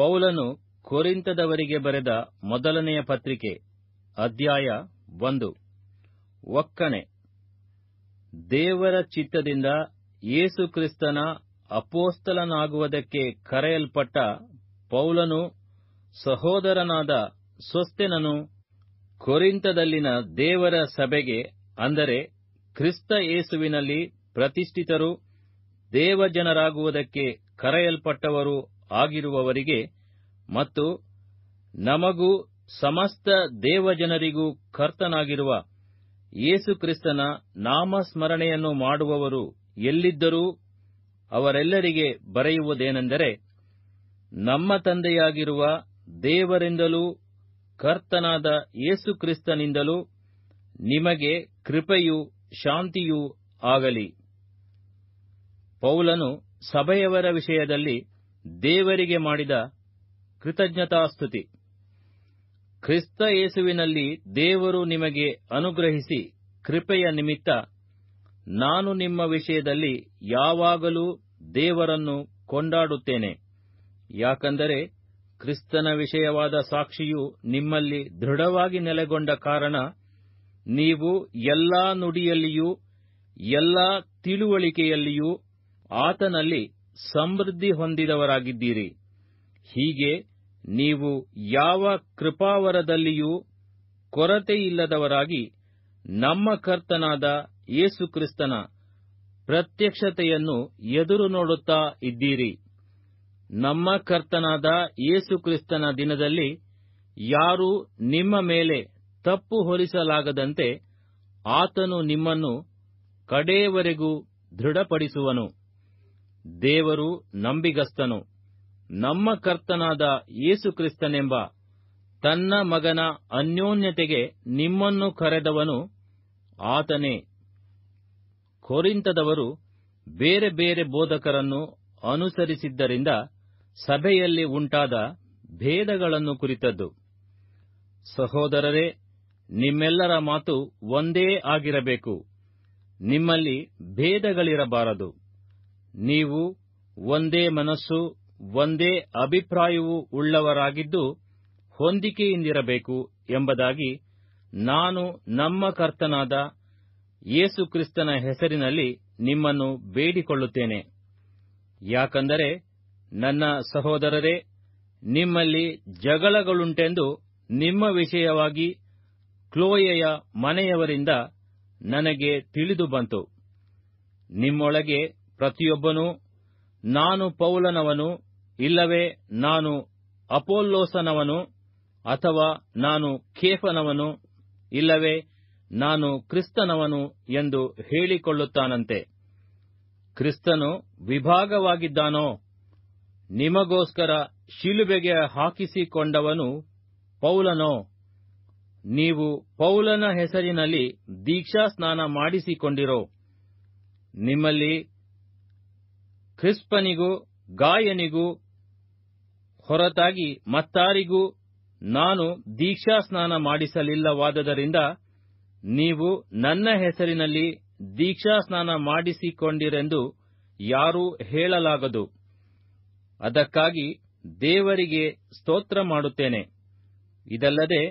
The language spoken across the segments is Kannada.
ಪೌಲನು ಕೊರಿಂತದವರಿಗೆ ಬರೆದ ಮೊದಲನೆಯ ಪತ್ರಿಕೆ ಅಧ್ಯಾಯ ಒಂದು ಒಕ್ಕಣೆ ದೇವರ ಚಿತ್ತದಿಂದ ಯೇಸು ಕ್ರಿಸ್ತನ ಅಪೋಸ್ತಲನಾಗುವುದಕ್ಕೆ ಕರೆಯಲ್ಪಟ್ಟ ಪೌಲನು ಸಹೋದರನಾದ ಸ್ವಸ್ತೆನನು ಕೊರಿಂತದಲ್ಲಿನ ದೇವರ ಸಭೆಗೆ ಅಂದರೆ ಕ್ರಿಸ್ತ ಯೇಸುವಿನಲ್ಲಿ ಪ್ರತಿಷ್ಠಿತರು ದೇವಜನರಾಗುವುದಕ್ಕೆ ಕರೆಯಲ್ಪಟ್ಟವರು ಆಗಿರುವವರಿಗೆ ಮತ್ತು ನಮಗೂ ಸಮಸ್ತ ದೇವಜನರಿಗೂ ಕರ್ತನಾಗಿರುವ ಯೇಸುಕ್ರಿಸ್ತನ ಕ್ರಿಸ್ತನ ನಾಮಸ್ಮರಣೆಯನ್ನು ಮಾಡುವವರು ಎಲ್ಲಿದ್ದರೂ ಅವರೆಲ್ಲರಿಗೆ ಬರೆಯುವುದೇನೆಂದರೆ ನಮ್ಮ ತಂದೆಯಾಗಿರುವ ದೇವರಿಂದಲೂ ಕರ್ತನಾದ ಯೇಸುಕ್ರಿಸ್ತನಿಂದಲೂ ನಿಮಗೆ ಕೃಪೆಯೂ ಶಾಂತಿಯೂ ಆಗಲಿ ಪೌಲನು ಸಭೆಯವರ ವಿಷಯದಲ್ಲಿ ದೇವರಿಗೆ ಮಾಡಿದ ಕೃತಜ್ಞತಾ ಸ್ತುತಿ ಕ್ರಿಸ್ತ ಯೇಸುವಿನಲ್ಲಿ ದೇವರು ನಿಮಗೆ ಅನುಗ್ರಹಿಸಿ ಕೃಪೆಯ ನಿಮಿತ್ತ ನಾನು ನಿಮ್ಮ ವಿಷಯದಲ್ಲಿ ಯಾವಾಗಲೂ ದೇವರನ್ನು ಕೊಂಡಾಡುತ್ತೇನೆ ಯಾಕಂದರೆ ಕ್ರಿಸ್ತನ ವಿಷಯವಾದ ಸಾಕ್ಷಿಯು ನಿಮ್ಮಲ್ಲಿ ದೃಢವಾಗಿ ನೆಲೆಗೊಂಡ ಕಾರಣ ನೀವು ಎಲ್ಲಾ ನುಡಿಯಲ್ಲಿಯೂ ಎಲ್ಲ ತಿಳುವಳಿಕೆಯಲ್ಲಿಯೂ ಆತನಲ್ಲಿ ಸಮೃದ್ಧಿ ಹೊಂದಿದವರಾಗಿದ್ದೀರಿ ಹೀಗೆ ನೀವು ಯಾವ ಕೃಪಾವರದಲ್ಲಿಯೂ ಕೊರತೆಯಿಲ್ಲದವರಾಗಿ ನಮ್ಮ ಕರ್ತನಾದ ಯೇಸು ಕ್ರಿಸ್ತನ ಪ್ರತ್ಯಕ್ಷತೆಯನ್ನು ಎದುರು ನೋಡುತ್ತಾ ಇದ್ದೀರಿ ನಮ್ಮ ಕರ್ತನಾದ ಯೇಸು ಕ್ರಿಸ್ತನ ದಿನದಲ್ಲಿ ಯಾರೂ ನಿಮ್ಮ ಮೇಲೆ ತಪ್ಪು ಹೊರಿಸಲಾಗದಂತೆ ಆತನು ನಿಮ್ಮನ್ನು ಕಡೆಯವರೆಗೂ ದೃಢಪಡಿಸುವನು ದೇವರು ನಂಬಿಗಸ್ತನು ನಮ್ಮ ಕರ್ತನಾದ ಯೇಸುಕ್ರಿಸ್ತನೆಂಬ ತನ್ನ ಮಗನ ಅನ್ಯೋನ್ಯತೆಗೆ ನಿಮ್ಮನ್ನು ಕರೆದವನು ಆತನೇ ಕೊರಿಂತದವರು ಬೇರೆ ಬೇರೆ ಬೋಧಕರನ್ನು ಅನುಸರಿಸಿದ್ದರಿಂದ ಸಭೆಯಲ್ಲಿ ಉಂಟಾದ ಭೇದಗಳನ್ನು ಕುರಿತದ್ದು ಸಹೋದರರೇ ನಿಮ್ಮೆಲ್ಲರ ಮಾತು ಒಂದೇ ಆಗಿರಬೇಕು ನಿಮ್ಮಲ್ಲಿ ಭೇದಗಳಿರಬಾರದು ನೀವು ಒಂದೇ ಮನಸ್ಸು ಒಂದೇ ಅಭಿಪ್ರಾಯವೂ ಉಳ್ಳವರಾಗಿದ್ದು ಹೊಂದಿಕೆಯಿಂದಿರಬೇಕು ಎಂಬುದಾಗಿ ನಾನು ನಮ್ಮ ಕರ್ತನಾದ ಯೇಸು ಕ್ರಿಸ್ತನ ಹೆಸರಿನಲ್ಲಿ ನಿಮ್ಮನ್ನು ಬೇಡಿಕೊಳ್ಳುತ್ತೇನೆ ಯಾಕಂದರೆ ನನ್ನ ಸಹೋದರರೇ ನಿಮ್ಮಲ್ಲಿ ಜಗಳಗಳುಂಟೆಂದು ನಿಮ್ಮ ವಿಷಯವಾಗಿ ಕ್ಲೋಯೆಯ ಮನೆಯವರಿಂದ ನನಗೆ ತಿಳಿದು ಬಂತು ನಿಮ್ಮೊಳಗೆ ಪ್ರತಿಯೊಬ್ಬನೂ ನಾನು ಪೌಲನವನು ಇಲ್ಲವೇ ನಾನು ಅಪೋಲ್ಲೋಸನವನು ಅಥವಾ ನಾನು ಖೇಫನವನು ಇಲ್ಲವೇ ನಾನು ಕ್ರಿಸ್ತನವನು ಎಂದು ಹೇಳಿಕೊಳ್ಳುತ್ತಾನಂತೆ ಕ್ರಿಸ್ತನು ವಿಭಾಗವಾಗಿದ್ದಾನೋ ನಿಮಗೋಸ್ಕರ ಶಿಲುಬೆಗೆ ಹಾಕಿಸಿಕೊಂಡವನು ಪೌಲನೋ ನೀವು ಪೌಲನ ಹೆಸರಿನಲ್ಲಿ ದೀಕ್ಷಾ ಸ್ನಾನ ಮಾಡಿಸಿಕೊಂಡಿರೋ ನಿಮ್ಮಲ್ಲಿ ಕ್ರಿಸ್ಪನಿಗೂ ಗಾಯನಿಗೂ ಹೊರತಾಗಿ ಮತ್ತಾರಿಗೂ ನಾನು ದೀಕ್ಷಾ ಸ್ನಾನ ಮಾಡಿಸಲಿಲ್ಲವಾದದರಿಂದ ನೀವು ನನ್ನ ಹೆಸರಿನಲ್ಲಿ ದೀಕ್ಷಾ ಸ್ನಾನ ಮಾಡಿಸಿಕೊಂಡಿರೆಂದು ಯಾರೂ ಹೇಳಲಾಗದು ಅದಕ್ಕಾಗಿ ದೇವರಿಗೆ ಸ್ತೋತ್ರ ಮಾಡುತ್ತೇನೆ ಇದಲ್ಲದೆ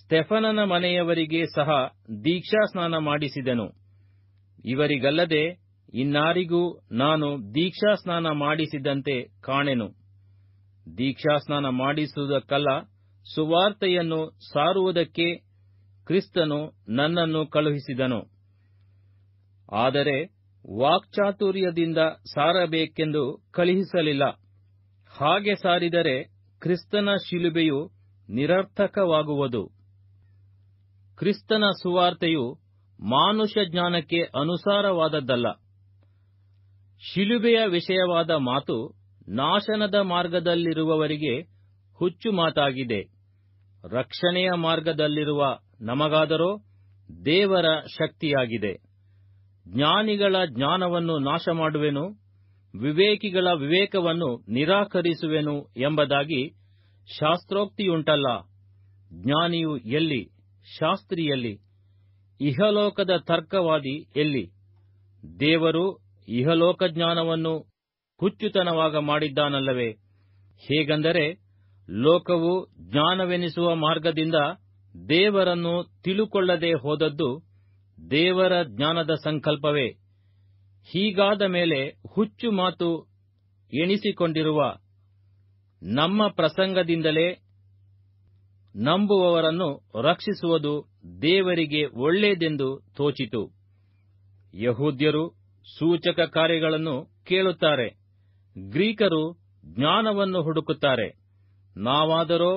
ಸ್ಟೆಫನನ ಮನೆಯವರಿಗೆ ಸಹ ದೀಕ್ಷಾ ಸ್ನಾನ ಮಾಡಿಸಿದೆನು ಇವರಿಗಲ್ಲದೆ ಇನ್ನಾರಿಗೂ ನಾನು ದೀಕ್ಷಾಸ್ನಾನ ಮಾಡಿಸಿದಂತೆ ಕಾಣೆನು ದೀಕ್ಷಾಸ್ನಾನ ಮಾಡಿಸುವುದಕ್ಕಲ್ಲ ಸುವಾರ್ತೆಯನ್ನು ಸಾರುವುದಕ್ಕೆ ಕ್ರಿಸ್ತನು ನನ್ನನ್ನು ಕಳುಹಿಸಿದನು ಆದರೆ ವಾಕ್ಚಾತುರ್ಯದಿಂದ ಸಾರಬೇಕೆಂದು ಕಳುಹಿಸಲಿಲ್ಲ ಹಾಗೆ ಸಾರಿದರೆ ಕ್ರಿಸ್ತನ ಶಿಲುಬೆಯು ನಿರರ್ಥಕವಾಗುವುದು ಕ್ರಿಸ್ತನ ಸುವಾರ್ತೆಯು ಮಾನುಷ ಜ್ಞಾನಕ್ಕೆ ಅನುಸಾರವಾದದ್ದಲ್ಲ ಶಿಲುಬೆಯ ವಿಷಯವಾದ ಮಾತು ನಾಶನದ ಮಾರ್ಗದಲ್ಲಿರುವವರಿಗೆ ಹುಚ್ಚು ಮಾತಾಗಿದೆ ರಕ್ಷಣೆಯ ಮಾರ್ಗದಲ್ಲಿರುವ ನಮಗಾದರೋ ದೇವರ ಶಕ್ತಿಯಾಗಿದೆ ಜ್ಞಾನಿಗಳ ಜ್ಞಾನವನ್ನು ನಾಶ ಮಾಡುವೆನು ವಿವೇಕಿಗಳ ವಿವೇಕವನ್ನು ನಿರಾಕರಿಸುವೆನು ಎಂಬುದಾಗಿ ಶಾಸ್ತ್ರೋಕ್ತಿಯುಂಟಲ್ಲ ಜ್ಞಾನಿಯು ಎಲ್ಲಿ ಶಾಸ್ತ್ರಿಯಲ್ಲಿ ಇಹಲೋಕದ ತರ್ಕವಾದಿ ಎಲ್ಲಿ ದೇವರು ಇಹಲೋಕ ಜ್ಞಾನವನ್ನು ಹುಚ್ಚುತನವಾಗ ಮಾಡಿದ್ದಾನಲ್ಲವೇ ಹೇಗೆಂದರೆ ಲೋಕವು ಜ್ಞಾನವೆನಿಸುವ ಮಾರ್ಗದಿಂದ ದೇವರನ್ನು ತಿಳುಕೊಳ್ಳದೆ ಹೋದದ್ದು ದೇವರ ಜ್ಞಾನದ ಸಂಕಲ್ಪವೇ ಹೀಗಾದ ಮೇಲೆ ಹುಚ್ಚು ಮಾತು ಎಣಿಸಿಕೊಂಡಿರುವ ನಮ್ಮ ಪ್ರಸಂಗದಿಂದಲೇ ನಂಬುವವರನ್ನು ರಕ್ಷಿಸುವುದು ದೇವರಿಗೆ ಒಳ್ಳೆಯದೆಂದು ತೋಚಿತು ಯಹೂದ್ಯರು ಸೂಚಕ ಕಾರ್ಯಗಳನ್ನು ಕೇಳುತ್ತಾರೆ ಗ್ರೀಕರು ಜ್ಞಾನವನ್ನು ಹುಡುಕುತ್ತಾರೆ ನಾವಾದರೂ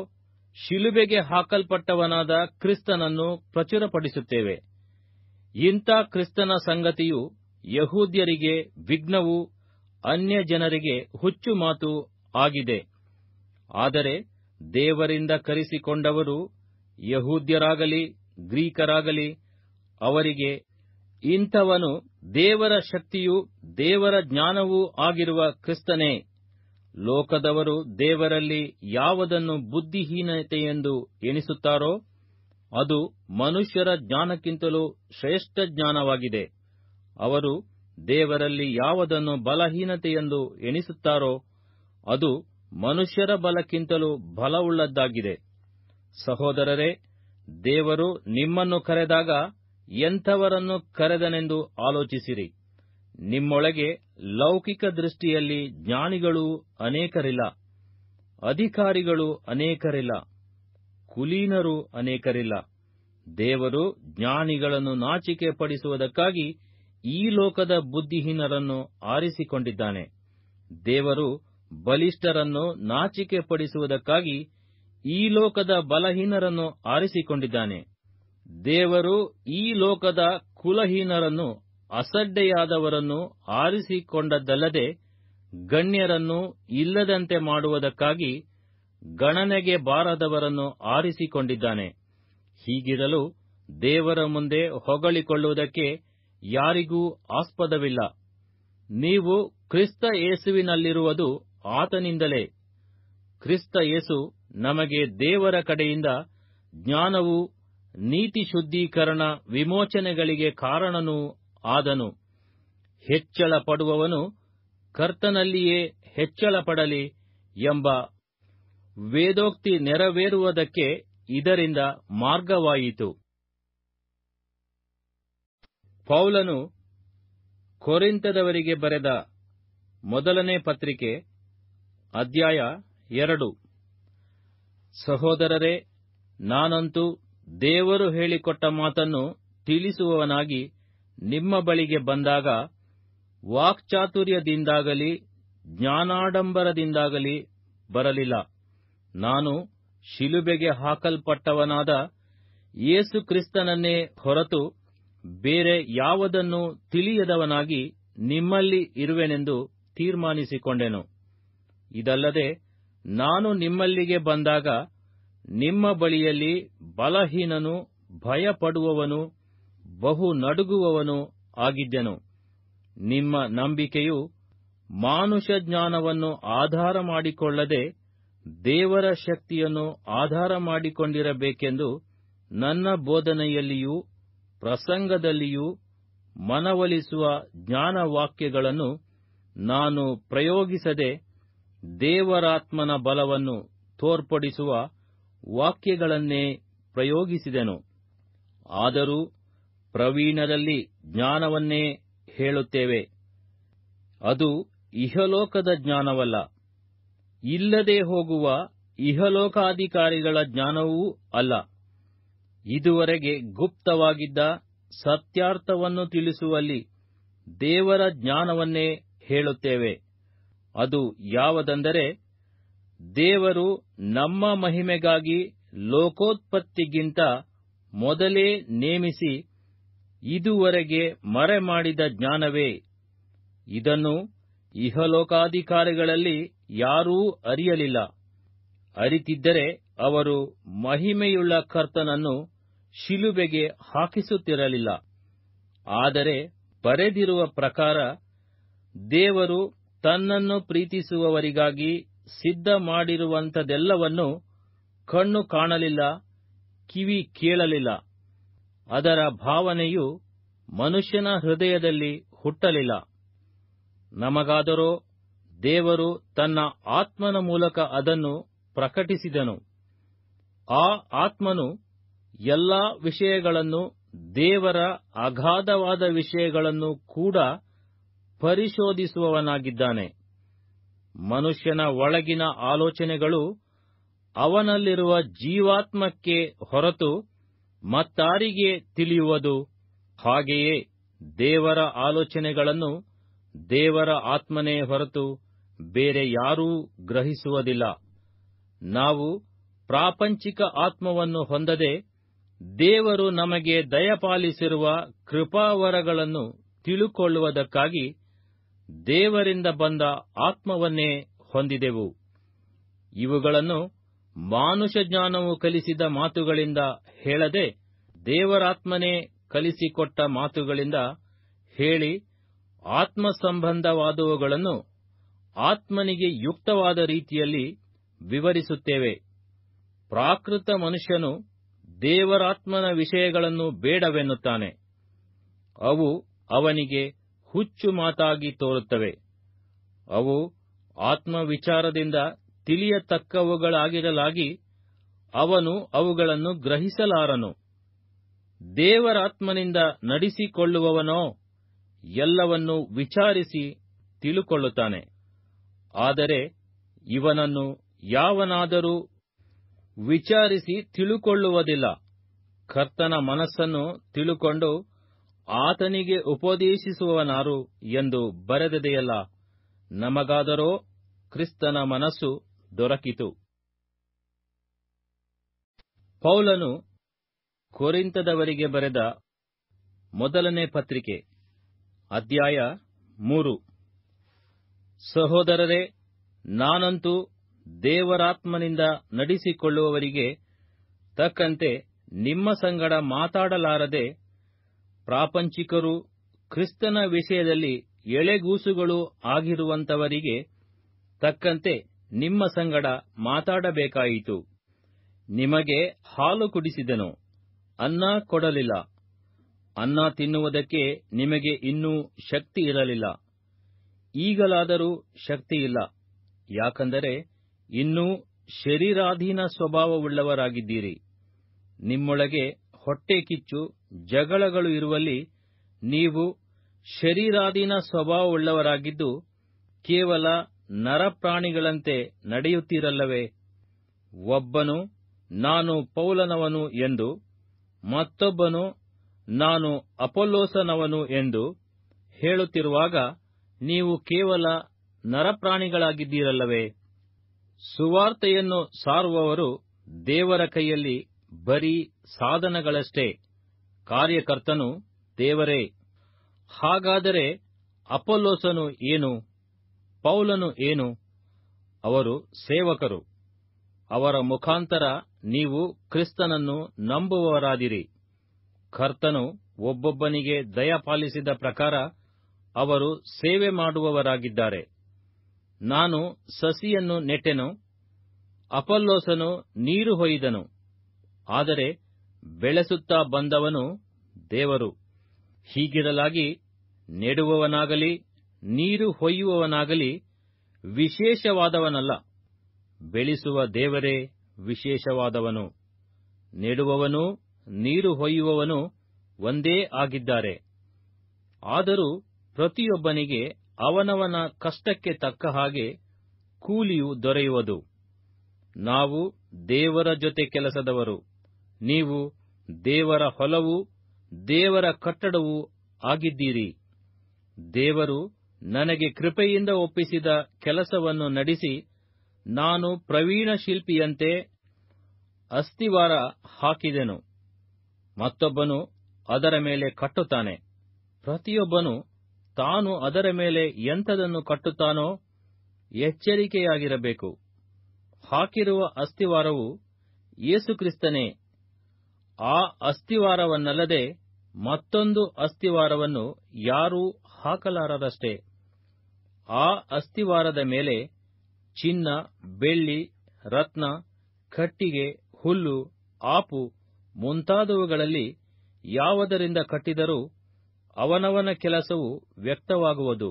ಶಿಲುಬೆಗೆ ಹಾಕಲ್ಪಟ್ಟವನಾದ ಕ್ರಿಸ್ತನನ್ನು ಪ್ರಚುರಪಡಿಸುತ್ತೇವೆ ಇಂಥ ಕ್ರಿಸ್ತನ ಸಂಗತಿಯು ಯಹೂದ್ಯರಿಗೆ ವಿಘ್ನವು ಅನ್ಯ ಜನರಿಗೆ ಹುಚ್ಚು ಮಾತು ಆಗಿದೆ ಆದರೆ ದೇವರಿಂದ ಕರೆಸಿಕೊಂಡವರು ಯಹೂದ್ಯರಾಗಲಿ ಗ್ರೀಕರಾಗಲಿ ಅವರಿಗೆ ಇಂಥವನು ದೇವರ ಶಕ್ತಿಯೂ ದೇವರ ಜ್ಞಾನವೂ ಆಗಿರುವ ಕ್ರಿಸ್ತನೇ ಲೋಕದವರು ದೇವರಲ್ಲಿ ಯಾವುದನ್ನು ಎಂದು ಎಣಿಸುತ್ತಾರೋ ಅದು ಮನುಷ್ಯರ ಜ್ಞಾನಕ್ಕಿಂತಲೂ ಶ್ರೇಷ್ಠ ಜ್ಞಾನವಾಗಿದೆ ಅವರು ದೇವರಲ್ಲಿ ಯಾವುದನ್ನು ಎಂದು ಎಣಿಸುತ್ತಾರೋ ಅದು ಮನುಷ್ಯರ ಬಲಕ್ಕಿಂತಲೂ ಬಲವುಳ್ಳದ್ದಾಗಿದೆ ಸಹೋದರರೇ ದೇವರು ನಿಮ್ಮನ್ನು ಕರೆದಾಗ ಎಂಥವರನ್ನು ಕರೆದನೆಂದು ಆಲೋಚಿಸಿರಿ ನಿಮ್ಮೊಳಗೆ ಲೌಕಿಕ ದೃಷ್ಟಿಯಲ್ಲಿ ಜ್ಞಾನಿಗಳು ಅನೇಕರಿಲ್ಲ ಅಧಿಕಾರಿಗಳು ಅನೇಕರಿಲ್ಲ ಕುಲೀನರು ಅನೇಕರಿಲ್ಲ ದೇವರು ಜ್ಞಾನಿಗಳನ್ನು ನಾಚಿಕೆ ಪಡಿಸುವುದಕ್ಕಾಗಿ ಈ ಲೋಕದ ಬುದ್ಧಿಹೀನರನ್ನು ಆರಿಸಿಕೊಂಡಿದ್ದಾನೆ ದೇವರು ಬಲಿಷ್ಠರನ್ನು ನಾಚಿಕೆ ಪಡಿಸುವುದಕ್ಕಾಗಿ ಈ ಲೋಕದ ಬಲಹೀನರನ್ನು ಆರಿಸಿಕೊಂಡಿದ್ದಾನೆ ದೇವರು ಈ ಲೋಕದ ಕುಲಹೀನರನ್ನು ಅಸಡ್ಡೆಯಾದವರನ್ನು ಆರಿಸಿಕೊಂಡದ್ದಲ್ಲದೆ ಗಣ್ಯರನ್ನು ಇಲ್ಲದಂತೆ ಮಾಡುವುದಕ್ಕಾಗಿ ಗಣನೆಗೆ ಬಾರದವರನ್ನು ಆರಿಸಿಕೊಂಡಿದ್ದಾನೆ ಹೀಗಿರಲು ದೇವರ ಮುಂದೆ ಹೊಗಳಿಕೊಳ್ಳುವುದಕ್ಕೆ ಯಾರಿಗೂ ಆಸ್ಪದವಿಲ್ಲ ನೀವು ಕ್ರಿಸ್ತ ಯೇಸುವಿನಲ್ಲಿರುವುದು ಆತನಿಂದಲೇ ಕ್ರಿಸ್ತ ಯೇಸು ನಮಗೆ ದೇವರ ಕಡೆಯಿಂದ ಜ್ಞಾನವೂ ನೀತಿ ಶುದ್ಧೀಕರಣ ವಿಮೋಚನೆಗಳಿಗೆ ಕಾರಣನೂ ಆದನು ಹೆಚ್ಚಳ ಪಡುವವನು ಕರ್ತನಲ್ಲಿಯೇ ಹೆಚ್ಚಳ ಪಡಲಿ ಎಂಬ ವೇದೋಕ್ತಿ ನೆರವೇರುವುದಕ್ಕೆ ಇದರಿಂದ ಮಾರ್ಗವಾಯಿತು ಪೌಲನು ಕೊರಿಂತದವರಿಗೆ ಬರೆದ ಮೊದಲನೇ ಪತ್ರಿಕೆ ಅಧ್ಯಾಯ ಎರಡು ಸಹೋದರರೇ ನಾನಂತೂ ದೇವರು ಹೇಳಿಕೊಟ್ಟ ಮಾತನ್ನು ತಿಳಿಸುವವನಾಗಿ ನಿಮ್ಮ ಬಳಿಗೆ ಬಂದಾಗ ವಾಕ್ಚಾತುರ್ಯದಿಂದಾಗಲಿ ಜ್ಞಾನಾಡಂಬರದಿಂದಾಗಲಿ ಬರಲಿಲ್ಲ ನಾನು ಶಿಲುಬೆಗೆ ಹಾಕಲ್ಪಟ್ಟವನಾದ ಯೇಸು ಕ್ರಿಸ್ತನನ್ನೇ ಹೊರತು ಬೇರೆ ಯಾವುದನ್ನು ತಿಳಿಯದವನಾಗಿ ನಿಮ್ಮಲ್ಲಿ ಇರುವೆನೆಂದು ತೀರ್ಮಾನಿಸಿಕೊಂಡೆನು ಇದಲ್ಲದೆ ನಾನು ನಿಮ್ಮಲ್ಲಿಗೆ ಬಂದಾಗ ನಿಮ್ಮ ಬಳಿಯಲ್ಲಿ ಬಲಹೀನನು ಭಯಪಡುವವನು ಬಹು ನಡುಗುವವನು ಆಗಿದ್ದೆನು ನಿಮ್ಮ ನಂಬಿಕೆಯು ಮಾನುಷ ಜ್ಞಾನವನ್ನು ಆಧಾರ ಮಾಡಿಕೊಳ್ಳದೆ ದೇವರ ಶಕ್ತಿಯನ್ನು ಆಧಾರ ಮಾಡಿಕೊಂಡಿರಬೇಕೆಂದು ನನ್ನ ಬೋಧನೆಯಲ್ಲಿಯೂ ಪ್ರಸಂಗದಲ್ಲಿಯೂ ಮನವೊಲಿಸುವ ಜ್ಞಾನವಾಕ್ಯಗಳನ್ನು ನಾನು ಪ್ರಯೋಗಿಸದೆ ದೇವರಾತ್ಮನ ಬಲವನ್ನು ತೋರ್ಪಡಿಸುವ ವಾಕ್ಯಗಳನ್ನೇ ಪ್ರಯೋಗಿಸಿದನು ಆದರೂ ಪ್ರವೀಣದಲ್ಲಿ ಜ್ಞಾನವನ್ನೇ ಹೇಳುತ್ತೇವೆ ಅದು ಇಹಲೋಕದ ಜ್ಞಾನವಲ್ಲ ಇಲ್ಲದೆ ಹೋಗುವ ಇಹಲೋಕಾಧಿಕಾರಿಗಳ ಜ್ಞಾನವೂ ಅಲ್ಲ ಇದುವರೆಗೆ ಗುಪ್ತವಾಗಿದ್ದ ಸತ್ಯಾರ್ಥವನ್ನು ತಿಳಿಸುವಲ್ಲಿ ದೇವರ ಜ್ಞಾನವನ್ನೇ ಹೇಳುತ್ತೇವೆ ಅದು ಯಾವದಂದರೆ ದೇವರು ನಮ್ಮ ಮಹಿಮೆಗಾಗಿ ಲೋಕೋತ್ಪತ್ತಿಗಿಂತ ಮೊದಲೇ ನೇಮಿಸಿ ಇದುವರೆಗೆ ಮರೆಮಾಡಿದ ಜ್ಞಾನವೇ ಇದನ್ನು ಇಹಲೋಕಾಧಿಕಾರಿಗಳಲ್ಲಿ ಯಾರೂ ಅರಿಯಲಿಲ್ಲ ಅರಿತಿದ್ದರೆ ಅವರು ಮಹಿಮೆಯುಳ್ಳ ಕರ್ತನನ್ನು ಶಿಲುಬೆಗೆ ಹಾಕಿಸುತ್ತಿರಲಿಲ್ಲ ಆದರೆ ಬರೆದಿರುವ ಪ್ರಕಾರ ದೇವರು ತನ್ನನ್ನು ಪ್ರೀತಿಸುವವರಿಗಾಗಿ ಸಿದ್ಧ ಮಾಡಿರುವಂಥದೆಲ್ಲವನ್ನು ಕಣ್ಣು ಕಾಣಲಿಲ್ಲ ಕಿವಿ ಕೇಳಲಿಲ್ಲ ಅದರ ಭಾವನೆಯು ಮನುಷ್ಯನ ಹೃದಯದಲ್ಲಿ ಹುಟ್ಟಲಿಲ್ಲ ನಮಗಾದರೂ ದೇವರು ತನ್ನ ಆತ್ಮನ ಮೂಲಕ ಅದನ್ನು ಪ್ರಕಟಿಸಿದನು ಆ ಆತ್ಮನು ಎಲ್ಲ ವಿಷಯಗಳನ್ನು ದೇವರ ಅಗಾಧವಾದ ವಿಷಯಗಳನ್ನು ಕೂಡ ಪರಿಶೋಧಿಸುವವನಾಗಿದ್ದಾನೆ ಮನುಷ್ಯನ ಒಳಗಿನ ಆಲೋಚನೆಗಳು ಅವನಲ್ಲಿರುವ ಜೀವಾತ್ಮಕ್ಕೆ ಹೊರತು ಮತ್ತಾರಿಗೆ ತಿಳಿಯುವುದು ಹಾಗೆಯೇ ದೇವರ ಆಲೋಚನೆಗಳನ್ನು ದೇವರ ಆತ್ಮನೇ ಹೊರತು ಬೇರೆ ಯಾರೂ ಗ್ರಹಿಸುವುದಿಲ್ಲ ನಾವು ಪ್ರಾಪಂಚಿಕ ಆತ್ಮವನ್ನು ಹೊಂದದೆ ದೇವರು ನಮಗೆ ದಯಪಾಲಿಸಿರುವ ಕೃಪಾವರಗಳನ್ನು ತಿಳುಕೊಳ್ಳುವುದಕ್ಕಾಗಿ ದೇವರಿಂದ ಬಂದ ಆತ್ಮವನ್ನೇ ಹೊಂದಿದೆವು ಇವುಗಳನ್ನು ಮಾನುಷ ಜ್ಞಾನವು ಕಲಿಸಿದ ಮಾತುಗಳಿಂದ ಹೇಳದೆ ದೇವರಾತ್ಮನೇ ಕಲಿಸಿಕೊಟ್ಟ ಮಾತುಗಳಿಂದ ಹೇಳಿ ಆತ್ಮ ಸಂಬಂಧವಾದವುಗಳನ್ನು ಆತ್ಮನಿಗೆ ಯುಕ್ತವಾದ ರೀತಿಯಲ್ಲಿ ವಿವರಿಸುತ್ತೇವೆ ಪ್ರಾಕೃತ ಮನುಷ್ಯನು ದೇವರಾತ್ಮನ ವಿಷಯಗಳನ್ನು ಬೇಡವೆನ್ನುತ್ತಾನೆ ಅವು ಅವನಿಗೆ ಹುಚ್ಚು ಮಾತಾಗಿ ತೋರುತ್ತವೆ ಅವು ಆತ್ಮವಿಚಾರದಿಂದ ತಿಳಿಯತಕ್ಕವುಗಳಾಗಿರಲಾಗಿ ಅವನು ಅವುಗಳನ್ನು ಗ್ರಹಿಸಲಾರನು ದೇವರಾತ್ಮನಿಂದ ನಡೆಸಿಕೊಳ್ಳುವವನೋ ಎಲ್ಲವನ್ನೂ ವಿಚಾರಿಸಿ ತಿಳುಕೊಳ್ಳುತ್ತಾನೆ ಆದರೆ ಇವನನ್ನು ಯಾವನಾದರೂ ವಿಚಾರಿಸಿ ತಿಳುಕೊಳ್ಳುವುದಿಲ್ಲ ಕರ್ತನ ಮನಸ್ಸನ್ನು ತಿಳುಕೊಂಡು ಆತನಿಗೆ ಉಪದೇಶಿಸುವವನಾರು ಎಂದು ಬರೆದದೆಯಲ್ಲ ನಮಗಾದರೋ ಕ್ರಿಸ್ತನ ಮನಸ್ಸು ದೊರಕಿತು ಪೌಲನು ಕೊರಿಂತದವರಿಗೆ ಬರೆದ ಮೊದಲನೇ ಪತ್ರಿಕೆ ಅಧ್ಯಾಯ ಮೂರು ಸಹೋದರರೇ ನಾನಂತೂ ದೇವರಾತ್ಮನಿಂದ ನಡೆಸಿಕೊಳ್ಳುವವರಿಗೆ ತಕ್ಕಂತೆ ನಿಮ್ಮ ಸಂಗಡ ಮಾತಾಡಲಾರದೆ ಪ್ರಾಪಂಚಿಕರು ಕ್ರಿಸ್ತನ ವಿಷಯದಲ್ಲಿ ಎಳೆಗೂಸುಗಳು ಆಗಿರುವಂತವರಿಗೆ ತಕ್ಕಂತೆ ನಿಮ್ಮ ಸಂಗಡ ಮಾತಾಡಬೇಕಾಯಿತು ನಿಮಗೆ ಹಾಲು ಕುಡಿಸಿದನು ಅನ್ನ ಕೊಡಲಿಲ್ಲ ಅನ್ನ ತಿನ್ನುವುದಕ್ಕೆ ನಿಮಗೆ ಇನ್ನೂ ಶಕ್ತಿ ಇರಲಿಲ್ಲ ಈಗಲಾದರೂ ಶಕ್ತಿ ಇಲ್ಲ ಯಾಕಂದರೆ ಇನ್ನೂ ಶರೀರಾಧೀನ ಸ್ವಭಾವವುಳ್ಳವರಾಗಿದ್ದೀರಿ ನಿಮ್ಮೊಳಗೆ ಹೊಟ್ಟೆ ಕಿಚ್ಚು ಜಗಳಗಳು ಇರುವಲ್ಲಿ ನೀವು ಶರೀರಾಧೀನ ಸ್ವಭಾವವುಳ್ಳವರಾಗಿದ್ದು ಕೇವಲ ನರಪ್ರಾಣಿಗಳಂತೆ ನಡೆಯುತ್ತೀರಲ್ಲವೇ ಒಬ್ಬನು ನಾನು ಪೌಲನವನು ಎಂದು ಮತ್ತೊಬ್ಬನು ನಾನು ಅಪೊಲ್ಲೋಸನವನು ಎಂದು ಹೇಳುತ್ತಿರುವಾಗ ನೀವು ಕೇವಲ ನರಪ್ರಾಣಿಗಳಾಗಿದ್ದೀರಲ್ಲವೇ ಸುವಾರ್ತೆಯನ್ನು ಸಾರುವವರು ದೇವರ ಕೈಯಲ್ಲಿ ಬರೀ ಸಾಧನಗಳಷ್ಟೇ ಕಾರ್ಯಕರ್ತನು ದೇವರೇ ಹಾಗಾದರೆ ಅಪೊಲ್ಲೋಸನು ಏನು ಪೌಲನು ಏನು ಅವರು ಸೇವಕರು ಅವರ ಮುಖಾಂತರ ನೀವು ಕ್ರಿಸ್ತನನ್ನು ನಂಬುವವರಾದಿರಿ ಕರ್ತನು ಒಬ್ಬೊಬ್ಬನಿಗೆ ದಯಪಾಲಿಸಿದ ಪ್ರಕಾರ ಅವರು ಸೇವೆ ಮಾಡುವವರಾಗಿದ್ದಾರೆ ನಾನು ಸಸಿಯನ್ನು ನೆಟ್ಟೆನು ಅಪಲ್ಲೋಸನು ನೀರು ಹೊಯ್ದನು ಆದರೆ ಬೆಳೆಸುತ್ತಾ ಬಂದವನು ದೇವರು ಹೀಗಿರಲಾಗಿ ನೆಡುವವನಾಗಲಿ ನೀರು ಹೊಯ್ಯುವವನಾಗಲಿ ವಿಶೇಷವಾದವನಲ್ಲ ಬೆಳೆಸುವ ದೇವರೇ ವಿಶೇಷವಾದವನು ನೆಡುವವನು ನೀರು ಹೊಯ್ಯುವವನು ಒಂದೇ ಆಗಿದ್ದಾರೆ ಆದರೂ ಪ್ರತಿಯೊಬ್ಬನಿಗೆ ಅವನವನ ಕಷ್ಟಕ್ಕೆ ತಕ್ಕ ಹಾಗೆ ಕೂಲಿಯು ದೊರೆಯುವುದು ನಾವು ದೇವರ ಜೊತೆ ಕೆಲಸದವರು ನೀವು ದೇವರ ಹೊಲವು ದೇವರ ಕಟ್ಟಡವೂ ಆಗಿದ್ದೀರಿ ದೇವರು ನನಗೆ ಕೃಪೆಯಿಂದ ಒಪ್ಪಿಸಿದ ಕೆಲಸವನ್ನು ನಡೆಸಿ ನಾನು ಪ್ರವೀಣ ಶಿಲ್ಪಿಯಂತೆ ಅಸ್ತಿವಾರ ಹಾಕಿದೆನು ಮತ್ತೊಬ್ಬನು ಅದರ ಮೇಲೆ ಕಟ್ಟುತ್ತಾನೆ ಪ್ರತಿಯೊಬ್ಬನು ತಾನು ಅದರ ಮೇಲೆ ಎಂಥದನ್ನು ಕಟ್ಟುತ್ತಾನೋ ಎಚ್ಚರಿಕೆಯಾಗಿರಬೇಕು ಹಾಕಿರುವ ಅಸ್ತಿವಾರವು ಯೇಸುಕ್ರಿಸ್ತನೇ ಆ ಅಸ್ಥಿವಾರವನ್ನಲ್ಲದೆ ಮತ್ತೊಂದು ಅಸ್ಥಿವಾರವನ್ನು ಯಾರೂ ಹಾಕಲಾರರಷ್ಟೇ ಆ ಅಸ್ಥಿವಾರದ ಮೇಲೆ ಚಿನ್ನ ಬೆಳ್ಳಿ ರತ್ನ ಕಟ್ಟಿಗೆ ಹುಲ್ಲು ಆಪು ಮುಂತಾದವುಗಳಲ್ಲಿ ಯಾವುದರಿಂದ ಕಟ್ಟಿದರೂ ಅವನವನ ಕೆಲಸವು ವ್ಯಕ್ತವಾಗುವುದು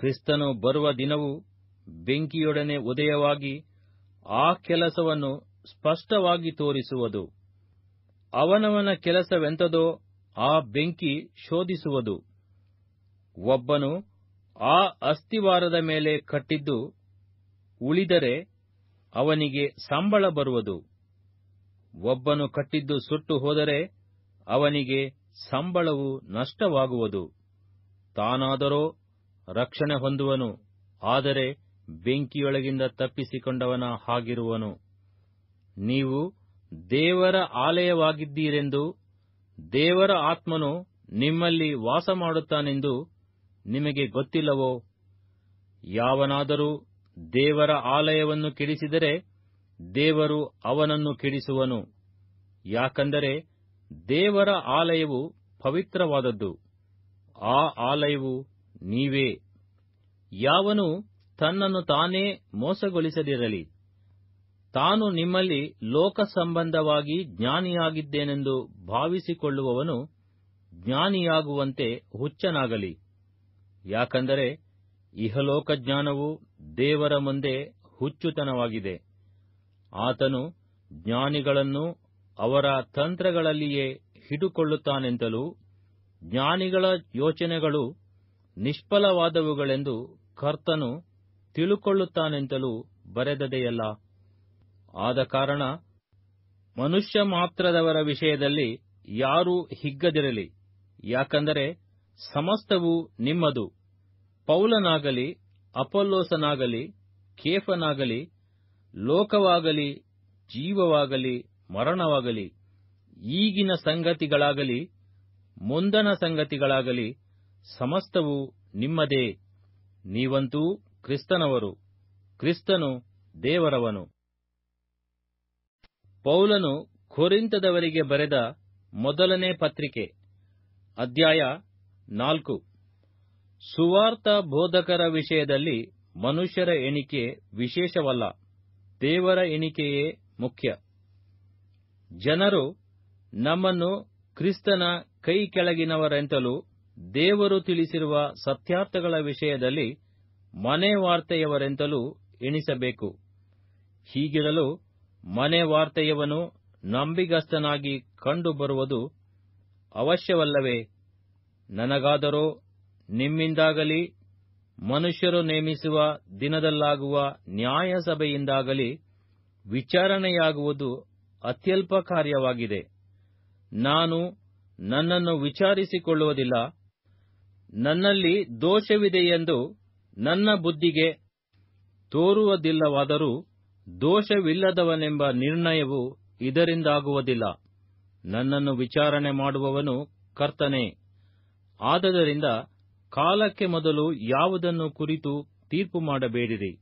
ಕ್ರಿಸ್ತನು ಬರುವ ದಿನವು ಬೆಂಕಿಯೊಡನೆ ಉದಯವಾಗಿ ಆ ಕೆಲಸವನ್ನು ಸ್ಪಷ್ಟವಾಗಿ ತೋರಿಸುವುದು ಅವನವನ ಕೆಲಸವೆಂತದೋ ಆ ಬೆಂಕಿ ಶೋಧಿಸುವುದು ಒಬ್ಬನು ಆ ಅಸ್ಥಿವಾರದ ಮೇಲೆ ಕಟ್ಟಿದ್ದು ಉಳಿದರೆ ಅವನಿಗೆ ಸಂಬಳ ಬರುವುದು ಒಬ್ಬನು ಕಟ್ಟಿದ್ದು ಸುಟ್ಟು ಹೋದರೆ ಅವನಿಗೆ ಸಂಬಳವು ನಷ್ಟವಾಗುವುದು ತಾನಾದರೋ ರಕ್ಷಣೆ ಹೊಂದುವನು ಆದರೆ ಬೆಂಕಿಯೊಳಗಿಂದ ತಪ್ಪಿಸಿಕೊಂಡವನ ಹಾಗಿರುವನು ನೀವು ದೇವರ ಆಲಯವಾಗಿದ್ದೀರೆಂದು ದೇವರ ಆತ್ಮನು ನಿಮ್ಮಲ್ಲಿ ವಾಸ ಮಾಡುತ್ತಾನೆಂದು ನಿಮಗೆ ಗೊತ್ತಿಲ್ಲವೋ ಯಾವನಾದರೂ ದೇವರ ಆಲಯವನ್ನು ಕೆಡಿಸಿದರೆ ದೇವರು ಅವನನ್ನು ಕೆಡಿಸುವನು ಯಾಕಂದರೆ ದೇವರ ಆಲಯವು ಪವಿತ್ರವಾದದ್ದು ಆ ಆಲಯವು ನೀವೇ ಯಾವನು ತನ್ನನ್ನು ತಾನೇ ಮೋಸಗೊಳಿಸದಿರಲಿ ತಾನು ನಿಮ್ಮಲ್ಲಿ ಲೋಕ ಸಂಬಂಧವಾಗಿ ಜ್ಞಾನಿಯಾಗಿದ್ದೇನೆಂದು ಭಾವಿಸಿಕೊಳ್ಳುವವನು ಜ್ಞಾನಿಯಾಗುವಂತೆ ಹುಚ್ಚನಾಗಲಿ ಯಾಕಂದರೆ ಇಹಲೋಕ ಜ್ಞಾನವು ದೇವರ ಮುಂದೆ ಹುಚ್ಚುತನವಾಗಿದೆ ಆತನು ಜ್ಞಾನಿಗಳನ್ನು ಅವರ ತಂತ್ರಗಳಲ್ಲಿಯೇ ಹಿಡುಕೊಳ್ಳುತ್ತಾನೆಂತಲೂ ಜ್ಞಾನಿಗಳ ಯೋಚನೆಗಳು ನಿಷ್ಫಲವಾದವುಗಳೆಂದು ಕರ್ತನು ತಿಳುಕೊಳ್ಳುತ್ತಾನೆಂತಲೂ ಬರೆದದೆಯಲ್ಲ ಆದ ಕಾರಣ ಮನುಷ್ಯ ಮಾತ್ರದವರ ವಿಷಯದಲ್ಲಿ ಯಾರೂ ಹಿಗ್ಗದಿರಲಿ ಯಾಕಂದರೆ ಸಮಸ್ತವೂ ನಿಮ್ಮದು ಪೌಲನಾಗಲಿ ಅಪೊಲ್ಲೋಸನಾಗಲಿ ಕೇಫನಾಗಲಿ ಲೋಕವಾಗಲಿ ಜೀವವಾಗಲಿ ಮರಣವಾಗಲಿ ಈಗಿನ ಸಂಗತಿಗಳಾಗಲಿ ಮುಂದನ ಸಂಗತಿಗಳಾಗಲಿ ಸಮಸ್ತವೂ ನಿಮ್ಮದೇ ನೀವಂತೂ ಕ್ರಿಸ್ತನವರು ಕ್ರಿಸ್ತನು ದೇವರವನು ಪೌಲನು ಕೊರಿಂತದವರಿಗೆ ಬರೆದ ಮೊದಲನೇ ಪತ್ರಿಕೆ ಅಧ್ಯಾಯ ನಾಲ್ಕು ಸುವಾರ್ಥ ಬೋಧಕರ ವಿಷಯದಲ್ಲಿ ಮನುಷ್ಯರ ಎಣಿಕೆ ವಿಶೇಷವಲ್ಲ ದೇವರ ಎಣಿಕೆಯೇ ಮುಖ್ಯ ಜನರು ನಮ್ಮನ್ನು ಕ್ರಿಸ್ತನ ಕೈ ಕೆಳಗಿನವರೆಂತಲೂ ದೇವರು ತಿಳಿಸಿರುವ ಸತ್ಯಾರ್ಥಗಳ ವಿಷಯದಲ್ಲಿ ಮನೆ ವಾರ್ತೆಯವರೆಂತಲೂ ಎಣಿಸಬೇಕು ಹೀಗಿರಲು ಮನೆ ವಾರ್ತೆಯವನು ನಂಬಿಗಸ್ತನಾಗಿ ಕಂಡುಬರುವುದು ಅವಶ್ಯವಲ್ಲವೇ ನನಗಾದರೂ ನಿಮ್ಮಿಂದಾಗಲಿ ಮನುಷ್ಯರು ನೇಮಿಸುವ ದಿನದಲ್ಲಾಗುವ ನ್ಯಾಯಸಭೆಯಿಂದಾಗಲಿ ವಿಚಾರಣೆಯಾಗುವುದು ಅತ್ಯಲ್ಪ ಕಾರ್ಯವಾಗಿದೆ ನಾನು ನನ್ನನ್ನು ವಿಚಾರಿಸಿಕೊಳ್ಳುವುದಿಲ್ಲ ನನ್ನಲ್ಲಿ ದೋಷವಿದೆಯೆಂದು ನನ್ನ ಬುದ್ಧಿಗೆ ತೋರುವುದಿಲ್ಲವಾದರೂ ದೋಷವಿಲ್ಲದವನೆಂಬ ನಿರ್ಣಯವು ಇದರಿಂದಾಗುವುದಿಲ್ಲ ನನ್ನನ್ನು ವಿಚಾರಣೆ ಮಾಡುವವನು ಕರ್ತನೇ ಆದ್ದರಿಂದ ಕಾಲಕ್ಕೆ ಮೊದಲು ಯಾವುದನ್ನು ಕುರಿತು ತೀರ್ಪು ಮಾಡಬೇಡಿರಿ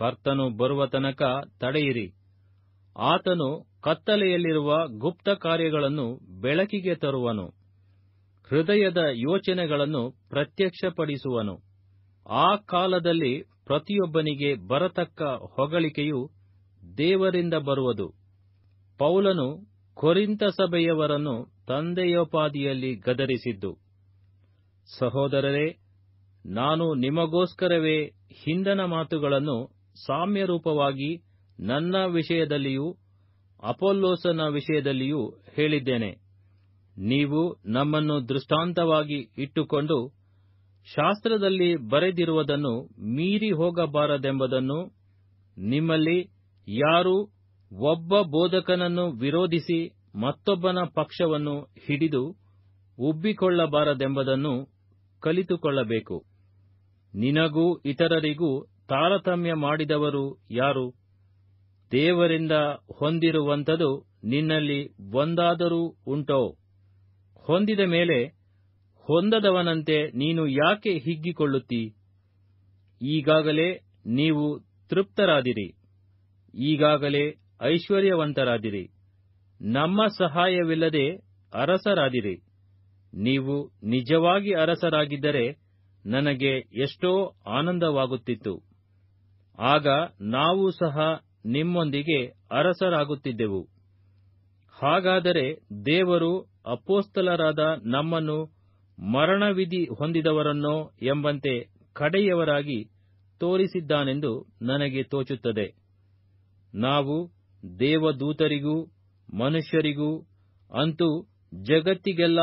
ಕರ್ತನು ಬರುವ ತನಕ ತಡೆಯಿರಿ ಆತನು ಕತ್ತಲೆಯಲ್ಲಿರುವ ಗುಪ್ತ ಕಾರ್ಯಗಳನ್ನು ಬೆಳಕಿಗೆ ತರುವನು ಹೃದಯದ ಯೋಚನೆಗಳನ್ನು ಪ್ರತ್ಯಕ್ಷಪಡಿಸುವನು ಆ ಕಾಲದಲ್ಲಿ ಪ್ರತಿಯೊಬ್ಬನಿಗೆ ಬರತಕ್ಕ ಹೊಗಳಿಕೆಯು ದೇವರಿಂದ ಬರುವುದು ಪೌಲನು ಕೊರಿಂತ ಸಭೆಯವರನ್ನು ತಂದೆಯೋಪಾದಿಯಲ್ಲಿ ಗದರಿಸಿದ್ದು ಸಹೋದರರೇ ನಾನು ನಿಮಗೋಸ್ಕರವೇ ಹಿಂದನ ಮಾತುಗಳನ್ನು ಸಾಮ್ಯರೂಪವಾಗಿ ನನ್ನ ವಿಷಯದಲ್ಲಿಯೂ ಅಪೊಲ್ಲೋಸನ ವಿಷಯದಲ್ಲಿಯೂ ಹೇಳಿದ್ದೇನೆ ನೀವು ನಮ್ಮನ್ನು ದೃಷ್ಟಾಂತವಾಗಿ ಇಟ್ಟುಕೊಂಡು ಶಾಸ್ತ್ರದಲ್ಲಿ ಬರೆದಿರುವುದನ್ನು ಮೀರಿ ಹೋಗಬಾರದೆಂಬುದನ್ನು ನಿಮ್ಮಲ್ಲಿ ಯಾರು ಒಬ್ಬ ಬೋಧಕನನ್ನು ವಿರೋಧಿಸಿ ಮತ್ತೊಬ್ಬನ ಪಕ್ಷವನ್ನು ಹಿಡಿದು ಉಬ್ಬಿಕೊಳ್ಳಬಾರದೆಂಬುದನ್ನು ಕಲಿತುಕೊಳ್ಳಬೇಕು ನಿನಗೂ ಇತರರಿಗೂ ತಾರತಮ್ಯ ಮಾಡಿದವರು ಯಾರು ದೇವರಿಂದ ಹೊಂದಿರುವಂಥದು ನಿನ್ನಲ್ಲಿ ಒಂದಾದರೂ ಉಂಟೋ ಹೊಂದಿದ ಮೇಲೆ ಹೊಂದದವನಂತೆ ನೀನು ಯಾಕೆ ಹಿಗ್ಗಿಕೊಳ್ಳುತ್ತೀ ಈಗಾಗಲೇ ನೀವು ತೃಪ್ತರಾದಿರಿ ಈಗಾಗಲೇ ಐಶ್ವರ್ಯವಂತರಾದಿರಿ ನಮ್ಮ ಸಹಾಯವಿಲ್ಲದೆ ಅರಸರಾದಿರಿ ನೀವು ನಿಜವಾಗಿ ಅರಸರಾಗಿದ್ದರೆ ನನಗೆ ಎಷ್ಟೋ ಆನಂದವಾಗುತ್ತಿತ್ತು ಆಗ ನಾವು ಸಹ ನಿಮ್ಮೊಂದಿಗೆ ಅರಸರಾಗುತ್ತಿದ್ದೆವು ಹಾಗಾದರೆ ದೇವರು ಅಪೋಸ್ತಲರಾದ ನಮ್ಮನ್ನು ಮರಣವಿಧಿ ಹೊಂದಿದವರನ್ನೋ ಎಂಬಂತೆ ಕಡೆಯವರಾಗಿ ತೋರಿಸಿದ್ದಾನೆಂದು ನನಗೆ ತೋಚುತ್ತದೆ ನಾವು ದೇವದೂತರಿಗೂ ಮನುಷ್ಯರಿಗೂ ಅಂತೂ ಜಗತ್ತಿಗೆಲ್ಲ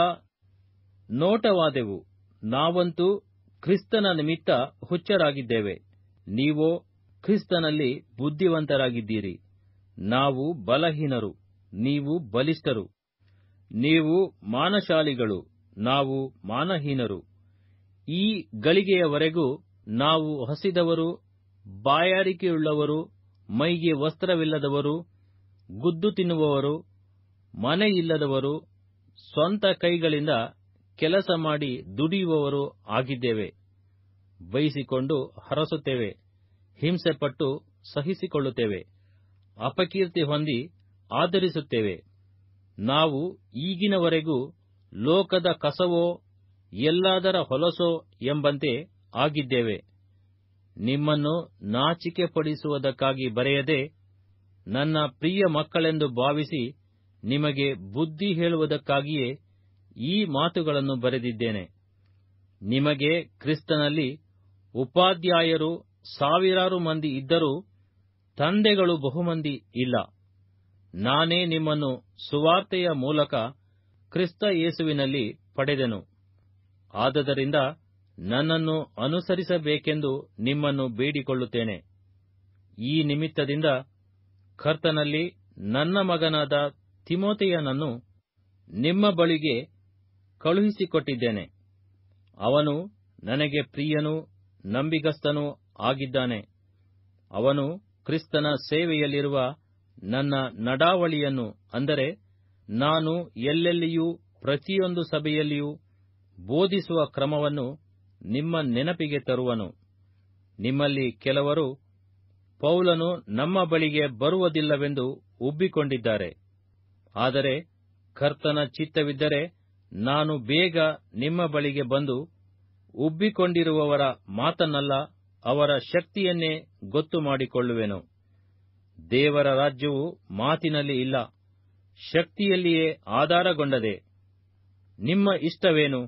ನೋಟವಾದೆವು ನಾವಂತೂ ಕ್ರಿಸ್ತನ ನಿಮಿತ್ತ ಹುಚ್ಚರಾಗಿದ್ದೇವೆ ನೀವೋ ಕ್ರಿಸ್ತನಲ್ಲಿ ಬುದ್ಧಿವಂತರಾಗಿದ್ದೀರಿ ನಾವು ಬಲಹೀನರು ನೀವು ಬಲಿಷ್ಠರು ನೀವು ಮಾನಶಾಲಿಗಳು ನಾವು ಮಾನಹೀನರು ಈ ಗಳಿಗೆಯವರೆಗೂ ನಾವು ಹಸಿದವರು ಬಾಯಾರಿಕೆಯುಳ್ಳವರು ಮೈಗೆ ವಸ್ತ್ರವಿಲ್ಲದವರು ಗುದ್ದು ತಿನ್ನುವವರು ಮನೆಯಿಲ್ಲದವರು ಸ್ವಂತ ಕೈಗಳಿಂದ ಕೆಲಸ ಮಾಡಿ ದುಡಿಯುವವರು ಆಗಿದ್ದೇವೆ ಬಯಸಿಕೊಂಡು ಹರಸುತ್ತೇವೆ ಹಿಂಸೆ ಪಟ್ಟು ಸಹಿಸಿಕೊಳ್ಳುತ್ತೇವೆ ಅಪಕೀರ್ತಿ ಹೊಂದಿ ಆಧರಿಸುತ್ತೇವೆ ನಾವು ಈಗಿನವರೆಗೂ ಲೋಕದ ಕಸವೋ ಎಲ್ಲದರ ಹೊಲಸೋ ಎಂಬಂತೆ ಆಗಿದ್ದೇವೆ ನಿಮ್ಮನ್ನು ನಾಚಿಕೆ ಪಡಿಸುವುದಕ್ಕಾಗಿ ಬರೆಯದೆ ನನ್ನ ಪ್ರಿಯ ಮಕ್ಕಳೆಂದು ಭಾವಿಸಿ ನಿಮಗೆ ಬುದ್ಧಿ ಹೇಳುವುದಕ್ಕಾಗಿಯೇ ಈ ಮಾತುಗಳನ್ನು ಬರೆದಿದ್ದೇನೆ ನಿಮಗೆ ಕ್ರಿಸ್ತನಲ್ಲಿ ಉಪಾಧ್ಯಾಯರು ಸಾವಿರಾರು ಮಂದಿ ಇದ್ದರೂ ತಂದೆಗಳು ಬಹುಮಂದಿ ಇಲ್ಲ ನಾನೇ ನಿಮ್ಮನ್ನು ಸುವಾರ್ತೆಯ ಮೂಲಕ ಕ್ರಿಸ್ತ ಯೇಸುವಿನಲ್ಲಿ ಪಡೆದೆನು ಆದ್ದರಿಂದ ನನ್ನನ್ನು ಅನುಸರಿಸಬೇಕೆಂದು ನಿಮ್ಮನ್ನು ಬೇಡಿಕೊಳ್ಳುತ್ತೇನೆ ಈ ನಿಮಿತ್ತದಿಂದ ಕರ್ತನಲ್ಲಿ ನನ್ನ ಮಗನಾದ ತಿಮೋತೆಯನನ್ನು ನಿಮ್ಮ ಬಳಿಗೆ ಕಳುಹಿಸಿಕೊಟ್ಟಿದ್ದೇನೆ ಅವನು ನನಗೆ ಪ್ರಿಯನೂ ನಂಬಿಗಸ್ತನೂ ಆಗಿದ್ದಾನೆ ಅವನು ಕ್ರಿಸ್ತನ ಸೇವೆಯಲ್ಲಿರುವ ನನ್ನ ನಡಾವಳಿಯನ್ನು ಅಂದರೆ ನಾನು ಎಲ್ಲೆಲ್ಲಿಯೂ ಪ್ರತಿಯೊಂದು ಸಭೆಯಲ್ಲಿಯೂ ಬೋಧಿಸುವ ಕ್ರಮವನ್ನು ನಿಮ್ಮ ನೆನಪಿಗೆ ತರುವನು ನಿಮ್ಮಲ್ಲಿ ಕೆಲವರು ಪೌಲನು ನಮ್ಮ ಬಳಿಗೆ ಬರುವುದಿಲ್ಲವೆಂದು ಉಬ್ಬಿಕೊಂಡಿದ್ದಾರೆ ಆದರೆ ಕರ್ತನ ಚಿತ್ತವಿದ್ದರೆ ನಾನು ಬೇಗ ನಿಮ್ಮ ಬಳಿಗೆ ಬಂದು ಉಬ್ಬಿಕೊಂಡಿರುವವರ ಮಾತನ್ನಲ್ಲ ಅವರ ಶಕ್ತಿಯನ್ನೇ ಗೊತ್ತು ಮಾಡಿಕೊಳ್ಳುವೆನು ದೇವರ ರಾಜ್ಯವು ಮಾತಿನಲ್ಲಿ ಇಲ್ಲ ಶಕ್ತಿಯಲ್ಲಿಯೇ ಆಧಾರಗೊಂಡದೆ ನಿಮ್ಮ ಇಷ್ಟವೇನು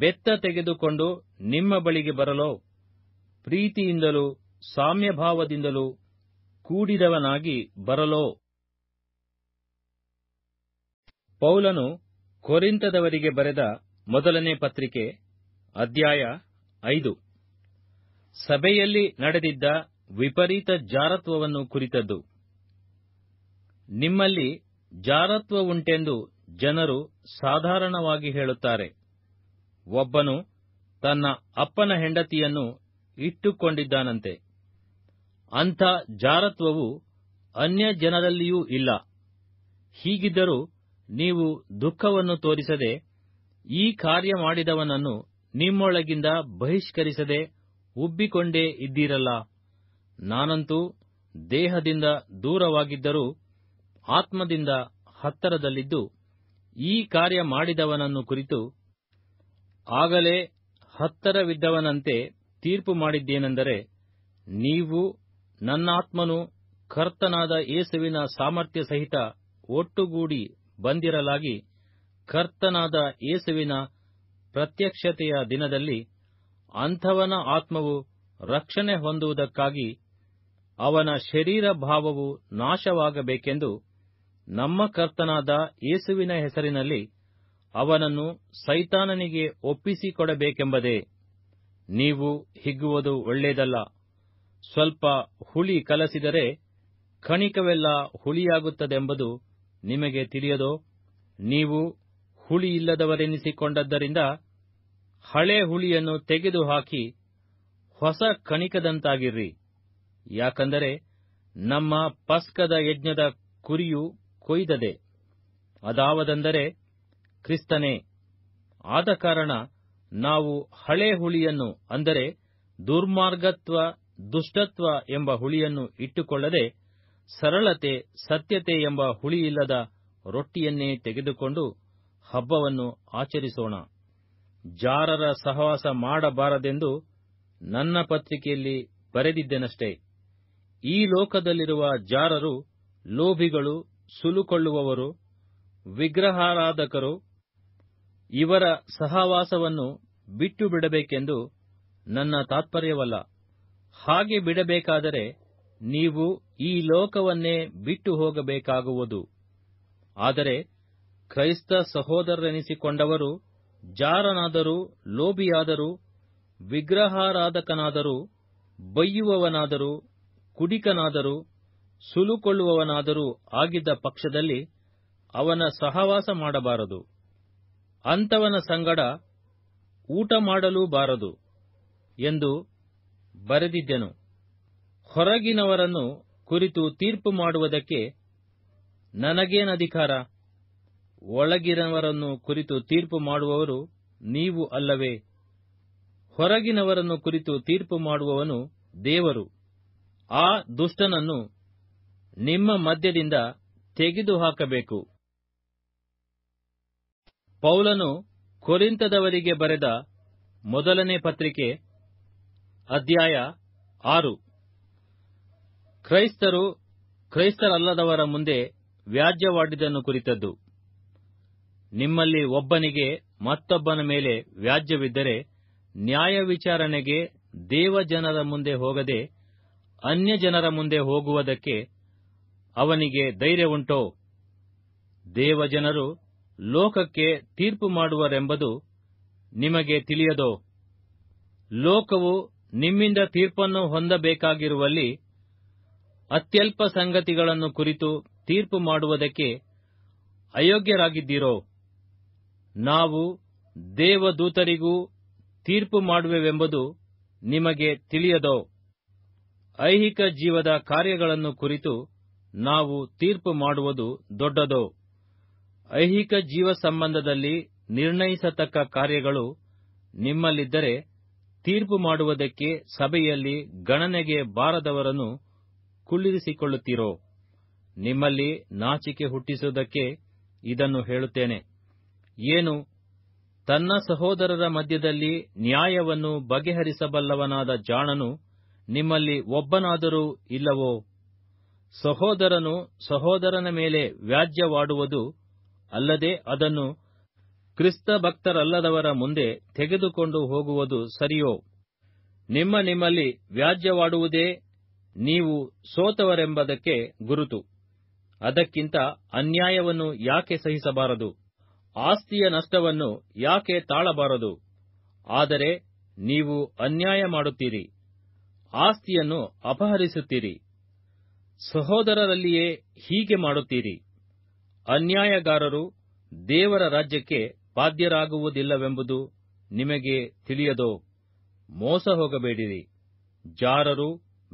ಬೆತ್ತ ತೆಗೆದುಕೊಂಡು ನಿಮ್ಮ ಬಳಿಗೆ ಬರಲೋ ಪ್ರೀತಿಯಿಂದಲೂ ಸಾಮ್ಯಭಾವದಿಂದಲೂ ಕೂಡಿದವನಾಗಿ ಬರಲೋ ಪೌಲನು ಕೊರಿಂತದವರಿಗೆ ಬರೆದ ಮೊದಲನೇ ಪತ್ರಿಕೆ ಅಧ್ಯಾಯ ಐದು ಸಭೆಯಲ್ಲಿ ನಡೆದಿದ್ದ ವಿಪರೀತ ಜಾರತ್ವವನ್ನು ಕುರಿತದ್ದು ನಿಮ್ಮಲ್ಲಿ ಜಾರತ್ವವುಂಟೆಂದು ಜನರು ಸಾಧಾರಣವಾಗಿ ಹೇಳುತ್ತಾರೆ ಒಬ್ಬನು ತನ್ನ ಅಪ್ಪನ ಹೆಂಡತಿಯನ್ನು ಇಟ್ಟುಕೊಂಡಿದ್ದಾನಂತೆ ಅಂಥ ಜಾರತ್ವವು ಅನ್ಯ ಜನರಲ್ಲಿಯೂ ಇಲ್ಲ ಹೀಗಿದ್ದರೂ ನೀವು ದುಃಖವನ್ನು ತೋರಿಸದೆ ಈ ಕಾರ್ಯ ಮಾಡಿದವನನ್ನು ನಿಮ್ಮೊಳಗಿಂದ ಬಹಿಷ್ಕರಿಸದೆ ಉಬ್ಬಿಕೊಂಡೇ ಇದ್ದೀರಲ್ಲ ನಾನಂತೂ ದೇಹದಿಂದ ದೂರವಾಗಿದ್ದರೂ ಆತ್ಮದಿಂದ ಹತ್ತರದಲ್ಲಿದ್ದು ಈ ಕಾರ್ಯ ಮಾಡಿದವನನ್ನು ಕುರಿತು ಆಗಲೇ ಹತ್ತರವಿದ್ದವನಂತೆ ತೀರ್ಪು ಮಾಡಿದ್ದೇನೆಂದರೆ ನೀವು ನನ್ನಾತ್ಮನು ಕರ್ತನಾದ ಏಸುವಿನ ಸಾಮರ್ಥ್ಯ ಸಹಿತ ಒಟ್ಟುಗೂಡಿ ಬಂದಿರಲಾಗಿ ಕರ್ತನಾದ ಏಸುವಿನ ಪ್ರತ್ಯಕ್ಷತೆಯ ದಿನದಲ್ಲಿ ಅಂಥವನ ಆತ್ಮವು ರಕ್ಷಣೆ ಹೊಂದುವುದಕ್ಕಾಗಿ ಅವನ ಶರೀರ ಭಾವವು ನಾಶವಾಗಬೇಕೆಂದು ನಮ್ಮ ಕರ್ತನಾದ ಯೇಸುವಿನ ಹೆಸರಿನಲ್ಲಿ ಅವನನ್ನು ಸೈತಾನನಿಗೆ ಒಪ್ಪಿಸಿಕೊಡಬೇಕೆಂಬುದೇ ನೀವು ಹಿಗ್ಗುವುದು ಒಳ್ಳೆಯದಲ್ಲ ಸ್ವಲ್ಪ ಹುಳಿ ಕಲಸಿದರೆ ಕಣಿಕವೆಲ್ಲ ಹುಳಿಯಾಗುತ್ತದೆಂಬುದು ನಿಮಗೆ ತಿಳಿಯದೋ ನೀವು ಹುಳಿಯಿಲ್ಲದವರೆನಿಸಿಕೊಂಡದ್ದರಿಂದ ಹಳೆ ಹುಳಿಯನ್ನು ತೆಗೆದುಹಾಕಿ ಹೊಸ ಕಣಿಕದಂತಾಗಿರ್ರಿ ಯಾಕಂದರೆ ನಮ್ಮ ಪಸ್ಕದ ಯಜ್ಞದ ಕುರಿಯು ಕೊಯ್ದದೆ ಅದಾವದೆಂದರೆ ಕ್ರಿಸ್ತನೇ ಆದ ಕಾರಣ ನಾವು ಹಳೆ ಹುಳಿಯನ್ನು ಅಂದರೆ ದುರ್ಮಾರ್ಗತ್ವ ದುಷ್ಟತ್ವ ಎಂಬ ಹುಳಿಯನ್ನು ಇಟ್ಟುಕೊಳ್ಳದೆ ಸರಳತೆ ಸತ್ಯತೆ ಎಂಬ ಹುಳಿಯಿಲ್ಲದ ರೊಟ್ಟಿಯನ್ನೇ ತೆಗೆದುಕೊಂಡು ಹಬ್ಬವನ್ನು ಆಚರಿಸೋಣ ಜಾರರ ಸಹವಾಸ ಮಾಡಬಾರದೆಂದು ನನ್ನ ಪತ್ರಿಕೆಯಲ್ಲಿ ಬರೆದಿದ್ದೆನಷ್ಟೇ ಈ ಲೋಕದಲ್ಲಿರುವ ಜಾರರು ಲೋಭಿಗಳು ಸುಲುಕೊಳ್ಳುವವರು ವಿಗ್ರಹಾರಾಧಕರು ಇವರ ಸಹವಾಸವನ್ನು ಬಿಟ್ಟು ಬಿಡಬೇಕೆಂದು ನನ್ನ ತಾತ್ಪರ್ಯವಲ್ಲ ಹಾಗೆ ಬಿಡಬೇಕಾದರೆ ನೀವು ಈ ಲೋಕವನ್ನೇ ಬಿಟ್ಟು ಹೋಗಬೇಕಾಗುವುದು ಆದರೆ ಕ್ರೈಸ್ತ ಸಹೋದರರೆನಿಸಿಕೊಂಡವರು ಜಾರನಾದರೂ ಲೋಭಿಯಾದರೂ ವಿಗ್ರಹಾರಾಧಕನಾದರೂ ಬೈಯುವವನಾದರೂ ಕುಡಿಕನಾದರೂ ಸುಲುಕೊಳ್ಳುವವನಾದರೂ ಆಗಿದ್ದ ಪಕ್ಷದಲ್ಲಿ ಅವನ ಸಹವಾಸ ಮಾಡಬಾರದು ಅಂತವನ ಸಂಗಡ ಊಟ ಮಾಡಲೂ ಬಾರದು ಎಂದು ಬರೆದಿದ್ದೆನು ಹೊರಗಿನವರನ್ನು ಕುರಿತು ತೀರ್ಪು ಮಾಡುವುದಕ್ಕೆ ನನಗೇನ ಅಧಿಕಾರ ಒಳಗಿನವರನ್ನು ಕುರಿತು ತೀರ್ಪು ಮಾಡುವವರು ನೀವು ಅಲ್ಲವೇ ಹೊರಗಿನವರನ್ನು ಕುರಿತು ತೀರ್ಪು ಮಾಡುವವನು ದೇವರು ಆ ದುಷ್ಟನನ್ನು ನಿಮ್ಮ ಮಧ್ಯದಿಂದ ತೆಗೆದುಹಾಕಬೇಕು ಪೌಲನು ಕೊರಿಂತದವರಿಗೆ ಬರೆದ ಮೊದಲನೇ ಪತ್ರಿಕೆ ಅಧ್ಯಾಯ ಆರು ಕ್ರೈಸ್ತರು ಕ್ರೈಸ್ತರಲ್ಲದವರ ಮುಂದೆ ವ್ಯಾಜ್ಯವಾಡಿದ್ದನ್ನು ಕುರಿತದ್ದು ನಿಮ್ಮಲ್ಲಿ ಒಬ್ಬನಿಗೆ ಮತ್ತೊಬ್ಬನ ಮೇಲೆ ವ್ಯಾಜ್ಯವಿದ್ದರೆ ನ್ಯಾಯ ವಿಚಾರಣೆಗೆ ದೇವಜನರ ಮುಂದೆ ಹೋಗದೆ ಅನ್ಯ ಜನರ ಮುಂದೆ ಹೋಗುವುದಕ್ಕೆ ಅವನಿಗೆ ಧೈರ್ಯವುಂಟೋ ದೇವಜನರು ಲೋಕಕ್ಕೆ ತೀರ್ಪು ಮಾಡುವರೆಂಬುದು ನಿಮಗೆ ತಿಳಿಯದೋ ಲೋಕವು ನಿಮ್ಮಿಂದ ತೀರ್ಪನ್ನು ಹೊಂದಬೇಕಾಗಿರುವಲ್ಲಿ ಅತ್ಯಲ್ಪ ಸಂಗತಿಗಳನ್ನು ಕುರಿತು ತೀರ್ಪು ಮಾಡುವುದಕ್ಕೆ ಅಯೋಗ್ಯರಾಗಿದ್ದೀರೋ ನಾವು ದೇವದೂತರಿಗೂ ತೀರ್ಪು ಮಾಡುವೆವೆಂಬುದು ನಿಮಗೆ ತಿಳಿಯದೋ ಐಹಿಕ ಜೀವದ ಕಾರ್ಯಗಳನ್ನು ಕುರಿತು ನಾವು ತೀರ್ಪು ಮಾಡುವುದು ದೊಡ್ಡದೋ ಐಹಿಕ ಜೀವ ಸಂಬಂಧದಲ್ಲಿ ನಿರ್ಣಯಿಸತಕ್ಕ ಕಾರ್ಯಗಳು ನಿಮ್ಮಲ್ಲಿದ್ದರೆ ತೀರ್ಪು ಮಾಡುವುದಕ್ಕೆ ಸಭೆಯಲ್ಲಿ ಗಣನೆಗೆ ಬಾರದವರನ್ನು ಕುಳ್ಳಿರಿಸಿಕೊಳ್ಳುತ್ತೀರೋ ನಿಮ್ಮಲ್ಲಿ ನಾಚಿಕೆ ಹುಟ್ಟಿಸುವುದಕ್ಕೆ ಇದನ್ನು ಹೇಳುತ್ತೇನೆ ಏನು ತನ್ನ ಸಹೋದರರ ಮಧ್ಯದಲ್ಲಿ ನ್ಯಾಯವನ್ನು ಬಗೆಹರಿಸಬಲ್ಲವನಾದ ಜಾಣನು ನಿಮ್ಮಲ್ಲಿ ಒಬ್ಬನಾದರೂ ಇಲ್ಲವೋ ಸಹೋದರನು ಸಹೋದರನ ಮೇಲೆ ವ್ಯಾಜ್ಯವಾಡುವುದು ಅಲ್ಲದೆ ಅದನ್ನು ಕ್ರಿಸ್ತ ಭಕ್ತರಲ್ಲದವರ ಮುಂದೆ ತೆಗೆದುಕೊಂಡು ಹೋಗುವುದು ಸರಿಯೋ ನಿಮ್ಮ ನಿಮ್ಮಲ್ಲಿ ವ್ಯಾಜ್ಯವಾಡುವುದೇ ನೀವು ಸೋತವರೆಂಬುದಕ್ಕೆ ಗುರುತು ಅದಕ್ಕಿಂತ ಅನ್ಯಾಯವನ್ನು ಯಾಕೆ ಸಹಿಸಬಾರದು ಆಸ್ತಿಯ ನಷ್ಟವನ್ನು ಯಾಕೆ ತಾಳಬಾರದು ಆದರೆ ನೀವು ಅನ್ಯಾಯ ಮಾಡುತ್ತೀರಿ ಆಸ್ತಿಯನ್ನು ಅಪಹರಿಸುತ್ತೀರಿ ಸಹೋದರರಲ್ಲಿಯೇ ಹೀಗೆ ಮಾಡುತ್ತೀರಿ ಅನ್ಯಾಯಗಾರರು ದೇವರ ರಾಜ್ಯಕ್ಕೆ ಬಾಧ್ಯರಾಗುವುದಿಲ್ಲವೆಂಬುದು ನಿಮಗೆ ತಿಳಿಯದೋ ಮೋಸ ಹೋಗಬೇಡಿರಿ ಜಾರರು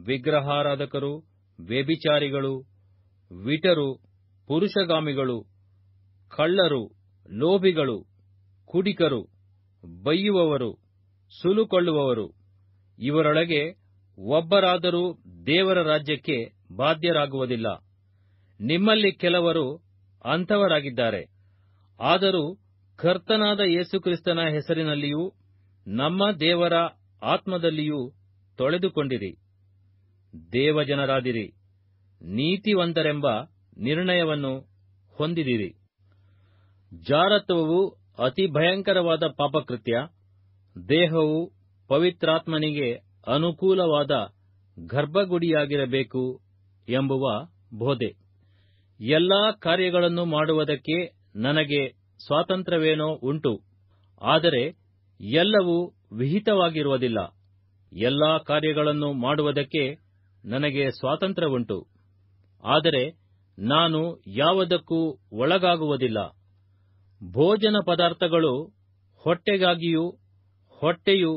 ವಿಗ್ರಹಾರಾಧಕರು ವ್ಯಭಿಚಾರಿಗಳು ವಿಟರು ಪುರುಷಗಾಮಿಗಳು ಕಳ್ಳರು ಲೋಭಿಗಳು ಕುಡಿಕರು ಬೈಯುವವರು ಸುಲುಕೊಳ್ಳುವವರು ಇವರೊಳಗೆ ಒಬ್ಬರಾದರೂ ದೇವರ ರಾಜ್ಯಕ್ಕೆ ಬಾಧ್ಯರಾಗುವುದಿಲ್ಲ ನಿಮ್ಮಲ್ಲಿ ಕೆಲವರು ಅಂಥವರಾಗಿದ್ದಾರೆ ಆದರೂ ಕರ್ತನಾದ ಯೇಸುಕ್ರಿಸ್ತನ ಹೆಸರಿನಲ್ಲಿಯೂ ನಮ್ಮ ದೇವರ ಆತ್ಮದಲ್ಲಿಯೂ ತೊಳೆದುಕೊಂಡಿರಿ ದೇವಜನರಾದಿರಿ ನೀತಿವಂತರೆಂಬ ನಿರ್ಣಯವನ್ನು ಹೊಂದಿದಿರಿ ಜಾರತ್ವವು ಅತಿ ಭಯಂಕರವಾದ ಪಾಪಕೃತ್ಯ ದೇಹವು ಪವಿತ್ರಾತ್ಮನಿಗೆ ಅನುಕೂಲವಾದ ಗರ್ಭಗುಡಿಯಾಗಿರಬೇಕು ಎಂಬುವ ಬೋಧೆ ಎಲ್ಲಾ ಕಾರ್ಯಗಳನ್ನು ಮಾಡುವುದಕ್ಕೆ ನನಗೆ ಸ್ವಾತಂತ್ರ್ಯವೇನೋ ಉಂಟು ಆದರೆ ಎಲ್ಲವೂ ವಿಹಿತವಾಗಿರುವುದಿಲ್ಲ ಎಲ್ಲಾ ಕಾರ್ಯಗಳನ್ನು ಮಾಡುವುದಕ್ಕೆ ನನಗೆ ಸ್ವಾತಂತ್ರ್ಯವುಂಟು ಆದರೆ ನಾನು ಯಾವುದಕ್ಕೂ ಒಳಗಾಗುವುದಿಲ್ಲ ಭೋಜನ ಪದಾರ್ಥಗಳು ಹೊಟ್ಟೆಗಾಗಿಯೂ ಹೊಟ್ಟೆಯು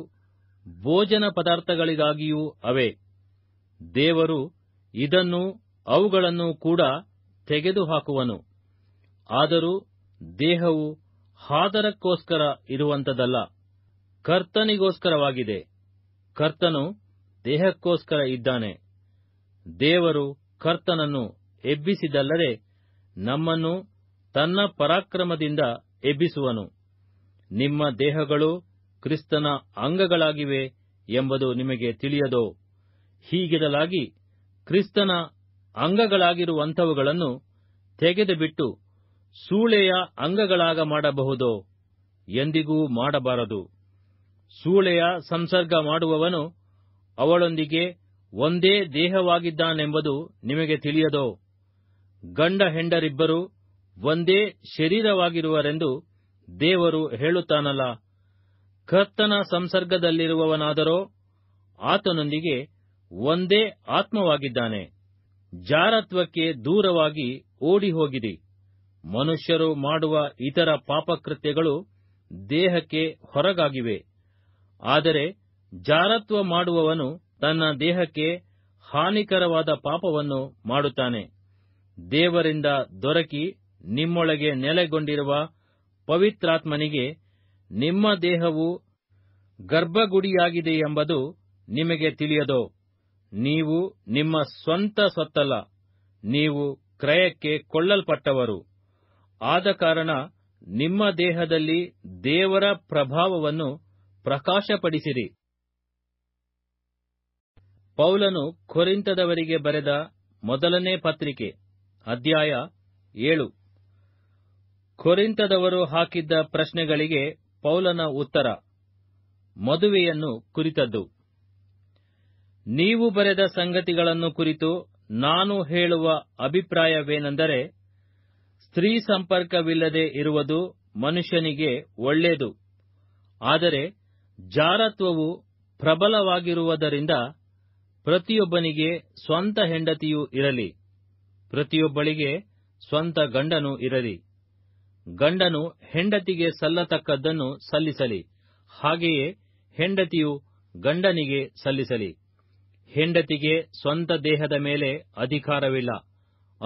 ಭೋಜನ ಪದಾರ್ಥಗಳಿಗಾಗಿಯೂ ಅವೆ ದೇವರು ಇದನ್ನು ಅವುಗಳನ್ನು ಕೂಡ ತೆಗೆದುಹಾಕುವನು ಆದರೂ ದೇಹವು ಹಾದರಕ್ಕೋಸ್ಕರ ಇರುವಂತದಲ್ಲ ಕರ್ತನಿಗೋಸ್ಕರವಾಗಿದೆ ಕರ್ತನು ದೇಹಕ್ಕೋಸ್ಕರ ಇದ್ದಾನೆ ದೇವರು ಕರ್ತನನ್ನು ಎಬ್ಬಿಸಿದಲ್ಲದೆ ನಮ್ಮನ್ನು ತನ್ನ ಪರಾಕ್ರಮದಿಂದ ಎಬ್ಬಿಸುವನು ನಿಮ್ಮ ದೇಹಗಳು ಕ್ರಿಸ್ತನ ಅಂಗಗಳಾಗಿವೆ ಎಂಬುದು ನಿಮಗೆ ತಿಳಿಯದೋ ಹೀಗಿರಲಾಗಿ ಕ್ರಿಸ್ತನ ಅಂಗಗಳಾಗಿರುವಂಥವುಗಳನ್ನು ತೆಗೆದುಬಿಟ್ಟು ಸೂಳೆಯ ಅಂಗಗಳಾಗ ಮಾಡಬಹುದೋ ಎಂದಿಗೂ ಮಾಡಬಾರದು ಸೂಳೆಯ ಸಂಸರ್ಗ ಮಾಡುವವನು ಅವಳೊಂದಿಗೆ ಒಂದೇ ದೇಹವಾಗಿದ್ದಾನೆಂಬುದು ನಿಮಗೆ ತಿಳಿಯದೋ ಗಂಡ ಹೆಂಡರಿಬ್ಬರು ಒಂದೇ ಶರೀರವಾಗಿರುವರೆಂದು ದೇವರು ಹೇಳುತ್ತಾನಲ್ಲ ಕರ್ತನ ಸಂಸರ್ಗದಲ್ಲಿರುವವನಾದರೋ ಆತನೊಂದಿಗೆ ಒಂದೇ ಆತ್ಮವಾಗಿದ್ದಾನೆ ಜಾರತ್ವಕ್ಕೆ ದೂರವಾಗಿ ಓಡಿ ಹೋಗಿರಿ ಮನುಷ್ಯರು ಮಾಡುವ ಇತರ ಪಾಪಕೃತ್ಯಗಳು ದೇಹಕ್ಕೆ ಹೊರಗಾಗಿವೆ ಆದರೆ ಜಾರತ್ವ ಮಾಡುವವನು ತನ್ನ ದೇಹಕ್ಕೆ ಹಾನಿಕರವಾದ ಪಾಪವನ್ನು ಮಾಡುತ್ತಾನೆ ದೇವರಿಂದ ದೊರಕಿ ನಿಮ್ಮೊಳಗೆ ನೆಲೆಗೊಂಡಿರುವ ಪವಿತ್ರಾತ್ಮನಿಗೆ ನಿಮ್ಮ ದೇಹವು ಗರ್ಭಗುಡಿಯಾಗಿದೆ ಎಂಬುದು ನಿಮಗೆ ತಿಳಿಯದೋ ನೀವು ನಿಮ್ಮ ಸ್ವಂತ ಸ್ವತ್ತಲ್ಲ ನೀವು ಕ್ರಯಕ್ಕೆ ಕೊಳ್ಳಲ್ಪಟ್ಟವರು ಆದ ಕಾರಣ ನಿಮ್ಮ ದೇಹದಲ್ಲಿ ದೇವರ ಪ್ರಭಾವವನ್ನು ಪ್ರಕಾಶಪಡಿಸಿರಿ ಪೌಲನು ಕೊರಿಂತದವರಿಗೆ ಬರೆದ ಮೊದಲನೇ ಪತ್ರಿಕೆ ಅಧ್ಯಾಯ ಏಳು ಖೊರಿಂತದವರು ಹಾಕಿದ್ದ ಪ್ರಶ್ನೆಗಳಿಗೆ ಪೌಲನ ಉತ್ತರ ಮದುವೆಯನ್ನು ಕುರಿತದ್ದು ನೀವು ಬರೆದ ಸಂಗತಿಗಳನ್ನು ಕುರಿತು ನಾನು ಹೇಳುವ ಅಭಿಪ್ರಾಯವೇನೆಂದರೆ ಸ್ತ್ರೀ ಸಂಪರ್ಕವಿಲ್ಲದೆ ಇರುವುದು ಮನುಷ್ಯನಿಗೆ ಒಳ್ಳೆಯದು ಆದರೆ ಜಾರತ್ವವು ಪ್ರಬಲವಾಗಿರುವುದರಿಂದ ಪ್ರತಿಯೊಬ್ಬನಿಗೆ ಸ್ವಂತ ಹೆಂಡತಿಯೂ ಇರಲಿ ಪ್ರತಿಯೊಬ್ಬಳಿಗೆ ಸ್ವಂತ ಗಂಡನೂ ಇರಲಿ ಗಂಡನು ಹೆಂಡತಿಗೆ ಸಲ್ಲತಕ್ಕದ್ದನ್ನು ಸಲ್ಲಿಸಲಿ ಹಾಗೆಯೇ ಹೆಂಡತಿಯು ಗಂಡನಿಗೆ ಸಲ್ಲಿಸಲಿ ಹೆಂಡತಿಗೆ ಸ್ವಂತ ದೇಹದ ಮೇಲೆ ಅಧಿಕಾರವಿಲ್ಲ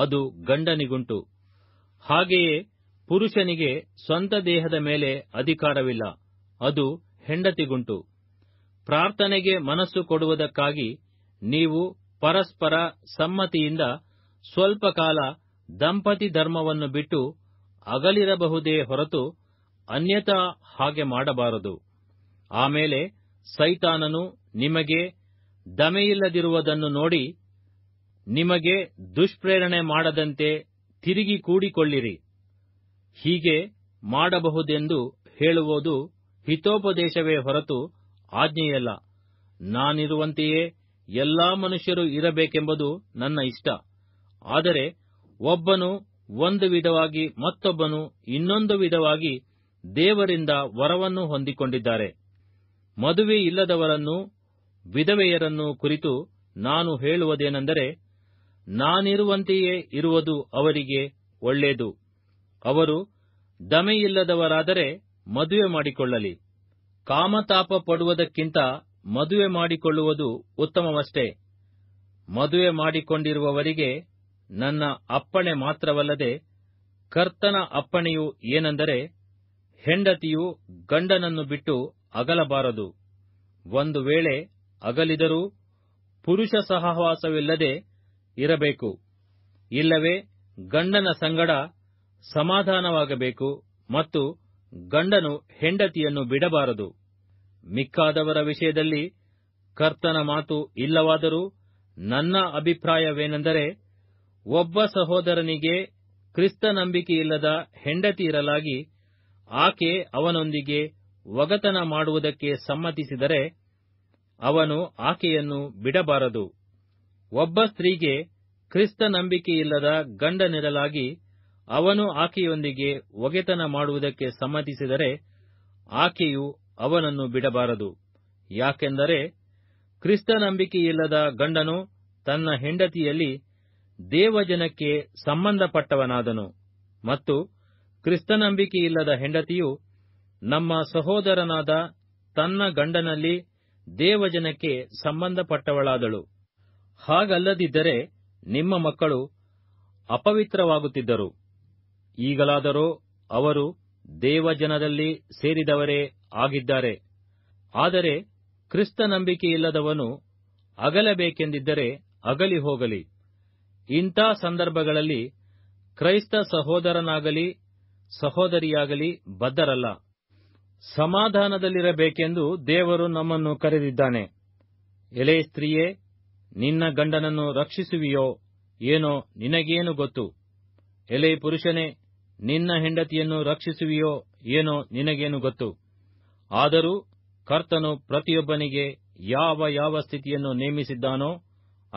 ಅದು ಗಂಡನಿಗುಂಟು ಹಾಗೆಯೇ ಪುರುಷನಿಗೆ ಸ್ವಂತ ದೇಹದ ಮೇಲೆ ಅಧಿಕಾರವಿಲ್ಲ ಅದು ಹೆಂಡತಿಗುಂಟು ಪ್ರಾರ್ಥನೆಗೆ ಮನಸ್ಸು ಕೊಡುವುದಕ್ಕಾಗಿ ನೀವು ಪರಸ್ಪರ ಸಮ್ಮತಿಯಿಂದ ಸ್ವಲ್ಪ ಕಾಲ ದಂಪತಿ ಧರ್ಮವನ್ನು ಬಿಟ್ಟು ಅಗಲಿರಬಹುದೇ ಹೊರತು ಅನ್ಯತಾ ಹಾಗೆ ಮಾಡಬಾರದು ಆಮೇಲೆ ಸೈತಾನನು ನಿಮಗೆ ದಮೆಯಿಲ್ಲದಿರುವುದನ್ನು ನೋಡಿ ನಿಮಗೆ ದುಷ್ಪ್ರೇರಣೆ ಮಾಡದಂತೆ ತಿರುಗಿ ಕೂಡಿಕೊಳ್ಳಿರಿ ಹೀಗೆ ಮಾಡಬಹುದೆಂದು ಹೇಳುವುದು ಹಿತೋಪದೇಶವೇ ಹೊರತು ಆಜ್ಞೆಯಲ್ಲ ನಾನಿರುವಂತೆಯೇ ಎಲ್ಲಾ ಮನುಷ್ಯರು ಇರಬೇಕೆಂಬುದು ನನ್ನ ಇಷ್ಟ ಆದರೆ ಒಬ್ಬನು ಒಂದು ವಿಧವಾಗಿ ಮತ್ತೊಬ್ಬನು ಇನ್ನೊಂದು ವಿಧವಾಗಿ ದೇವರಿಂದ ವರವನ್ನು ಹೊಂದಿಕೊಂಡಿದ್ದಾರೆ ಮದುವೆ ಇಲ್ಲದವರನ್ನು ವಿಧವೆಯರನ್ನು ಕುರಿತು ನಾನು ಹೇಳುವುದೇನೆಂದರೆ ನಾನಿರುವಂತೆಯೇ ಇರುವುದು ಅವರಿಗೆ ಒಳ್ಳೆಯದು ಅವರು ದಮೆಯಿಲ್ಲದವರಾದರೆ ಮದುವೆ ಮಾಡಿಕೊಳ್ಳಲಿ ಕಾಮತಾಪ ಪಡುವುದಕ್ಕಿಂತ ಮದುವೆ ಮಾಡಿಕೊಳ್ಳುವುದು ಉತ್ತಮವಷ್ಟೇ ಮದುವೆ ಮಾಡಿಕೊಂಡಿರುವವರಿಗೆ ನನ್ನ ಅಪ್ಪಣೆ ಮಾತ್ರವಲ್ಲದೆ ಕರ್ತನ ಅಪ್ಪಣೆಯು ಏನೆಂದರೆ ಹೆಂಡತಿಯು ಗಂಡನನ್ನು ಬಿಟ್ಟು ಅಗಲಬಾರದು ಒಂದು ವೇಳೆ ಅಗಲಿದರೂ ಪುರುಷ ಸಹವಾಸವಿಲ್ಲದೆ ಇರಬೇಕು ಇಲ್ಲವೇ ಗಂಡನ ಸಂಗಡ ಸಮಾಧಾನವಾಗಬೇಕು ಮತ್ತು ಗಂಡನು ಹೆಂಡತಿಯನ್ನು ಬಿಡಬಾರದು ಮಿಕ್ಕಾದವರ ವಿಷಯದಲ್ಲಿ ಕರ್ತನ ಮಾತು ಇಲ್ಲವಾದರೂ ನನ್ನ ಅಭಿಪ್ರಾಯವೇನೆಂದರೆ ಒಬ್ಬ ಸಹೋದರನಿಗೆ ಕ್ರಿಸ್ತ ನಂಬಿಕೆಯಿಲ್ಲದ ಹೆಂಡತಿ ಇರಲಾಗಿ ಆಕೆ ಅವನೊಂದಿಗೆ ಒಗತನ ಮಾಡುವುದಕ್ಕೆ ಸಮ್ಮತಿಸಿದರೆ ಅವನು ಆಕೆಯನ್ನು ಬಿಡಬಾರದು ಒಬ್ಬ ಸ್ತ್ರೀಗೆ ಕ್ರಿಸ್ತ ನಂಬಿಕೆಯಿಲ್ಲದ ಗಂಡನಿರಲಾಗಿ ಅವನು ಆಕೆಯೊಂದಿಗೆ ಒಗೆತನ ಮಾಡುವುದಕ್ಕೆ ಸಮ್ಮತಿಸಿದರೆ ಆಕೆಯು ಅವನನ್ನು ಬಿಡಬಾರದು ಯಾಕೆಂದರೆ ಕ್ರಿಸ್ತ ನಂಬಿಕೆಯಿಲ್ಲದ ಗಂಡನು ತನ್ನ ಹೆಂಡತಿಯಲ್ಲಿ ದೇವಜನಕ್ಕೆ ಸಂಬಂಧಪಟ್ಟವನಾದನು ಮತ್ತು ಕ್ರಿಸ್ತನಂಬಿಕೆಯಿಲ್ಲದ ಹೆಂಡತಿಯು ನಮ್ಮ ಸಹೋದರನಾದ ತನ್ನ ಗಂಡನಲ್ಲಿ ದೇವಜನಕ್ಕೆ ಸಂಬಂಧಪಟ್ಟವಳಾದಳು ಹಾಗಲ್ಲದಿದ್ದರೆ ನಿಮ್ಮ ಮಕ್ಕಳು ಅಪವಿತ್ರವಾಗುತ್ತಿದ್ದರು ಈಗಲಾದರೂ ಅವರು ದೇವಜನದಲ್ಲಿ ಸೇರಿದವರೇ ಆಗಿದ್ದಾರೆ ಆದರೆ ಕ್ರಿಸ್ತ ನಂಬಿಕೆಯಿಲ್ಲದವನು ಅಗಲಬೇಕೆಂದಿದ್ದರೆ ಅಗಲಿ ಹೋಗಲಿ ಇಂಥ ಸಂದರ್ಭಗಳಲ್ಲಿ ಕ್ರೈಸ್ತ ಸಹೋದರನಾಗಲಿ ಸಹೋದರಿಯಾಗಲಿ ಬದ್ಧರಲ್ಲ ಸಮಾಧಾನದಲ್ಲಿರಬೇಕೆಂದು ದೇವರು ನಮ್ಮನ್ನು ಕರೆದಿದ್ದಾನೆ ಎಲೆ ಸ್ತ್ರೀಯೇ ನಿನ್ನ ಗಂಡನನ್ನು ರಕ್ಷಿಸುವಿಯೋ ಏನೋ ನಿನಗೇನು ಗೊತ್ತು ಎಲೆ ಪುರುಷನೇ ನಿನ್ನ ಹೆಂಡತಿಯನ್ನು ರಕ್ಷಿಸುವಿಯೋ ಏನೋ ನಿನಗೇನು ಗೊತ್ತು ಆದರೂ ಕರ್ತನು ಪ್ರತಿಯೊಬ್ಬನಿಗೆ ಯಾವ ಯಾವ ಸ್ಥಿತಿಯನ್ನು ನೇಮಿಸಿದ್ದಾನೋ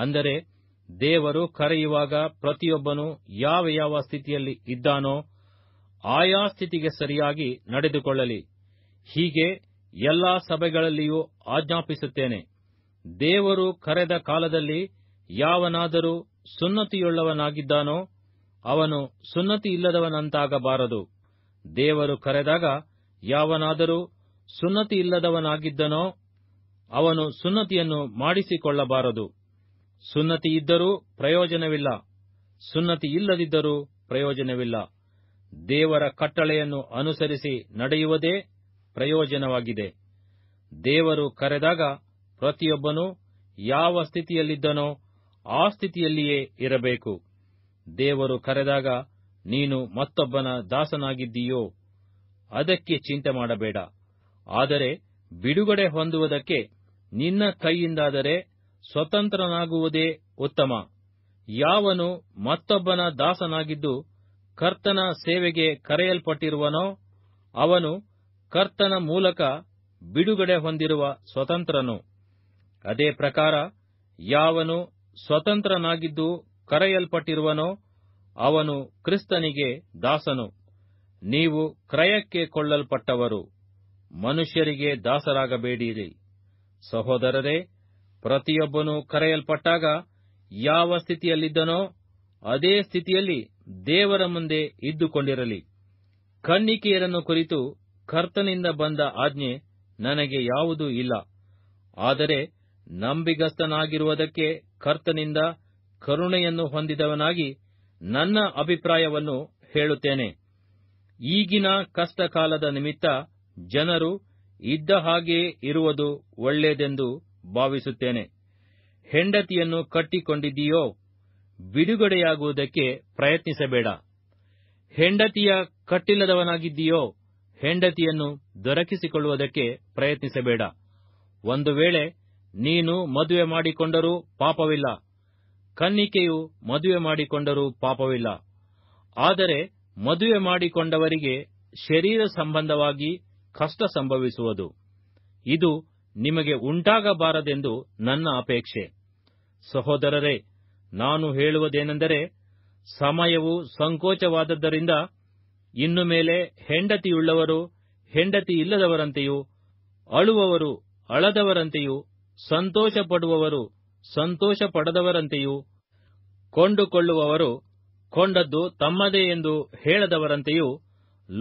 ಅಂದರೆ ದೇವರು ಕರೆಯುವಾಗ ಪ್ರತಿಯೊಬ್ಬನು ಯಾವ ಯಾವ ಸ್ಥಿತಿಯಲ್ಲಿ ಇದ್ದಾನೋ ಆಯಾ ಸ್ಥಿತಿಗೆ ಸರಿಯಾಗಿ ನಡೆದುಕೊಳ್ಳಲಿ ಹೀಗೆ ಎಲ್ಲಾ ಸಭೆಗಳಲ್ಲಿಯೂ ಆಜ್ಞಾಪಿಸುತ್ತೇನೆ ದೇವರು ಕರೆದ ಕಾಲದಲ್ಲಿ ಯಾವನಾದರೂ ಸುನ್ನತಿಯುಳ್ಳವನಾಗಿದ್ದಾನೋ ಅವನು ಸುನ್ನತಿ ಇಲ್ಲದವನಂತಾಗಬಾರದು ದೇವರು ಕರೆದಾಗ ಯಾವನಾದರೂ ಸುನ್ನತಿ ಇಲ್ಲದವನಾಗಿದ್ದನೋ ಅವನು ಸುನ್ನತಿಯನ್ನು ಮಾಡಿಸಿಕೊಳ್ಳಬಾರದು ಸುನ್ನತಿಯಿದ್ದರೂ ಪ್ರಯೋಜನವಿಲ್ಲ ಸುನ್ನತಿಯಿಲ್ಲದಿದ್ದರೂ ಪ್ರಯೋಜನವಿಲ್ಲ ದೇವರ ಕಟ್ಟಳೆಯನ್ನು ಅನುಸರಿಸಿ ನಡೆಯುವುದೇ ಪ್ರಯೋಜನವಾಗಿದೆ ದೇವರು ಕರೆದಾಗ ಪ್ರತಿಯೊಬ್ಬನು ಯಾವ ಸ್ಥಿತಿಯಲ್ಲಿದ್ದನೋ ಆ ಸ್ಥಿತಿಯಲ್ಲಿಯೇ ಇರಬೇಕು ದೇವರು ಕರೆದಾಗ ನೀನು ಮತ್ತೊಬ್ಬನ ದಾಸನಾಗಿದ್ದೀಯೋ ಅದಕ್ಕೆ ಚಿಂತೆ ಮಾಡಬೇಡ ಆದರೆ ಬಿಡುಗಡೆ ಹೊಂದುವುದಕ್ಕೆ ನಿನ್ನ ಕೈಯಿಂದಾದರೆ ಸ್ವತಂತ್ರನಾಗುವುದೇ ಉತ್ತಮ ಯಾವನು ಮತ್ತೊಬ್ಬನ ದಾಸನಾಗಿದ್ದು ಕರ್ತನ ಸೇವೆಗೆ ಕರೆಯಲ್ಪಟ್ಟಿರುವನೋ ಅವನು ಕರ್ತನ ಮೂಲಕ ಬಿಡುಗಡೆ ಹೊಂದಿರುವ ಸ್ವತಂತ್ರನು ಅದೇ ಪ್ರಕಾರ ಯಾವನು ಸ್ವತಂತ್ರನಾಗಿದ್ದು ಕರೆಯಲ್ಪಟ್ಟಿರುವನೋ ಅವನು ಕ್ರಿಸ್ತನಿಗೆ ದಾಸನು ನೀವು ಕ್ರಯಕ್ಕೆ ಕೊಳ್ಳಲ್ಪಟ್ಟವರು ಮನುಷ್ಯರಿಗೆ ದಾಸರಾಗಬೇಡಿರಿ ಸಹೋದರರೇ ಪ್ರತಿಯೊಬ್ಬನು ಕರೆಯಲ್ಪಟ್ಟಾಗ ಯಾವ ಸ್ಥಿತಿಯಲ್ಲಿದ್ದನೋ ಅದೇ ಸ್ಥಿತಿಯಲ್ಲಿ ದೇವರ ಮುಂದೆ ಇದ್ದುಕೊಂಡಿರಲಿ ಕನ್ನಿಕೆಯರನ್ನು ಕುರಿತು ಕರ್ತನಿಂದ ಬಂದ ಆಜ್ಞೆ ನನಗೆ ಯಾವುದೂ ಇಲ್ಲ ಆದರೆ ನಂಬಿಗಸ್ತನಾಗಿರುವುದಕ್ಕೆ ಕರ್ತನಿಂದ ಕರುಣೆಯನ್ನು ಹೊಂದಿದವನಾಗಿ ನನ್ನ ಅಭಿಪ್ರಾಯವನ್ನು ಹೇಳುತ್ತೇನೆ ಈಗಿನ ಕಷ್ಟಕಾಲದ ನಿಮಿತ್ತ ಜನರು ಇದ್ದ ಹಾಗೆಯೇ ಇರುವುದು ಒಳ್ಳೆಯದೆಂದು ಭಾವಿಸುತ್ತೇನೆ ಹೆಂಡತಿಯನ್ನು ಕಟ್ಟಿಕೊಂಡಿದ್ದೀಯೋ ಬಿಡುಗಡೆಯಾಗುವುದಕ್ಕೆ ಪ್ರಯತ್ನಿಸಬೇಡ ಹೆಂಡತಿಯ ಕಟ್ಟಿಲ್ಲದವನಾಗಿದ್ದೀಯೋ ಹೆಂಡತಿಯನ್ನು ದೊರಕಿಸಿಕೊಳ್ಳುವುದಕ್ಕೆ ಪ್ರಯತ್ನಿಸಬೇಡ ಒಂದು ವೇಳೆ ನೀನು ಮದುವೆ ಮಾಡಿಕೊಂಡರೂ ಪಾಪವಿಲ್ಲ ಕನ್ನಿಕೆಯು ಮದುವೆ ಮಾಡಿಕೊಂಡರೂ ಪಾಪವಿಲ್ಲ ಆದರೆ ಮದುವೆ ಮಾಡಿಕೊಂಡವರಿಗೆ ಶರೀರ ಸಂಬಂಧವಾಗಿ ಕಷ್ಟ ಸಂಭವಿಸುವುದು ಇದು ನಿಮಗೆ ಉಂಟಾಗಬಾರದೆಂದು ನನ್ನ ಅಪೇಕ್ಷೆ ಸಹೋದರರೇ ನಾನು ಹೇಳುವುದೇನೆಂದರೆ ಸಮಯವು ಸಂಕೋಚವಾದದ್ದರಿಂದ ಇನ್ನು ಮೇಲೆ ಹೆಂಡತಿಯುಳ್ಳವರು ಇಲ್ಲದವರಂತೆಯೂ ಅಳುವವರು ಅಳದವರಂತೆಯೂ ಸಂತೋಷಪಡುವವರು ಪಡದವರಂತೆಯೂ ಕೊಂಡುಕೊಳ್ಳುವವರು ಕೊಂಡದ್ದು ತಮ್ಮದೇ ಎಂದು ಹೇಳದವರಂತೆಯೂ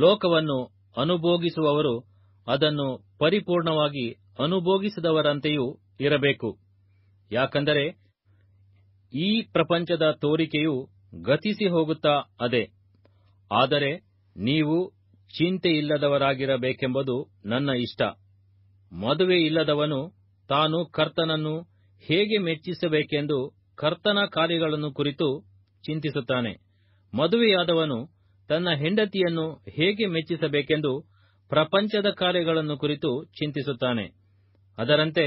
ಲೋಕವನ್ನು ಅನುಭೋಗಿಸುವವರು ಅದನ್ನು ಪರಿಪೂರ್ಣವಾಗಿ ಅನುಭೋಗಿಸದವರಂತೆಯೂ ಇರಬೇಕು ಯಾಕಂದರೆ ಈ ಪ್ರಪಂಚದ ತೋರಿಕೆಯು ಗತಿಸಿ ಹೋಗುತ್ತಾ ಅದೇ ಆದರೆ ನೀವು ಚಿಂತೆಯಿಲ್ಲದವರಾಗಿರಬೇಕೆಂಬುದು ನನ್ನ ಇಷ್ಟ ಇಲ್ಲದವನು ತಾನು ಕರ್ತನನ್ನು ಹೇಗೆ ಮೆಚ್ಚಿಸಬೇಕೆಂದು ಕರ್ತನ ಕಾರ್ಯಗಳನ್ನು ಕುರಿತು ಚಿಂತಿಸುತ್ತಾನೆ ಮದುವೆಯಾದವನು ತನ್ನ ಹೆಂಡತಿಯನ್ನು ಹೇಗೆ ಮೆಚ್ಚಿಸಬೇಕೆಂದು ಪ್ರಪಂಚದ ಕಾರ್ಯಗಳನ್ನು ಕುರಿತು ಚಿಂತಿಸುತ್ತಾನೆ ಅದರಂತೆ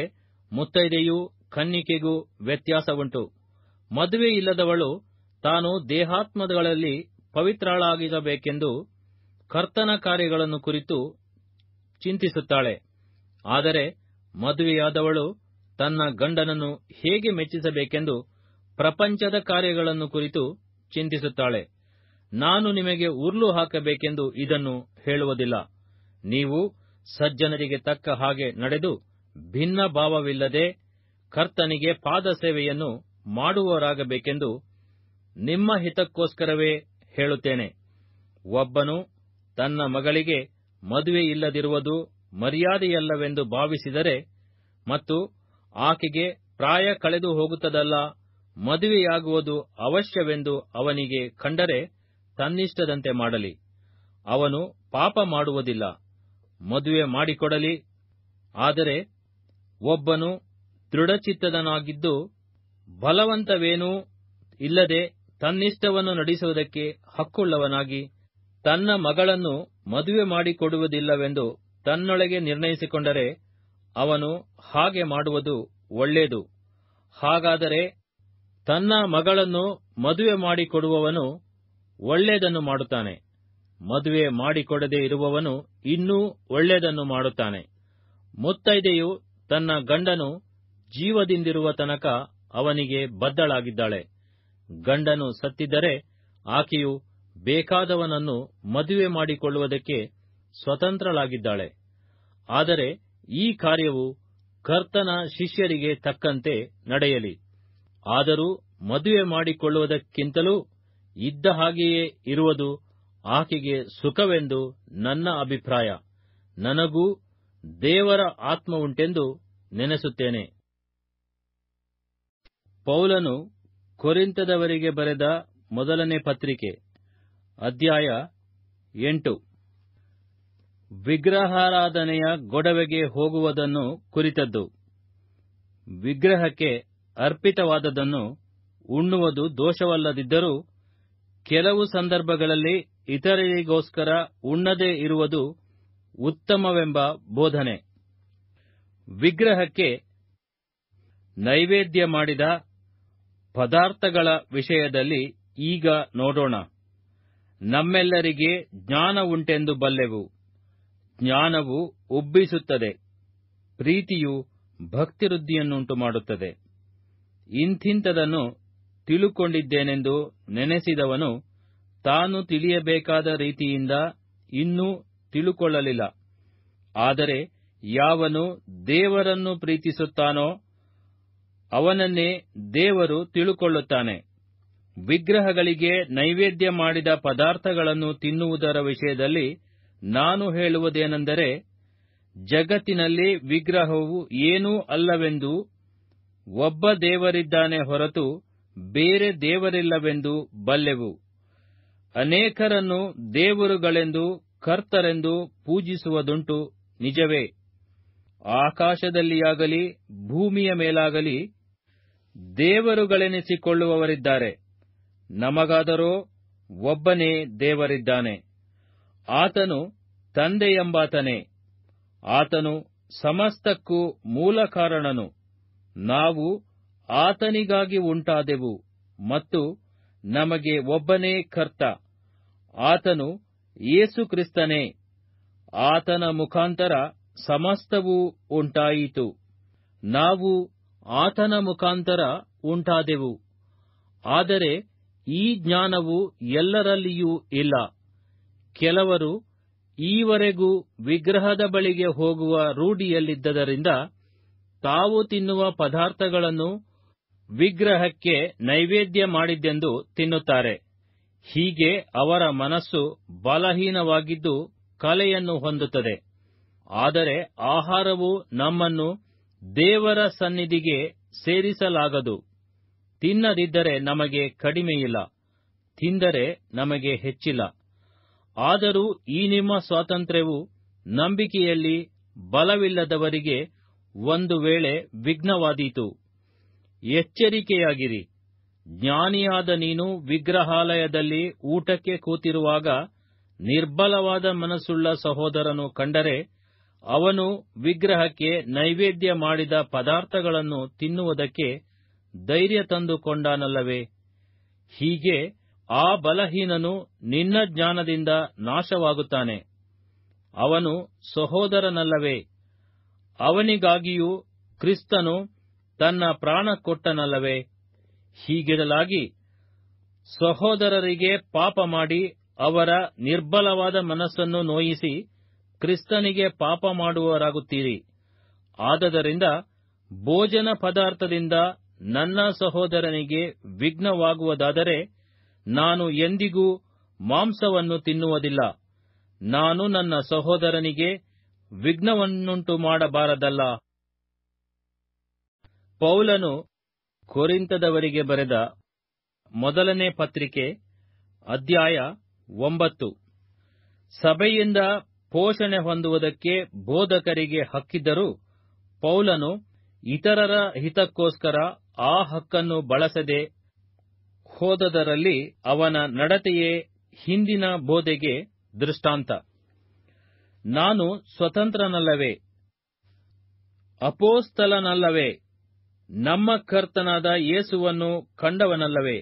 ಮುತ್ತೈದೆಯೂ ಕನ್ನಿಕೆಗೂ ವ್ಯತ್ಯಾಸವುಂಟು ಇಲ್ಲದವಳು ತಾನು ದೇಹಾತ್ಮಗಳಲ್ಲಿ ಪವಿತ್ರಳಾಗಿರಬೇಕೆಂದು ಕರ್ತನ ಕಾರ್ಯಗಳನ್ನು ಕುರಿತು ಚಿಂತಿಸುತ್ತಾಳೆ ಆದರೆ ಮದುವೆಯಾದವಳು ತನ್ನ ಗಂಡನನ್ನು ಹೇಗೆ ಮೆಚ್ಚಿಸಬೇಕೆಂದು ಪ್ರಪಂಚದ ಕಾರ್ಯಗಳನ್ನು ಕುರಿತು ಚಿಂತಿಸುತ್ತಾಳೆ ನಾನು ನಿಮಗೆ ಉರ್ಲು ಹಾಕಬೇಕೆಂದು ಇದನ್ನು ಹೇಳುವುದಿಲ್ಲ ನೀವು ಸಜ್ಜನರಿಗೆ ತಕ್ಕ ಹಾಗೆ ನಡೆದು ಭಿನ್ನ ಭಾವವಿಲ್ಲದೆ ಕರ್ತನಿಗೆ ಪಾದ ಸೇವೆಯನ್ನು ಮಾಡುವವರಾಗಬೇಕೆಂದು ನಿಮ್ಮ ಹಿತಕ್ಕೋಸ್ಕರವೇ ಹೇಳುತ್ತೇನೆ ಒಬ್ಬನು ತನ್ನ ಮಗಳಿಗೆ ಮದುವೆ ಇಲ್ಲದಿರುವುದು ಮರ್ಯಾದೆಯಲ್ಲವೆಂದು ಭಾವಿಸಿದರೆ ಮತ್ತು ಆಕೆಗೆ ಪ್ರಾಯ ಕಳೆದು ಹೋಗುತ್ತದಲ್ಲ ಮದುವೆಯಾಗುವುದು ಅವಶ್ಯವೆಂದು ಅವನಿಗೆ ಕಂಡರೆ ತನ್ನಿಷ್ಟದಂತೆ ಮಾಡಲಿ ಅವನು ಪಾಪ ಮಾಡುವುದಿಲ್ಲ ಮದುವೆ ಮಾಡಿಕೊಡಲಿ ಆದರೆ ಒಬ್ಬನು ದೃಢಚಿತ್ತದನಾಗಿದ್ದು ಬಲವಂತವೇನೂ ಇಲ್ಲದೆ ತನ್ನಿಷ್ಟವನ್ನು ನಡೆಸುವುದಕ್ಕೆ ಹಕ್ಕುಳ್ಳವನಾಗಿ ತನ್ನ ಮಗಳನ್ನು ಮದುವೆ ಮಾಡಿಕೊಡುವುದಿಲ್ಲವೆಂದು ತನ್ನೊಳಗೆ ನಿರ್ಣಯಿಸಿಕೊಂಡರೆ ಅವನು ಹಾಗೆ ಮಾಡುವುದು ಒಳ್ಳೆಯದು ಹಾಗಾದರೆ ತನ್ನ ಮಗಳನ್ನು ಮದುವೆ ಮಾಡಿಕೊಡುವವನು ಒಳ್ಳೆಯದನ್ನು ಮಾಡುತ್ತಾನೆ ಮದುವೆ ಮಾಡಿಕೊಡದೇ ಇರುವವನು ಇನ್ನೂ ಒಳ್ಳೆಯದನ್ನು ಮಾಡುತ್ತಾನೆ ಮುತ್ತೈದೆಯು ತನ್ನ ಗಂಡನು ಜೀವದಿಂದಿರುವ ತನಕ ಅವನಿಗೆ ಬದ್ದಳಾಗಿದ್ದಾಳೆ ಗಂಡನು ಸತ್ತಿದ್ದರೆ ಆಕೆಯು ಬೇಕಾದವನನ್ನು ಮದುವೆ ಮಾಡಿಕೊಳ್ಳುವುದಕ್ಕೆ ಸ್ವತಂತ್ರಳಾಗಿದ್ದಾಳೆ ಆದರೆ ಈ ಕಾರ್ಯವು ಕರ್ತನ ಶಿಷ್ಯರಿಗೆ ತಕ್ಕಂತೆ ನಡೆಯಲಿ ಆದರೂ ಮದುವೆ ಮಾಡಿಕೊಳ್ಳುವುದಕ್ಕಿಂತಲೂ ಇದ್ದ ಹಾಗೆಯೇ ಇರುವುದು ಆಕೆಗೆ ಸುಖವೆಂದು ನನ್ನ ಅಭಿಪ್ರಾಯ ನನಗೂ ದೇವರ ಆತ್ಮವುಂಟೆಂದು ನೆನೆಸುತ್ತೇನೆ ಪೌಲನು ಕೊರಿಂತದವರಿಗೆ ಬರೆದ ಮೊದಲನೇ ಪತ್ರಿಕೆ ಅಧ್ಯಾಯ ಎಂಟು ವಿಗ್ರಹಾರಾಧನೆಯ ಗೊಡವೆಗೆ ಹೋಗುವುದನ್ನು ಕುರಿತದ್ದು ವಿಗ್ರಹಕ್ಕೆ ಅರ್ಪಿತವಾದದನ್ನು ಉಣ್ಣುವುದು ದೋಷವಲ್ಲದಿದ್ದರೂ ಕೆಲವು ಸಂದರ್ಭಗಳಲ್ಲಿ ಇತರರಿಗೋಸ್ಕರ ಉಣ್ಣದೇ ಇರುವುದು ಉತ್ತಮವೆಂಬ ಬೋಧನೆ ವಿಗ್ರಹಕ್ಕೆ ನೈವೇದ್ಯ ಮಾಡಿದ ಪದಾರ್ಥಗಳ ವಿಷಯದಲ್ಲಿ ಈಗ ನೋಡೋಣ ನಮ್ಮೆಲ್ಲರಿಗೆ ಜ್ಞಾನವುಂಟೆಂದು ಬಲ್ಲೆವು ಜ್ಞಾನವು ಉಬ್ಬಿಸುತ್ತದೆ ಪ್ರೀತಿಯು ಭಕ್ತಿ ವೃದ್ಧಿಯನ್ನುಂಟು ಮಾಡುತ್ತದೆ ಇಂಥಿಂಥದನ್ನು ತಿಳುಕೊಂಡಿದ್ದೇನೆಂದು ನೆನೆಸಿದವನು ತಾನು ತಿಳಿಯಬೇಕಾದ ರೀತಿಯಿಂದ ಇನ್ನೂ ತಿಳುಕೊಳ್ಳಲಿಲ್ಲ ಆದರೆ ಯಾವನು ದೇವರನ್ನು ಪ್ರೀತಿಸುತ್ತಾನೋ ಅವನನ್ನೇ ದೇವರು ತಿಳುಕೊಳ್ಳುತ್ತಾನೆ ವಿಗ್ರಹಗಳಿಗೆ ನೈವೇದ್ಯ ಮಾಡಿದ ಪದಾರ್ಥಗಳನ್ನು ತಿನ್ನುವುದರ ವಿಷಯದಲ್ಲಿ ನಾನು ಹೇಳುವುದೇನೆಂದರೆ ಜಗತ್ತಿನಲ್ಲಿ ವಿಗ್ರಹವು ಏನೂ ಅಲ್ಲವೆಂದೂ ಒಬ್ಬ ದೇವರಿದ್ದಾನೆ ಹೊರತು ಬೇರೆ ದೇವರಿಲ್ಲವೆಂದು ಬಲ್ಲೆವು ಅನೇಕರನ್ನು ದೇವರುಗಳೆಂದೂ ಕರ್ತರೆಂದೂ ಪೂಜಿಸುವುದುಂಟು ನಿಜವೇ ಆಕಾಶದಲ್ಲಿಯಾಗಲಿ ಭೂಮಿಯ ಮೇಲಾಗಲಿ ದೇವರುಗಳೆನಿಸಿಕೊಳ್ಳುವವರಿದ್ದಾರೆ ನಮಗಾದರೋ ಒಬ್ಬನೇ ದೇವರಿದ್ದಾನೆ ಆತನು ತಂದೆಯೆಂಬಾತನೇ ಆತನು ಸಮಸ್ತಕ್ಕೂ ಮೂಲ ಕಾರಣನು ನಾವು ಆತನಿಗಾಗಿ ಉಂಟಾದೆವು ಮತ್ತು ನಮಗೆ ಒಬ್ಬನೇ ಕರ್ತ ಆತನು ಯೇಸುಕ್ರಿಸ್ತನೇ ಆತನ ಮುಖಾಂತರ ಸಮಸ್ತವೂ ಉಂಟಾಯಿತು ನಾವು ಆತನ ಮುಖಾಂತರ ಉಂಟಾದೆವು ಆದರೆ ಈ ಜ್ಞಾನವು ಎಲ್ಲರಲ್ಲಿಯೂ ಇಲ್ಲ ಕೆಲವರು ಈವರೆಗೂ ವಿಗ್ರಹದ ಬಳಿಗೆ ಹೋಗುವ ರೂಢಿಯಲ್ಲಿದ್ದರಿಂದ ತಾವು ತಿನ್ನುವ ಪದಾರ್ಥಗಳನ್ನು ವಿಗ್ರಹಕ್ಕೆ ನೈವೇದ್ಯ ಮಾಡಿದ್ದೆಂದು ತಿನ್ನುತ್ತಾರೆ ಹೀಗೆ ಅವರ ಮನಸ್ಸು ಬಲಹೀನವಾಗಿದ್ದು ಕಲೆಯನ್ನು ಹೊಂದುತ್ತದೆ ಆದರೆ ಆಹಾರವು ನಮ್ಮನ್ನು ದೇವರ ಸನ್ನಿಧಿಗೆ ಸೇರಿಸಲಾಗದು ತಿನ್ನದಿದ್ದರೆ ನಮಗೆ ಕಡಿಮೆಯಿಲ್ಲ ತಿಂದರೆ ನಮಗೆ ಹೆಚ್ಚಿಲ್ಲ ಆದರೂ ಈ ನಿಮ್ಮ ಸ್ವಾತಂತ್ರ್ಯವು ನಂಬಿಕೆಯಲ್ಲಿ ಬಲವಿಲ್ಲದವರಿಗೆ ಒಂದು ವೇಳೆ ವಿಘ್ನವಾದೀತು ಎಚ್ಚರಿಕೆಯಾಗಿರಿ ಜ್ಞಾನಿಯಾದ ನೀನು ವಿಗ್ರಹಾಲಯದಲ್ಲಿ ಊಟಕ್ಕೆ ಕೂತಿರುವಾಗ ನಿರ್ಬಲವಾದ ಮನಸ್ಸುಳ್ಳ ಸಹೋದರನು ಕಂಡರೆ ಅವನು ವಿಗ್ರಹಕ್ಕೆ ನೈವೇದ್ಯ ಮಾಡಿದ ಪದಾರ್ಥಗಳನ್ನು ತಿನ್ನುವುದಕ್ಕೆ ಧೈರ್ಯ ತಂದುಕೊಂಡಾನಲ್ಲವೇ ಹೀಗೆ ಆ ಬಲಹೀನನು ನಿನ್ನ ಜ್ಞಾನದಿಂದ ನಾಶವಾಗುತ್ತಾನೆ ಅವನು ಸಹೋದರನಲ್ಲವೇ ಅವನಿಗಾಗಿಯೂ ಕ್ರಿಸ್ತನು ತನ್ನ ಪ್ರಾಣ ಕೊಟ್ಟನಲ್ಲವೇ ಹೀಗಿರಲಾಗಿ ಸಹೋದರರಿಗೆ ಪಾಪ ಮಾಡಿ ಅವರ ನಿರ್ಬಲವಾದ ಮನಸ್ಸನ್ನು ನೋಯಿಸಿ ಕ್ರಿಸ್ತನಿಗೆ ಪಾಪ ಮಾಡುವವರಾಗುತ್ತೀರಿ ಆದ್ದರಿಂದ ಭೋಜನ ಪದಾರ್ಥದಿಂದ ನನ್ನ ಸಹೋದರನಿಗೆ ವಿಘ್ನವಾಗುವುದಾದರೆ ನಾನು ಎಂದಿಗೂ ಮಾಂಸವನ್ನು ತಿನ್ನುವುದಿಲ್ಲ ನಾನು ನನ್ನ ಸಹೋದರನಿಗೆ ವಿಘ್ನವನ್ನುಂಟು ಮಾಡಬಾರದಲ್ಲ ಪೌಲನು ಕೊರಿಂತದವರಿಗೆ ಬರೆದ ಮೊದಲನೇ ಪತ್ರಿಕೆ ಅಧ್ಯಾಯ ಒಂಬತ್ತು ಸಭೆಯಿಂದ ಪೋಷಣೆ ಹೊಂದುವುದಕ್ಕೆ ಬೋಧಕರಿಗೆ ಹಕ್ಕಿದ್ದರೂ ಪೌಲನು ಇತರರ ಹಿತಕ್ಕೋಸ್ಕರ ಆ ಹಕ್ಕನ್ನು ಬಳಸದೆ ಹೋದದರಲ್ಲಿ ಅವನ ನಡತೆಯೇ ಹಿಂದಿನ ಬೋಧೆಗೆ ದೃಷ್ಟಾಂತ ನಾನು ಸ್ವತಂತ್ರನಲ್ಲವೇ ಅಪೋಸ್ತಲನಲ್ಲವೇ ನಮ್ಮ ಕರ್ತನಾದ ಯೇಸುವನ್ನು ಕಂಡವನಲ್ಲವೇ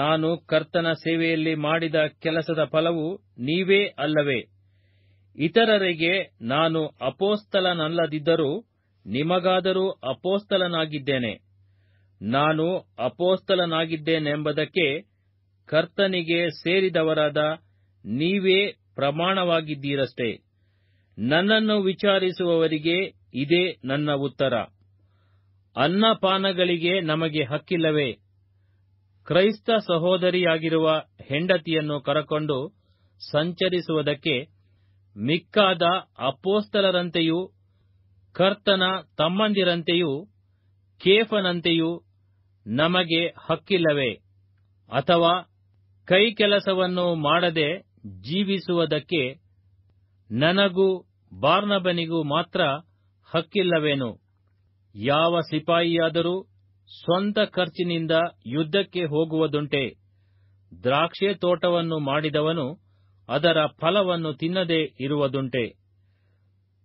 ನಾನು ಕರ್ತನ ಸೇವೆಯಲ್ಲಿ ಮಾಡಿದ ಕೆಲಸದ ಫಲವು ನೀವೇ ಅಲ್ಲವೇ ಇತರರಿಗೆ ನಾನು ಅಪೋಸ್ತಲನಲ್ಲದಿದ್ದರೂ ನಿಮಗಾದರೂ ಅಪೋಸ್ತಲನಾಗಿದ್ದೇನೆ ನಾನು ಅಪೋಸ್ತಲನಾಗಿದ್ದೇನೆಂಬುದಕ್ಕೆ ಕರ್ತನಿಗೆ ಸೇರಿದವರಾದ ನೀವೇ ಪ್ರಮಾಣವಾಗಿದ್ದೀರಷ್ಟೆ ನನ್ನನ್ನು ವಿಚಾರಿಸುವವರಿಗೆ ಇದೇ ನನ್ನ ಉತ್ತರ ಅನ್ನಪಾನಗಳಿಗೆ ನಮಗೆ ಹಕ್ಕಿಲ್ಲವೇ ಕ್ರೈಸ್ತ ಸಹೋದರಿಯಾಗಿರುವ ಹೆಂಡತಿಯನ್ನು ಕರಕೊಂಡು ಸಂಚರಿಸುವುದಕ್ಕೆ ಮಿಕ್ಕಾದ ಅಪೋಸ್ತಲರಂತೆಯೂ ಕರ್ತನ ತಮ್ಮಂದಿರಂತೆಯೂ ಕೇಫನಂತೆಯೂ ನಮಗೆ ಹಕ್ಕಿಲ್ಲವೇ ಅಥವಾ ಕೈ ಕೆಲಸವನ್ನು ಮಾಡದೆ ಜೀವಿಸುವುದಕ್ಕೆ ನನಗೂ ಬಾರ್ನಬನಿಗೂ ಮಾತ್ರ ಹಕ್ಕಿಲ್ಲವೇನು ಯಾವ ಸಿಪಾಯಿಯಾದರೂ ಸ್ವಂತ ಖರ್ಚಿನಿಂದ ಯುದ್ಧಕ್ಕೆ ಹೋಗುವುದುಂಟೆ ದ್ರಾಕ್ಷೆ ತೋಟವನ್ನು ಮಾಡಿದವನು ಅದರ ಫಲವನ್ನು ತಿನ್ನದೇ ಇರುವುದುಂಟೆ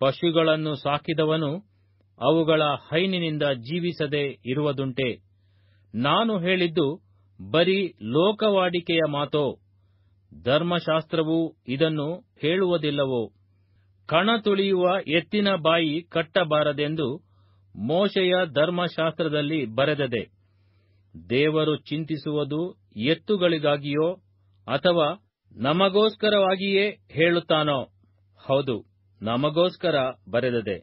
ಪಶುಗಳನ್ನು ಸಾಕಿದವನು ಅವುಗಳ ಹೈನಿನಿಂದ ಜೀವಿಸದೇ ಇರುವುದುಂಟೆ ನಾನು ಹೇಳಿದ್ದು ಬರೀ ಲೋಕವಾಡಿಕೆಯ ಮಾತೋ ಧರ್ಮಶಾಸ್ತ್ರವೂ ಇದನ್ನು ಹೇಳುವುದಿಲ್ಲವೋ ತುಳಿಯುವ ಎತ್ತಿನ ಬಾಯಿ ಕಟ್ಟಬಾರದೆಂದು ಮೋಶೆಯ ಧರ್ಮಶಾಸ್ತ್ರದಲ್ಲಿ ಬರೆದದೆ ದೇವರು ಚಿಂತಿಸುವುದು ಎತ್ತುಗಳಿಗಾಗಿಯೋ ಅಥವಾ ನಮಗೋಸ್ಕರವಾಗಿಯೇ ಹೇಳುತ್ತಾನೋ ಹೌದು ನಮಗೋಸ್ಕರ ಬರೆದದೆ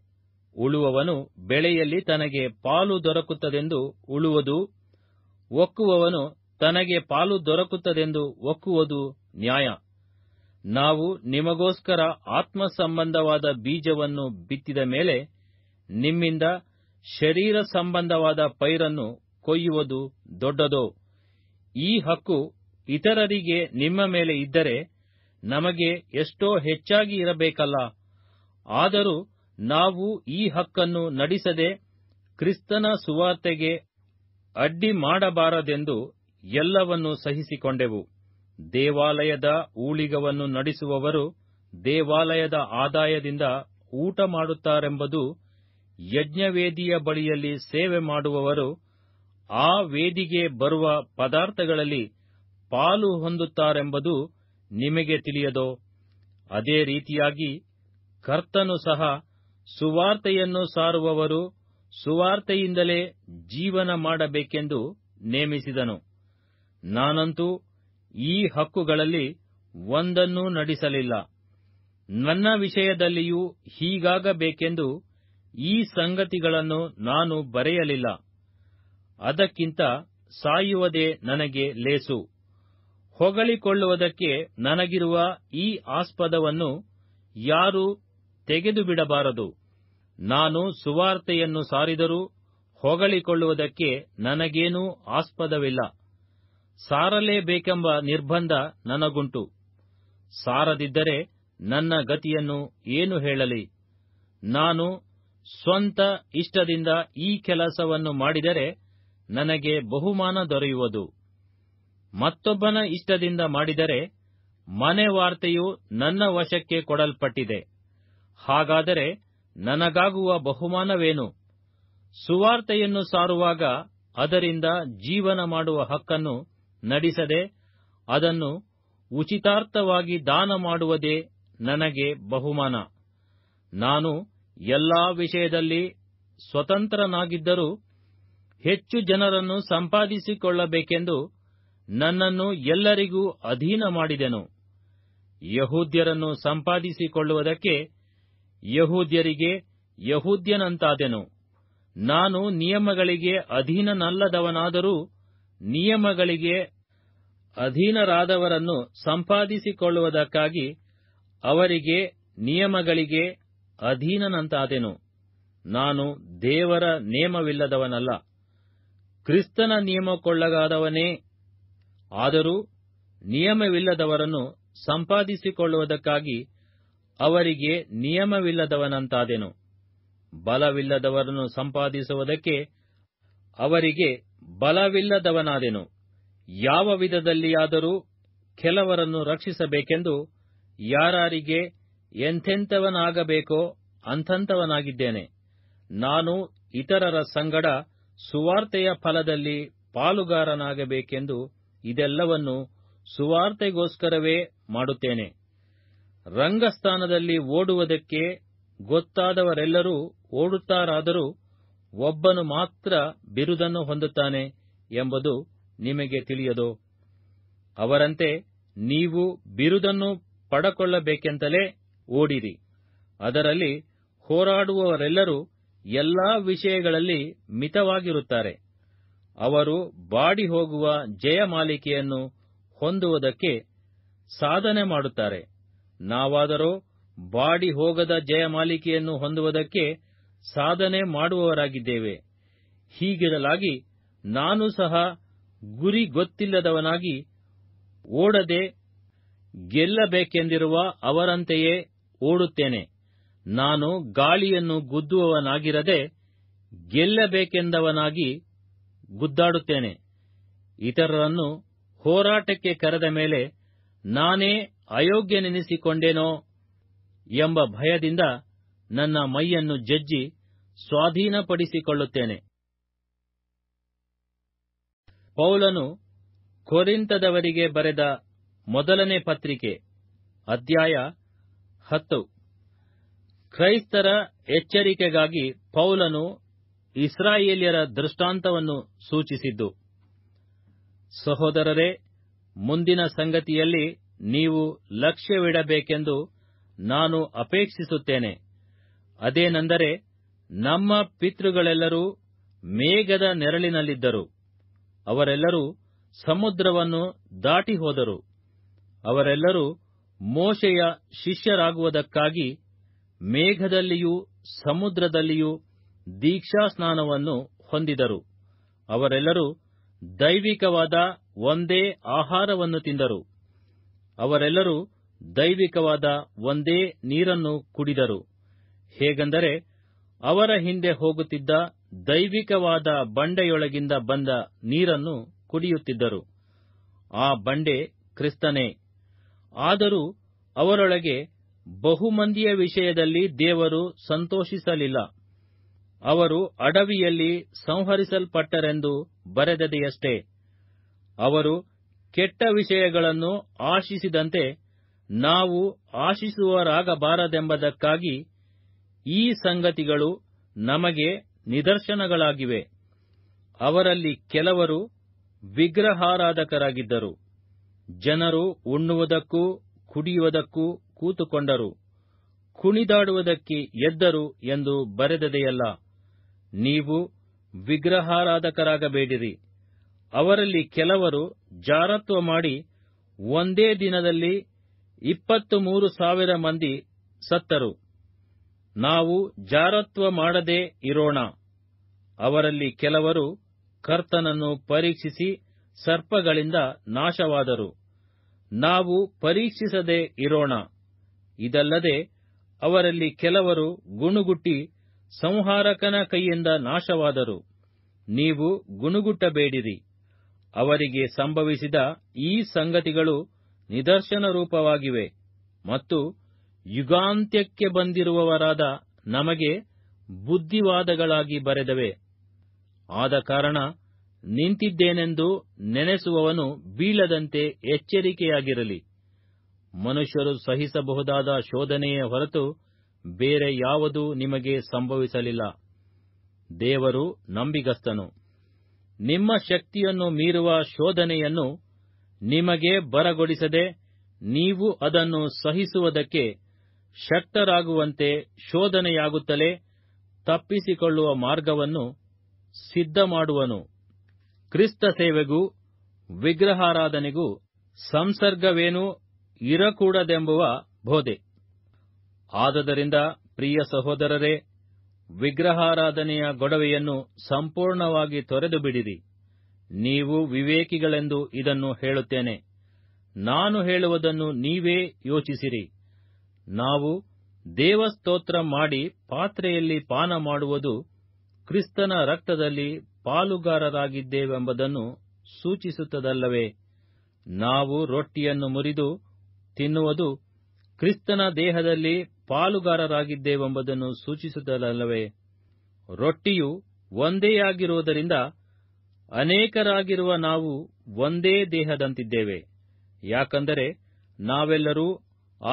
ಉಳುವವನು ಬೆಳೆಯಲ್ಲಿ ತನಗೆ ಪಾಲು ದೊರಕುತ್ತದೆಂದು ಉಳುವುದು ಒಕ್ಕುವವನು ತನಗೆ ಪಾಲು ದೊರಕುತ್ತದೆಂದು ಒಕ್ಕುವುದು ನ್ಯಾಯ ನಾವು ನಿಮಗೋಸ್ಕರ ಆತ್ಮ ಸಂಬಂಧವಾದ ಬೀಜವನ್ನು ಬಿತ್ತಿದ ಮೇಲೆ ನಿಮ್ಮಿಂದ ಶರೀರ ಸಂಬಂಧವಾದ ಪೈರನ್ನು ಕೊಯ್ಯುವುದು ದೊಡ್ಡದೋ ಈ ಹಕ್ಕು ಇತರರಿಗೆ ನಿಮ್ಮ ಮೇಲೆ ಇದ್ದರೆ ನಮಗೆ ಎಷ್ಟೋ ಹೆಚ್ಚಾಗಿ ಇರಬೇಕಲ್ಲ ಆದರೂ ನಾವು ಈ ಹಕ್ಕನ್ನು ನಡೆಸದೆ ಕ್ರಿಸ್ತನ ಸುವಾರ್ತೆಗೆ ಅಡ್ಡಿ ಮಾಡಬಾರದೆಂದು ಎಲ್ಲವನ್ನೂ ಸಹಿಸಿಕೊಂಡೆವು ದೇವಾಲಯದ ಊಳಿಗವನ್ನು ನಡೆಸುವವರು ದೇವಾಲಯದ ಆದಾಯದಿಂದ ಊಟ ಮಾಡುತ್ತಾರೆಂಬುದು ಯಜ್ಞವೇದಿಯ ಬಳಿಯಲ್ಲಿ ಸೇವೆ ಮಾಡುವವರು ಆ ವೇದಿಗೆ ಬರುವ ಪದಾರ್ಥಗಳಲ್ಲಿ ಪಾಲು ಹೊಂದುತ್ತಾರೆಂಬುದು ನಿಮಗೆ ತಿಳಿಯದೋ ಅದೇ ರೀತಿಯಾಗಿ ಕರ್ತನು ಸಹ ಸುವಾರ್ತೆಯನ್ನು ಸಾರುವವರು ಸುವಾರ್ತೆಯಿಂದಲೇ ಜೀವನ ಮಾಡಬೇಕೆಂದು ನೇಮಿಸಿದನು ನಾನಂತೂ ಈ ಹಕ್ಕುಗಳಲ್ಲಿ ಒಂದನ್ನೂ ನಡೆಸಲಿಲ್ಲ ನನ್ನ ವಿಷಯದಲ್ಲಿಯೂ ಹೀಗಾಗಬೇಕೆಂದು ಈ ಸಂಗತಿಗಳನ್ನು ನಾನು ಬರೆಯಲಿಲ್ಲ ಅದಕ್ಕಿಂತ ಸಾಯುವುದೇ ನನಗೆ ಲೇಸು ಹೊಗಳಿಕೊಳ್ಳುವುದಕ್ಕೆ ನನಗಿರುವ ಈ ಆಸ್ಪದವನ್ನು ಯಾರೂ ತೆಗೆದುಬಿಡಬಾರದು ನಾನು ಸುವಾರ್ತೆಯನ್ನು ಸಾರಿದರೂ ಹೊಗಳಿಕೊಳ್ಳುವುದಕ್ಕೆ ನನಗೇನೂ ಆಸ್ಪದವಿಲ್ಲ ಸಾರಲೇಬೇಕೆಂಬ ನಿರ್ಬಂಧ ನನಗುಂಟು ಸಾರದಿದ್ದರೆ ನನ್ನ ಗತಿಯನ್ನು ಏನು ಹೇಳಲಿ ನಾನು ಸ್ವಂತ ಇಷ್ಟದಿಂದ ಈ ಕೆಲಸವನ್ನು ಮಾಡಿದರೆ ನನಗೆ ಬಹುಮಾನ ದೊರೆಯುವುದು ಮತ್ತೊಬ್ಬನ ಇಷ್ಟದಿಂದ ಮಾಡಿದರೆ ಮನೆ ವಾರ್ತೆಯು ನನ್ನ ವಶಕ್ಕೆ ಕೊಡಲ್ಪಟ್ಟಿದೆ ಹಾಗಾದರೆ ನನಗಾಗುವ ಬಹುಮಾನವೇನು ಸುವಾರ್ತೆಯನ್ನು ಸಾರುವಾಗ ಅದರಿಂದ ಜೀವನ ಮಾಡುವ ಹಕ್ಕನ್ನು ನಡೆಸದೆ ಅದನ್ನು ಉಚಿತಾರ್ಥವಾಗಿ ದಾನ ಮಾಡುವುದೇ ನನಗೆ ಬಹುಮಾನ ನಾನು ಎಲ್ಲಾ ವಿಷಯದಲ್ಲಿ ಸ್ವತಂತ್ರನಾಗಿದ್ದರೂ ಹೆಚ್ಚು ಜನರನ್ನು ಸಂಪಾದಿಸಿಕೊಳ್ಳಬೇಕೆಂದು ನನ್ನನ್ನು ಎಲ್ಲರಿಗೂ ಅಧೀನ ಮಾಡಿದೆನು ಯಹೂದ್ಯರನ್ನು ಸಂಪಾದಿಸಿಕೊಳ್ಳುವುದಕ್ಕೆ ಯಹೂದ್ಯರಿಗೆ ಯಹೂದ್ಯನಂತಾದೆನು ನಾನು ನಿಯಮಗಳಿಗೆ ಅಧೀನನಲ್ಲದವನಾದರೂ ನಿಯಮಗಳಿಗೆ ಅಧೀನರಾದವರನ್ನು ಸಂಪಾದಿಸಿಕೊಳ್ಳುವುದಕ್ಕಾಗಿ ಅವರಿಗೆ ನಿಯಮಗಳಿಗೆ ಅಧೀನನಂತಾದೆನು ನಾನು ದೇವರ ನಿಯಮವಿಲ್ಲದವನಲ್ಲ ಕ್ರಿಸ್ತನ ನಿಯಮಕ್ಕೊಳಗಾದವನೇ ಆದರೂ ನಿಯಮವಿಲ್ಲದವರನ್ನು ಸಂಪಾದಿಸಿಕೊಳ್ಳುವುದಕ್ಕಾಗಿ ಅವರಿಗೆ ನಿಯಮವಿಲ್ಲದವನಂತಾದೆನು ಬಲವಿಲ್ಲದವರನ್ನು ಸಂಪಾದಿಸುವುದಕ್ಕೆ ಅವರಿಗೆ ಬಲವಿಲ್ಲದವನಾದೆನು ಯಾವ ವಿಧದಲ್ಲಿಯಾದರೂ ಕೆಲವರನ್ನು ರಕ್ಷಿಸಬೇಕೆಂದು ಯಾರಾರಿಗೆ ಎಂಥೆಂಥವನಾಗಬೇಕೋ ಅಂಥಂಥವನಾಗಿದ್ದೇನೆ ನಾನು ಇತರರ ಸಂಗಡ ಸುವಾರ್ತೆಯ ಫಲದಲ್ಲಿ ಪಾಲುಗಾರನಾಗಬೇಕೆಂದು ಇದೆಲ್ಲವನ್ನು ಸುವಾರ್ತೆಗೋಸ್ಕರವೇ ಮಾಡುತ್ತೇನೆ ರಂಗಸ್ಥಾನದಲ್ಲಿ ಓಡುವುದಕ್ಕೆ ಗೊತ್ತಾದವರೆಲ್ಲರೂ ಓಡುತ್ತಾರಾದರೂ ಒಬ್ಬನು ಮಾತ್ರ ಬಿರುದನ್ನು ಹೊಂದುತ್ತಾನೆ ಎಂಬುದು ನಿಮಗೆ ತಿಳಿಯದು ಅವರಂತೆ ನೀವು ಬಿರುದನ್ನು ಪಡಕೊಳ್ಳಬೇಕೆಂತಲೇ ಓಡಿರಿ ಅದರಲ್ಲಿ ಹೋರಾಡುವವರೆಲ್ಲರೂ ಎಲ್ಲಾ ವಿಷಯಗಳಲ್ಲಿ ಮಿತವಾಗಿರುತ್ತಾರೆ ಅವರು ಬಾಡಿ ಹೋಗುವ ಜಯ ಮಾಲಿಕೆಯನ್ನು ಹೊಂದುವುದಕ್ಕೆ ಸಾಧನೆ ಮಾಡುತ್ತಾರೆ ನಾವಾದರೂ ಬಾಡಿ ಹೋಗದ ಜಯಮಾಲಿಕೆಯನ್ನು ಹೊಂದುವುದಕ್ಕೆ ಸಾಧನೆ ಮಾಡುವವರಾಗಿದ್ದೇವೆ ಹೀಗಿರಲಾಗಿ ನಾನು ಸಹ ಗುರಿ ಗೊತ್ತಿಲ್ಲದವನಾಗಿ ಓಡದೆ ಗೆಲ್ಲಬೇಕೆಂದಿರುವ ಅವರಂತೆಯೇ ಓಡುತ್ತೇನೆ ನಾನು ಗಾಳಿಯನ್ನು ಗುದ್ದುವವನಾಗಿರದೆ ಗೆಲ್ಲಬೇಕೆಂದವನಾಗಿ ಗುದ್ದಾಡುತ್ತೇನೆ ಇತರರನ್ನು ಹೋರಾಟಕ್ಕೆ ಕರೆದ ಮೇಲೆ ನಾನೇ ಅಯೋಗ್ಯನೆನಿಸಿಕೊಂಡೇನೋ ಎಂಬ ಭಯದಿಂದ ನನ್ನ ಮೈಯನ್ನು ಜಜ್ಜಿ ಸ್ವಾಧೀನಪಡಿಸಿಕೊಳ್ಳುತ್ತೇನೆ ಪೌಲನು ಕೊರಿಂತದವರಿಗೆ ಬರೆದ ಮೊದಲನೇ ಪತ್ರಿಕೆ ಅಧ್ಯಾಯ ಹತ್ತು ಕ್ರೈಸ್ತರ ಎಚ್ಚರಿಕೆಗಾಗಿ ಪೌಲನು ಇಸ್ರಾಯೇಲಿಯರ ದೃಷ್ಟಾಂತವನ್ನು ಸೂಚಿಸಿದ್ದು ಸಹೋದರರೇ ಮುಂದಿನ ಸಂಗತಿಯಲ್ಲಿ ನೀವು ಲಕ್ಷ್ಯವಿಡಬೇಕೆಂದು ನಾನು ಅಪೇಕ್ಷಿಸುತ್ತೇನೆ ಅದೇನೆಂದರೆ ನಮ್ಮ ಪಿತೃಗಳೆಲ್ಲರೂ ಮೇಘದ ನೆರಳಿನಲ್ಲಿದ್ದರು ಅವರೆಲ್ಲರೂ ಸಮುದ್ರವನ್ನು ದಾಟಿ ಹೋದರು ಅವರೆಲ್ಲರೂ ಮೋಶೆಯ ಶಿಷ್ಯರಾಗುವುದಕ್ಕಾಗಿ ಮೇಘದಲ್ಲಿಯೂ ಸಮುದ್ರದಲ್ಲಿಯೂ ದೀಕ್ಷಾಸ್ನಾನವನ್ನು ಹೊಂದಿದರು ಅವರೆಲ್ಲರೂ ದೈವಿಕವಾದ ಒಂದೇ ಆಹಾರವನ್ನು ತಿಂದರು ಅವರೆಲ್ಲರೂ ದೈವಿಕವಾದ ಒಂದೇ ನೀರನ್ನು ಕುಡಿದರು ಹೇಗೆಂದರೆ ಅವರ ಹಿಂದೆ ಹೋಗುತ್ತಿದ್ದ ದೈವಿಕವಾದ ಬಂಡೆಯೊಳಗಿಂದ ಬಂದ ನೀರನ್ನು ಕುಡಿಯುತ್ತಿದ್ದರು ಆ ಬಂಡೆ ಕ್ರಿಸ್ತನೇ ಆದರೂ ಅವರೊಳಗೆ ಬಹುಮಂದಿಯ ವಿಷಯದಲ್ಲಿ ದೇವರು ಸಂತೋಷಿಸಲಿಲ್ಲ ಅವರು ಅಡವಿಯಲ್ಲಿ ಸಂಹರಿಸಲ್ಪಟ್ಟರೆಂದು ಬರೆದದೆಯಷ್ಟೇ ಅವರು ಕೆಟ್ಟ ವಿಷಯಗಳನ್ನು ಆಶಿಸಿದಂತೆ ನಾವು ಆಶಿಸುವರಾಗಬಾರದೆಂಬುದಕ್ಕಾಗಿ ಈ ಸಂಗತಿಗಳು ನಮಗೆ ನಿದರ್ಶನಗಳಾಗಿವೆ ಅವರಲ್ಲಿ ಕೆಲವರು ವಿಗ್ರಹಾರಾಧಕರಾಗಿದ್ದರು ಜನರು ಉಣ್ಣುವುದಕ್ಕೂ ಕುಡಿಯುವುದಕ್ಕೂ ಕೂತುಕೊಂಡರು ಕುಣಿದಾಡುವುದಕ್ಕೆ ಎದ್ದರು ಎಂದು ಬರೆದದೆಯಲ್ಲ ನೀವು ವಿಗ್ರಹಾರಾಧಕರಾಗಬೇಡಿರಿ ಅವರಲ್ಲಿ ಕೆಲವರು ಜಾರತ್ವ ಮಾಡಿ ಒಂದೇ ದಿನದಲ್ಲಿ ಇಪ್ಪತ್ತು ಮೂರು ಸಾವಿರ ಮಂದಿ ಸತ್ತರು ನಾವು ಜಾರತ್ವ ಮಾಡದೇ ಇರೋಣ ಅವರಲ್ಲಿ ಕೆಲವರು ಕರ್ತನನ್ನು ಪರೀಕ್ಷಿಸಿ ಸರ್ಪಗಳಿಂದ ನಾಶವಾದರು ನಾವು ಪರೀಕ್ಷಿಸದೆ ಇರೋಣ ಇದಲ್ಲದೆ ಅವರಲ್ಲಿ ಕೆಲವರು ಗುಣುಗುಟ್ಟಿ ಸಂಹಾರಕನ ಕೈಯಿಂದ ನಾಶವಾದರು ನೀವು ಗುಣುಗುಟ್ಟಬೇಡಿರಿ ಅವರಿಗೆ ಸಂಭವಿಸಿದ ಈ ಸಂಗತಿಗಳು ನಿದರ್ಶನ ರೂಪವಾಗಿವೆ ಮತ್ತು ಯುಗಾಂತ್ಯಕ್ಕೆ ಬಂದಿರುವವರಾದ ನಮಗೆ ಬುದ್ಧಿವಾದಗಳಾಗಿ ಬರೆದವೆ ಆದ ಕಾರಣ ನಿಂತಿದ್ದೇನೆಂದು ನೆನೆಸುವವನು ಬೀಳದಂತೆ ಎಚ್ಚರಿಕೆಯಾಗಿರಲಿ ಮನುಷ್ಯರು ಸಹಿಸಬಹುದಾದ ಶೋಧನೆಯೇ ಹೊರತು ಬೇರೆ ಯಾವುದೂ ನಿಮಗೆ ಸಂಭವಿಸಲಿಲ್ಲ ದೇವರು ನಂಬಿಗಸ್ತನು ನಿಮ್ಮ ಶಕ್ತಿಯನ್ನು ಮೀರುವ ಶೋಧನೆಯನ್ನು ನಿಮಗೆ ಬರಗೊಡಿಸದೆ ನೀವು ಅದನ್ನು ಸಹಿಸುವುದಕ್ಕೆ ಶಕ್ತರಾಗುವಂತೆ ಶೋಧನೆಯಾಗುತ್ತಲೇ ತಪ್ಪಿಸಿಕೊಳ್ಳುವ ಮಾರ್ಗವನ್ನು ಸಿದ್ಧ ಮಾಡುವನು ಕ್ರಿಸ್ತ ಸೇವೆಗೂ ವಿಗ್ರಹಾರಾಧನೆಗೂ ಸಂಸರ್ಗವೇನೂ ಇರಕೂಡದೆಂಬುವ ಬೋಧೆ ಆದದರಿಂದ ಪ್ರಿಯ ಸಹೋದರರೇ ವಿಗ್ರಹಾರಾಧನೆಯ ಗೊಡವೆಯನ್ನು ಸಂಪೂರ್ಣವಾಗಿ ತೊರೆದು ಬಿಡಿರಿ ನೀವು ವಿವೇಕಿಗಳೆಂದು ಇದನ್ನು ಹೇಳುತ್ತೇನೆ ನಾನು ಹೇಳುವುದನ್ನು ನೀವೇ ಯೋಚಿಸಿರಿ ನಾವು ದೇವಸ್ತೋತ್ರ ಮಾಡಿ ಪಾತ್ರೆಯಲ್ಲಿ ಪಾನ ಮಾಡುವುದು ಕ್ರಿಸ್ತನ ರಕ್ತದಲ್ಲಿ ಪಾಲುಗಾರರಾಗಿದ್ದೇವೆಂಬುದನ್ನು ಸೂಚಿಸುತ್ತದಲ್ಲವೇ ನಾವು ರೊಟ್ಟಿಯನ್ನು ಮುರಿದು ತಿನ್ನುವುದು ಕ್ರಿಸ್ತನ ದೇಹದಲ್ಲಿ ಪಾಲುಗಾರರಾಗಿದ್ದೇವೆಂಬುದನ್ನು ಸೂಚಿಸುತ್ತದಲ್ಲವೇ ರೊಟ್ಟಿಯು ಒಂದೇ ಆಗಿರುವುದರಿಂದ ಅನೇಕರಾಗಿರುವ ನಾವು ಒಂದೇ ದೇಹದಂತಿದ್ದೇವೆ ಯಾಕಂದರೆ ನಾವೆಲ್ಲರೂ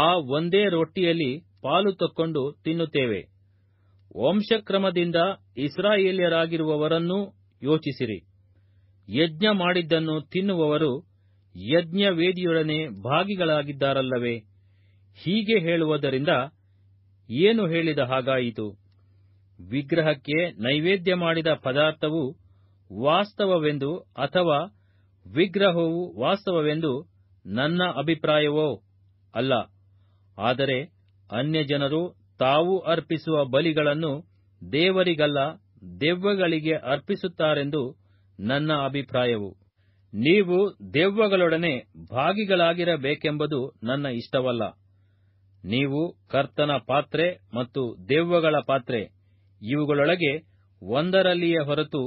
ಆ ಒಂದೇ ರೊಟ್ಟಿಯಲ್ಲಿ ಪಾಲು ತಕ್ಕೊಂಡು ತಿನ್ನುತ್ತೇವೆ ವಂಶಕ್ರಮದಿಂದ ಇಸ್ರಾಯೇಲಿಯರಾಗಿರುವವರನ್ನೂ ಯೋಚಿಸಿರಿ ಯಜ್ಞ ಮಾಡಿದ್ದನ್ನು ತಿನ್ನುವವರು ಯಜ್ಞ ವೇದಿಯೊಡನೆ ಭಾಗಿಗಳಾಗಿದ್ದಾರಲ್ಲವೇ ಹೀಗೆ ಹೇಳುವುದರಿಂದ ಏನು ಹೇಳಿದ ಹಾಗಾಯಿತು ವಿಗ್ರಹಕ್ಕೆ ನೈವೇದ್ಯ ಮಾಡಿದ ಪದಾರ್ಥವು ವಾಸ್ತವವೆಂದು ಅಥವಾ ವಿಗ್ರಹವು ವಾಸ್ತವವೆಂದು ನನ್ನ ಅಭಿಪ್ರಾಯವೋ ಅಲ್ಲ ಆದರೆ ಅನ್ಯ ಜನರು ತಾವು ಅರ್ಪಿಸುವ ಬಲಿಗಳನ್ನು ದೇವರಿಗಲ್ಲ ದೆವ್ವಗಳಿಗೆ ಅರ್ಪಿಸುತ್ತಾರೆಂದು ನನ್ನ ಅಭಿಪ್ರಾಯವು ನೀವು ದೆವ್ವಗಳೊಡನೆ ಭಾಗಿಗಳಾಗಿರಬೇಕೆಂಬುದು ನನ್ನ ಇಷ್ಟವಲ್ಲ ನೀವು ಕರ್ತನ ಪಾತ್ರೆ ಮತ್ತು ದೆವ್ವಗಳ ಪಾತ್ರೆ ಇವುಗಳೊಳಗೆ ಒಂದರಲ್ಲಿಯೇ ಹೊರತು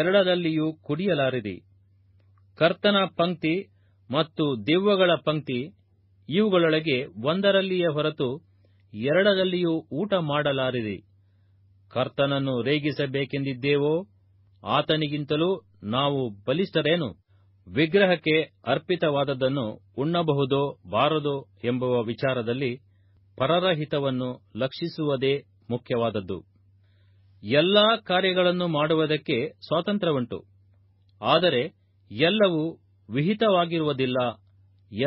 ಎರಡರಲ್ಲಿಯೂ ಕುಡಿಯಲಾರಿರಿ ಕರ್ತನ ಪಂಕ್ತಿ ಮತ್ತು ದೆವ್ವಗಳ ಪಂಕ್ತಿ ಇವುಗಳೊಳಗೆ ಒಂದರಲ್ಲಿಯೇ ಹೊರತು ಎರಡರಲ್ಲಿಯೂ ಊಟ ಮಾಡಲಾರಿರಿ ಕರ್ತನನ್ನು ರೇಗಿಸಬೇಕೆಂದಿದ್ದೇವೋ ಆತನಿಗಿಂತಲೂ ನಾವು ಬಲಿಷ್ಠರೇನು ವಿಗ್ರಹಕ್ಕೆ ಅರ್ಪಿತವಾದದ್ದನ್ನು ಉಣ್ಣಬಹುದೋ ಬಾರದೋ ಎಂಬುವ ವಿಚಾರದಲ್ಲಿ ಪರರ ಹಿತವನ್ನು ಲಕ್ಷಿಸುವುದೇ ಮುಖ್ಯವಾದದ್ದು ಎಲ್ಲಾ ಕಾರ್ಯಗಳನ್ನು ಮಾಡುವುದಕ್ಕೆ ಸ್ವಾತಂತ್ರ್ಯವುಂಟು ಆದರೆ ಎಲ್ಲವೂ ವಿಹಿತವಾಗಿರುವುದಿಲ್ಲ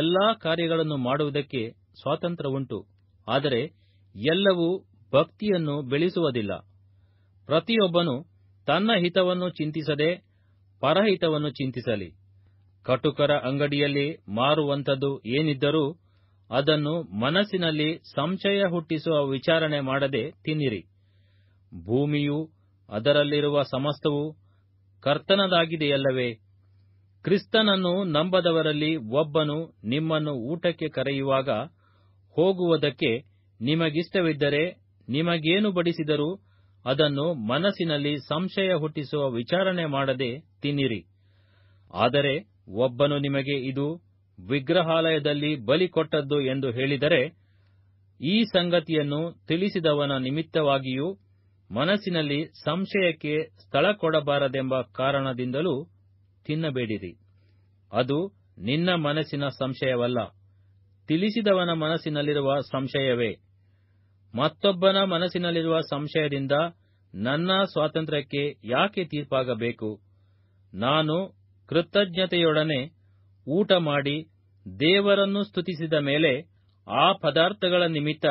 ಎಲ್ಲಾ ಕಾರ್ಯಗಳನ್ನು ಮಾಡುವುದಕ್ಕೆ ಸ್ವಾತಂತ್ರ್ಯವುಂಟು ಆದರೆ ಎಲ್ಲವೂ ಭಕ್ತಿಯನ್ನು ಬೆಳೆಸುವುದಿಲ್ಲ ಪ್ರತಿಯೊಬ್ಬನು ತನ್ನ ಹಿತವನ್ನು ಚಿಂತಿಸದೆ ಪರಹಿತವನ್ನು ಚಿಂತಿಸಲಿ ಕಟುಕರ ಅಂಗಡಿಯಲ್ಲಿ ಮಾರುವಂಥದ್ದು ಏನಿದ್ದರೂ ಅದನ್ನು ಮನಸ್ಸಿನಲ್ಲಿ ಸಂಶಯ ಹುಟ್ಟಿಸುವ ವಿಚಾರಣೆ ಮಾಡದೆ ತಿನ್ನಿರಿ ಭೂಮಿಯು ಅದರಲ್ಲಿರುವ ಸಮಸ್ತವು ಕರ್ತನದಾಗಿದೆಯಲ್ಲವೇ ಕ್ರಿಸ್ತನನ್ನು ನಂಬದವರಲ್ಲಿ ಒಬ್ಬನು ನಿಮ್ಮನ್ನು ಊಟಕ್ಕೆ ಕರೆಯುವಾಗ ಹೋಗುವುದಕ್ಕೆ ನಿಮಗಿಷ್ಟವಿದ್ದರೆ ನಿಮಗೇನು ಬಡಿಸಿದರೂ ಅದನ್ನು ಮನಸ್ಸಿನಲ್ಲಿ ಸಂಶಯ ಹುಟ್ಟಿಸುವ ವಿಚಾರಣೆ ಮಾಡದೆ ತಿನ್ನಿರಿ ಆದರೆ ಒಬ್ಬನು ನಿಮಗೆ ಇದು ವಿಗ್ರಹಾಲಯದಲ್ಲಿ ಬಲಿ ಕೊಟ್ಟದ್ದು ಎಂದು ಹೇಳಿದರೆ ಈ ಸಂಗತಿಯನ್ನು ತಿಳಿಸಿದವನ ನಿಮಿತ್ತವಾಗಿಯೂ ಮನಸ್ಸಿನಲ್ಲಿ ಸಂಶಯಕ್ಕೆ ಸ್ಥಳ ಕೊಡಬಾರದೆಂಬ ಕಾರಣದಿಂದಲೂ ತಿನ್ನಬೇಡಿರಿ ಅದು ನಿನ್ನ ಮನಸ್ಸಿನ ಸಂಶಯವಲ್ಲ ತಿಳಿಸಿದವನ ಮನಸ್ಸಿನಲ್ಲಿರುವ ಸಂಶಯವೇ ಮತ್ತೊಬ್ಬನ ಮನಸ್ಸಿನಲ್ಲಿರುವ ಸಂಶಯದಿಂದ ನನ್ನ ಸ್ವಾತಂತ್ರ್ಯಕ್ಕೆ ಯಾಕೆ ತೀರ್ಪಾಗಬೇಕು ನಾನು ಕೃತಜ್ಞತೆಯೊಡನೆ ಊಟ ಮಾಡಿ ದೇವರನ್ನು ಸ್ತುತಿಸಿದ ಮೇಲೆ ಆ ಪದಾರ್ಥಗಳ ನಿಮಿತ್ತ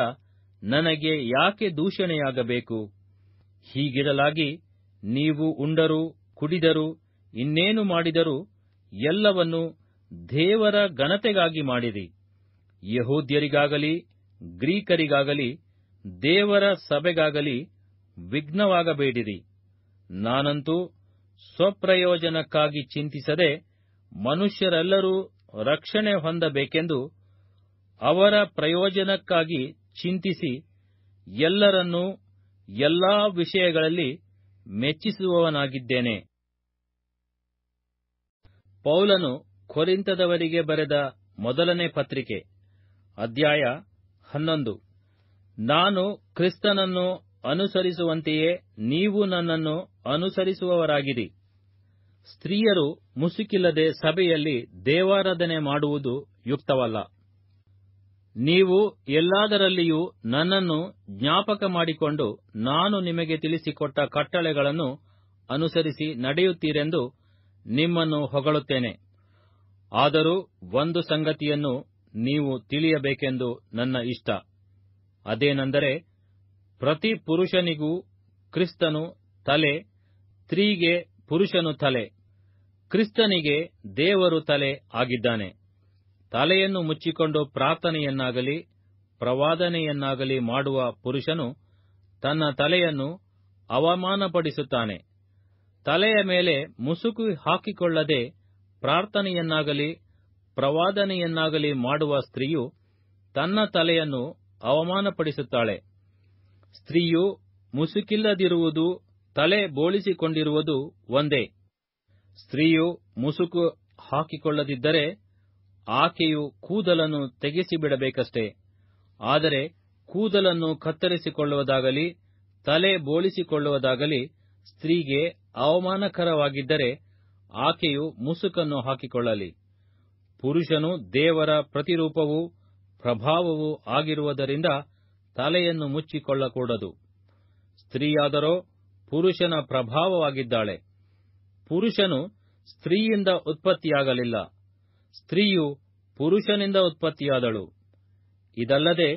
ನನಗೆ ಯಾಕೆ ದೂಷಣೆಯಾಗಬೇಕು ಹೀಗಿರಲಾಗಿ ನೀವು ಉಂಡರು ಕುಡಿದರು ಇನ್ನೇನು ಮಾಡಿದರೂ ಎಲ್ಲವನ್ನು ದೇವರ ಘನತೆಗಾಗಿ ಮಾಡಿರಿ ಯಹೂದ್ಯರಿಗಾಗಲಿ ಗ್ರೀಕರಿಗಾಗಲಿ ದೇವರ ಸಭೆಗಾಗಲಿ ವಿಘ್ನವಾಗಬೇಡಿರಿ ನಾನಂತೂ ಸ್ವಪ್ರಯೋಜನಕ್ಕಾಗಿ ಚಿಂತಿಸದೆ ಮನುಷ್ಯರೆಲ್ಲರೂ ರಕ್ಷಣೆ ಹೊಂದಬೇಕೆಂದು ಅವರ ಪ್ರಯೋಜನಕ್ಕಾಗಿ ಚಿಂತಿಸಿ ಎಲ್ಲರನ್ನೂ ಎಲ್ಲಾ ವಿಷಯಗಳಲ್ಲಿ ಮೆಚ್ಚಿಸುವವನಾಗಿದ್ದೇನೆ ಪೌಲನು ಕೊರಿಂತದವರಿಗೆ ಬರೆದ ಮೊದಲನೇ ಪತ್ರಿಕೆ ಅಧ್ಯಾಯ ಹನ್ನೊಂದು ನಾನು ಕ್ರಿಸ್ತನನ್ನು ಅನುಸರಿಸುವಂತೆಯೇ ನೀವು ನನ್ನನ್ನು ಅನುಸರಿಸುವವರಾಗಿರಿ ಸ್ತ್ರೀಯರು ಮುಸುಕಿಲ್ಲದೆ ಸಭೆಯಲ್ಲಿ ದೇವಾರಾಧನೆ ಮಾಡುವುದು ಯುಕ್ತವಲ್ಲ ನೀವು ಎಲ್ಲಾದರಲ್ಲಿಯೂ ನನ್ನನ್ನು ಜ್ಞಾಪಕ ಮಾಡಿಕೊಂಡು ನಾನು ನಿಮಗೆ ತಿಳಿಸಿಕೊಟ್ಟ ಕಟ್ಟಳೆಗಳನ್ನು ಅನುಸರಿಸಿ ನಡೆಯುತ್ತೀರೆಂದು ನಿಮ್ಮನ್ನು ಹೊಗಳುತ್ತೇನೆ ಆದರೂ ಒಂದು ಸಂಗತಿಯನ್ನು ನೀವು ತಿಳಿಯಬೇಕೆಂದು ನನ್ನ ಇಷ್ಟ ಅದೇನೆಂದರೆ ಪ್ರತಿ ಪುರುಷನಿಗೂ ಕ್ರಿಸ್ತನು ತಲೆ ಸ್ತ್ರೀಗೆ ಪುರುಷನು ತಲೆ ಕ್ರಿಸ್ತನಿಗೆ ದೇವರು ತಲೆ ಆಗಿದ್ದಾನೆ ತಲೆಯನ್ನು ಮುಚ್ಚಿಕೊಂಡು ಪ್ರಾರ್ಥನೆಯನ್ನಾಗಲಿ ಪ್ರವಾದನೆಯನ್ನಾಗಲಿ ಮಾಡುವ ಪುರುಷನು ತನ್ನ ತಲೆಯನ್ನು ಅವಮಾನಪಡಿಸುತ್ತಾನೆ ತಲೆಯ ಮೇಲೆ ಮುಸುಕು ಹಾಕಿಕೊಳ್ಳದೆ ಪ್ರಾರ್ಥನೆಯನ್ನಾಗಲಿ ಪ್ರವಾದನೆಯನ್ನಾಗಲಿ ಮಾಡುವ ಸ್ತ್ರೀಯು ತನ್ನ ತಲೆಯನ್ನು ಅವಮಾನಪಡಿಸುತ್ತಾಳೆ ಸ್ತ್ರೀಯು ಮುಸುಕಿಲ್ಲದಿರುವುದು ತಲೆ ಬೋಳಿಸಿಕೊಂಡಿರುವುದು ಒಂದೇ ಸ್ತ್ರೀಯು ಮುಸುಕು ಹಾಕಿಕೊಳ್ಳದಿದ್ದರೆ ಆಕೆಯು ಕೂದಲನ್ನು ತೆಗೆಸಿಬಿಡಬೇಕಷ್ಟೇ ಆದರೆ ಕೂದಲನ್ನು ಕತ್ತರಿಸಿಕೊಳ್ಳುವುದಾಗಲಿ ತಲೆ ಬೋಳಿಸಿಕೊಳ್ಳುವುದಾಗಲಿ ಸ್ತ್ರೀಗೆ ಅವಮಾನಕರವಾಗಿದ್ದರೆ ಆಕೆಯು ಮುಸುಕನ್ನು ಹಾಕಿಕೊಳ್ಳಲಿ ಪುರುಷನು ದೇವರ ಪ್ರತಿರೂಪವೂ ಪ್ರಭಾವವೂ ಆಗಿರುವುದರಿಂದ ತಲೆಯನ್ನು ಮುಚ್ಚಿಕೊಳ್ಳಕೂಡದು ಸ್ತ್ರೀಯಾದರೋ ಪುರುಷನ ಪ್ರಭಾವವಾಗಿದ್ದಾಳೆ ಪುರುಷನು ಸ್ತ್ರೀಯಿಂದ ಉತ್ಪತ್ತಿಯಾಗಲಿಲ್ಲ ಸ್ತ್ರೀಯು ಪುರುಷನಿಂದ ಉತ್ಪತ್ತಿಯಾದಳು ಇದಲ್ಲದೆ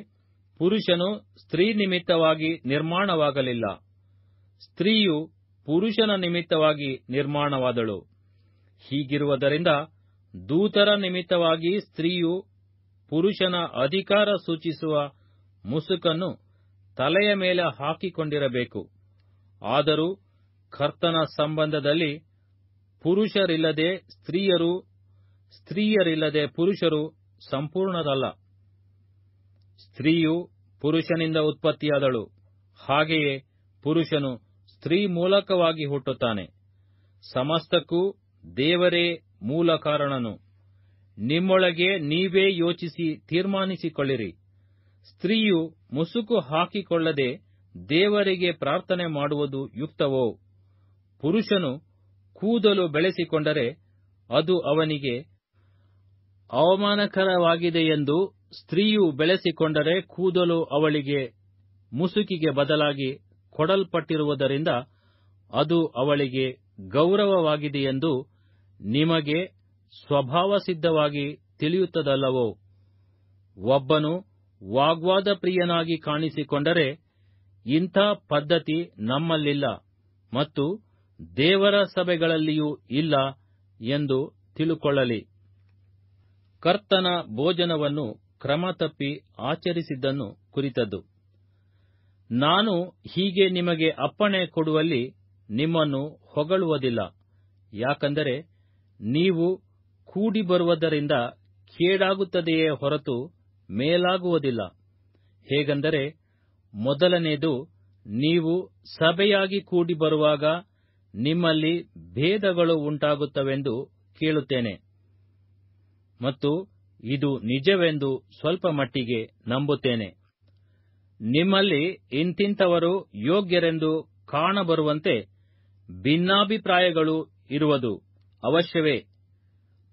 ಪುರುಷನು ಸ್ತ್ರೀ ನಿಮಿತ್ತವಾಗಿ ನಿರ್ಮಾಣವಾಗಲಿಲ್ಲ ಸ್ತ್ರೀಯು ಪುರುಷನ ನಿಮಿತ್ತವಾಗಿ ನಿರ್ಮಾಣವಾದಳು ಹೀಗಿರುವುದರಿಂದ ದೂತರ ನಿಮಿತ್ತವಾಗಿ ಸ್ತ್ರೀಯು ಪುರುಷನ ಅಧಿಕಾರ ಸೂಚಿಸುವ ಮುಸುಕನ್ನು ತಲೆಯ ಮೇಲೆ ಹಾಕಿಕೊಂಡಿರಬೇಕು ಆದರೂ ಕರ್ತನ ಸಂಬಂಧದಲ್ಲಿ ಪುರುಷರಿಲ್ಲದೆ ಸ್ತ್ರೀಯರು ಸ್ತ್ರೀಯರಿಲ್ಲದೆ ಪುರುಷರು ಸಂಪೂರ್ಣದಲ್ಲ ಸ್ತ್ರೀಯು ಪುರುಷನಿಂದ ಉತ್ಪತ್ತಿಯಾದಳು ಹಾಗೆಯೇ ಪುರುಷನು ಸ್ತ್ರೀ ಮೂಲಕವಾಗಿ ಹುಟ್ಟುತ್ತಾನೆ ಸಮಸ್ತಕ್ಕೂ ದೇವರೇ ಮೂಲ ಕಾರಣನು ನಿಮ್ಮೊಳಗೆ ನೀವೇ ಯೋಚಿಸಿ ತೀರ್ಮಾನಿಸಿಕೊಳ್ಳಿರಿ ಸ್ತ್ರೀಯು ಮುಸುಕು ಹಾಕಿಕೊಳ್ಳದೆ ದೇವರಿಗೆ ಪ್ರಾರ್ಥನೆ ಮಾಡುವುದು ಯುಕ್ತವೋ ಪುರುಷನು ಕೂದಲು ಬೆಳೆಸಿಕೊಂಡರೆ ಅದು ಅವನಿಗೆ ಅವಮಾನಕರವಾಗಿದೆ ಎಂದು ಸ್ತ್ರೀಯು ಬೆಳೆಸಿಕೊಂಡರೆ ಕೂದಲು ಅವಳಿಗೆ ಮುಸುಕಿಗೆ ಬದಲಾಗಿ ಕೊಡಲ್ಪಟ್ಟಿರುವುದರಿಂದ ಅದು ಅವಳಿಗೆ ಗೌರವವಾಗಿದೆ ಎಂದು ನಿಮಗೆ ಸ್ವಭಾವಸಿದ್ಧವಾಗಿ ತಿಳಿಯುತ್ತದಲ್ಲವೋ ಒಬ್ಬನು ವಾಗ್ವಾದ ಪ್ರಿಯನಾಗಿ ಕಾಣಿಸಿಕೊಂಡರೆ ಇಂಥ ಪದ್ಧತಿ ನಮ್ಮಲ್ಲಿಲ್ಲ ಮತ್ತು ದೇವರ ಸಭೆಗಳಲ್ಲಿಯೂ ಇಲ್ಲ ಎಂದು ತಿಳುಕೊಳ್ಳಲಿ ಕರ್ತನ ಭೋಜನವನ್ನು ಕ್ರಮ ತಪ್ಪಿ ಆಚರಿಸಿದ್ದನ್ನು ಕುರಿತದ್ದು ನಾನು ಹೀಗೆ ನಿಮಗೆ ಅಪ್ಪಣೆ ಕೊಡುವಲ್ಲಿ ನಿಮ್ಮನ್ನು ಹೊಗಳುವುದಿಲ್ಲ ಯಾಕಂದರೆ ನೀವು ಕೂಡಿ ಬರುವುದರಿಂದ ಕೇಡಾಗುತ್ತದೆಯೇ ಹೊರತು ಮೇಲಾಗುವುದಿಲ್ಲ ಹೇಗೆಂದರೆ ಮೊದಲನೆಯದು ನೀವು ಸಭೆಯಾಗಿ ಕೂಡಿ ಬರುವಾಗ ನಿಮ್ಮಲ್ಲಿ ಭೇದಗಳು ಉಂಟಾಗುತ್ತವೆಂದು ಕೇಳುತ್ತೇನೆ ಮತ್ತು ಇದು ನಿಜವೆಂದು ಸ್ವಲ್ಪ ಮಟ್ಟಿಗೆ ನಂಬುತ್ತೇನೆ ನಿಮ್ಮಲ್ಲಿ ಇಂತಿಂತವರು ಯೋಗ್ಯರೆಂದು ಕಾಣಬರುವಂತೆ ಭಿನ್ನಾಭಿಪ್ರಾಯಗಳು ಇರುವುದು ಅವಶ್ಯವೇ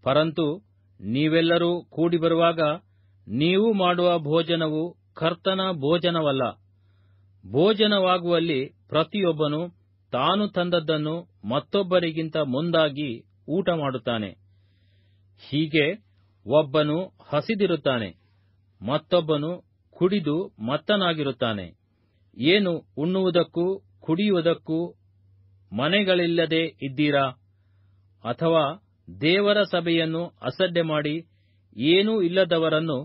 ಪರಂತು ನೀವೆಲ್ಲರೂ ಕೂಡಿಬರುವಾಗ ನೀವು ಮಾಡುವ ಭೋಜನವು ಕರ್ತನ ಭೋಜನವಲ್ಲ ಭೋಜನವಾಗುವಲ್ಲಿ ಪ್ರತಿಯೊಬ್ಬನು ತಾನು ತಂದದ್ದನ್ನು ಮತ್ತೊಬ್ಬರಿಗಿಂತ ಮುಂದಾಗಿ ಊಟ ಮಾಡುತ್ತಾನೆ ಹೀಗೆ ಒಬ್ಬನು ಹಸಿದಿರುತ್ತಾನೆ ಮತ್ತೊಬ್ಬನು ಕುಡಿದು ಮತ್ತನಾಗಿರುತ್ತಾನೆ ಏನು ಉಣ್ಣುವುದಕ್ಕೂ ಕುಡಿಯುವುದಕ್ಕೂ ಮನೆಗಳಿಲ್ಲದೆ ಇದ್ದೀರಾ ಅಥವಾ ದೇವರ ಸಭೆಯನ್ನು ಅಸಡ್ಡೆ ಮಾಡಿ ಏನೂ ಇಲ್ಲದವರನ್ನು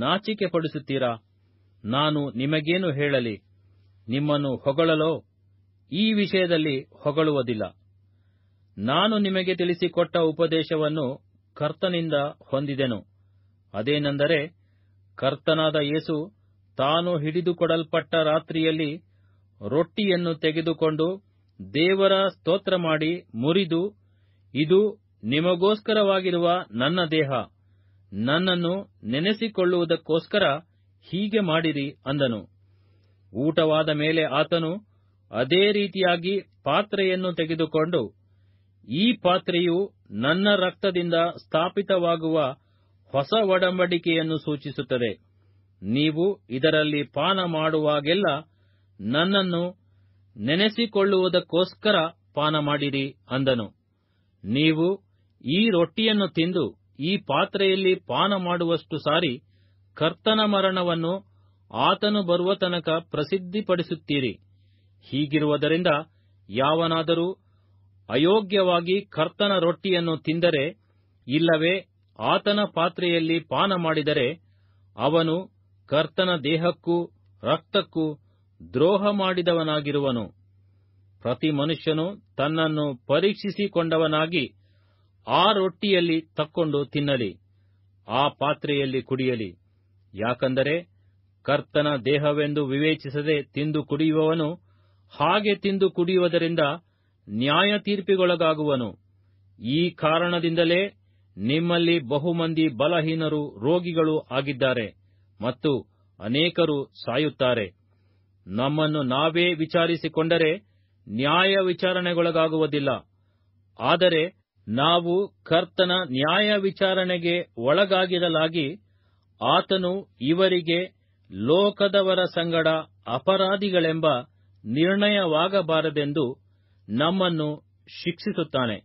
ನಾಚಿಕೆಪಡಿಸುತ್ತೀರಾ ನಾನು ನಿಮಗೇನು ಹೇಳಲಿ ನಿಮ್ಮನ್ನು ಹೊಗಳಲೋ ಈ ವಿಷಯದಲ್ಲಿ ಹೊಗಳುವುದಿಲ್ಲ ನಾನು ನಿಮಗೆ ತಿಳಿಸಿಕೊಟ್ಟ ಉಪದೇಶವನ್ನು ಕರ್ತನಿಂದ ಹೊಂದಿದೆನು ಅದೇನೆಂದರೆ ಕರ್ತನಾದ ಯೇಸು ತಾನು ಹಿಡಿದುಕೊಡಲ್ಪಟ್ಟ ರಾತ್ರಿಯಲ್ಲಿ ರೊಟ್ಟಿಯನ್ನು ತೆಗೆದುಕೊಂಡು ದೇವರ ಸ್ತೋತ್ರ ಮಾಡಿ ಮುರಿದು ಇದು ನಿಮಗೋಸ್ಕರವಾಗಿರುವ ನನ್ನ ದೇಹ ನನ್ನನ್ನು ನೆನೆಸಿಕೊಳ್ಳುವುದಕ್ಕೋಸ್ಕರ ಹೀಗೆ ಮಾಡಿರಿ ಅಂದನು ಊಟವಾದ ಮೇಲೆ ಆತನು ಅದೇ ರೀತಿಯಾಗಿ ಪಾತ್ರೆಯನ್ನು ತೆಗೆದುಕೊಂಡು ಈ ಪಾತ್ರೆಯು ನನ್ನ ರಕ್ತದಿಂದ ಸ್ಥಾಪಿತವಾಗುವ ಹೊಸ ಒಡಂಬಡಿಕೆಯನ್ನು ಸೂಚಿಸುತ್ತದೆ ನೀವು ಇದರಲ್ಲಿ ಪಾನ ಮಾಡುವಾಗೆಲ್ಲ ನನ್ನನ್ನು ನೆನೆಸಿಕೊಳ್ಳುವುದಕ್ಕೋಸ್ಕರ ಪಾನ ಮಾಡಿರಿ ಅಂದನು ನೀವು ಈ ರೊಟ್ಟಿಯನ್ನು ತಿಂದು ಈ ಪಾತ್ರೆಯಲ್ಲಿ ಪಾನ ಮಾಡುವಷ್ಟು ಸಾರಿ ಕರ್ತನ ಮರಣವನ್ನು ಆತನು ಬರುವ ತನಕ ಪ್ರಸಿದ್ಧಿಪಡಿಸುತ್ತೀರಿ ಹೀಗಿರುವುದರಿಂದ ಯಾವನಾದರೂ ಅಯೋಗ್ಯವಾಗಿ ಕರ್ತನ ರೊಟ್ಟಿಯನ್ನು ತಿಂದರೆ ಇಲ್ಲವೇ ಆತನ ಪಾತ್ರೆಯಲ್ಲಿ ಪಾನ ಮಾಡಿದರೆ ಅವನು ಕರ್ತನ ದೇಹಕ್ಕೂ ರಕ್ತಕ್ಕೂ ದ್ರೋಹ ಮಾಡಿದವನಾಗಿರುವನು ಪ್ರತಿ ಮನುಷ್ಯನು ತನ್ನನ್ನು ಪರೀಕ್ಷಿಸಿಕೊಂಡವನಾಗಿ ಆ ರೊಟ್ಟಿಯಲ್ಲಿ ತಕ್ಕೊಂಡು ತಿನ್ನಲಿ ಆ ಪಾತ್ರೆಯಲ್ಲಿ ಕುಡಿಯಲಿ ಯಾಕಂದರೆ ಕರ್ತನ ದೇಹವೆಂದು ವಿವೇಚಿಸದೆ ತಿಂದು ಕುಡಿಯುವವನು ಹಾಗೆ ತಿಂದು ಕುಡಿಯುವುದರಿಂದ ನ್ಯಾಯ ತೀರ್ಪಿಗೊಳಗಾಗುವನು ಈ ಕಾರಣದಿಂದಲೇ ನಿಮ್ಮಲ್ಲಿ ಬಹುಮಂದಿ ಬಲಹೀನರು ರೋಗಿಗಳು ಆಗಿದ್ದಾರೆ ಮತ್ತು ಅನೇಕರು ಸಾಯುತ್ತಾರೆ ನಮ್ಮನ್ನು ನಾವೇ ವಿಚಾರಿಸಿಕೊಂಡರೆ ನ್ಯಾಯ ವಿಚಾರಣೆಗೊಳಗಾಗುವುದಿಲ್ಲ ಆದರೆ ನಾವು ಕರ್ತನ ನ್ಯಾಯ ವಿಚಾರಣೆಗೆ ಒಳಗಾಗಿರಲಾಗಿ ಆತನು ಇವರಿಗೆ ಲೋಕದವರ ಸಂಗಡ ಅಪರಾಧಿಗಳೆಂಬ ನಿರ್ಣಯವಾಗಬಾರದೆಂದು ನಮ್ಮನ್ನು ಶಿಕ್ಷಿಸುತ್ತಾನೆ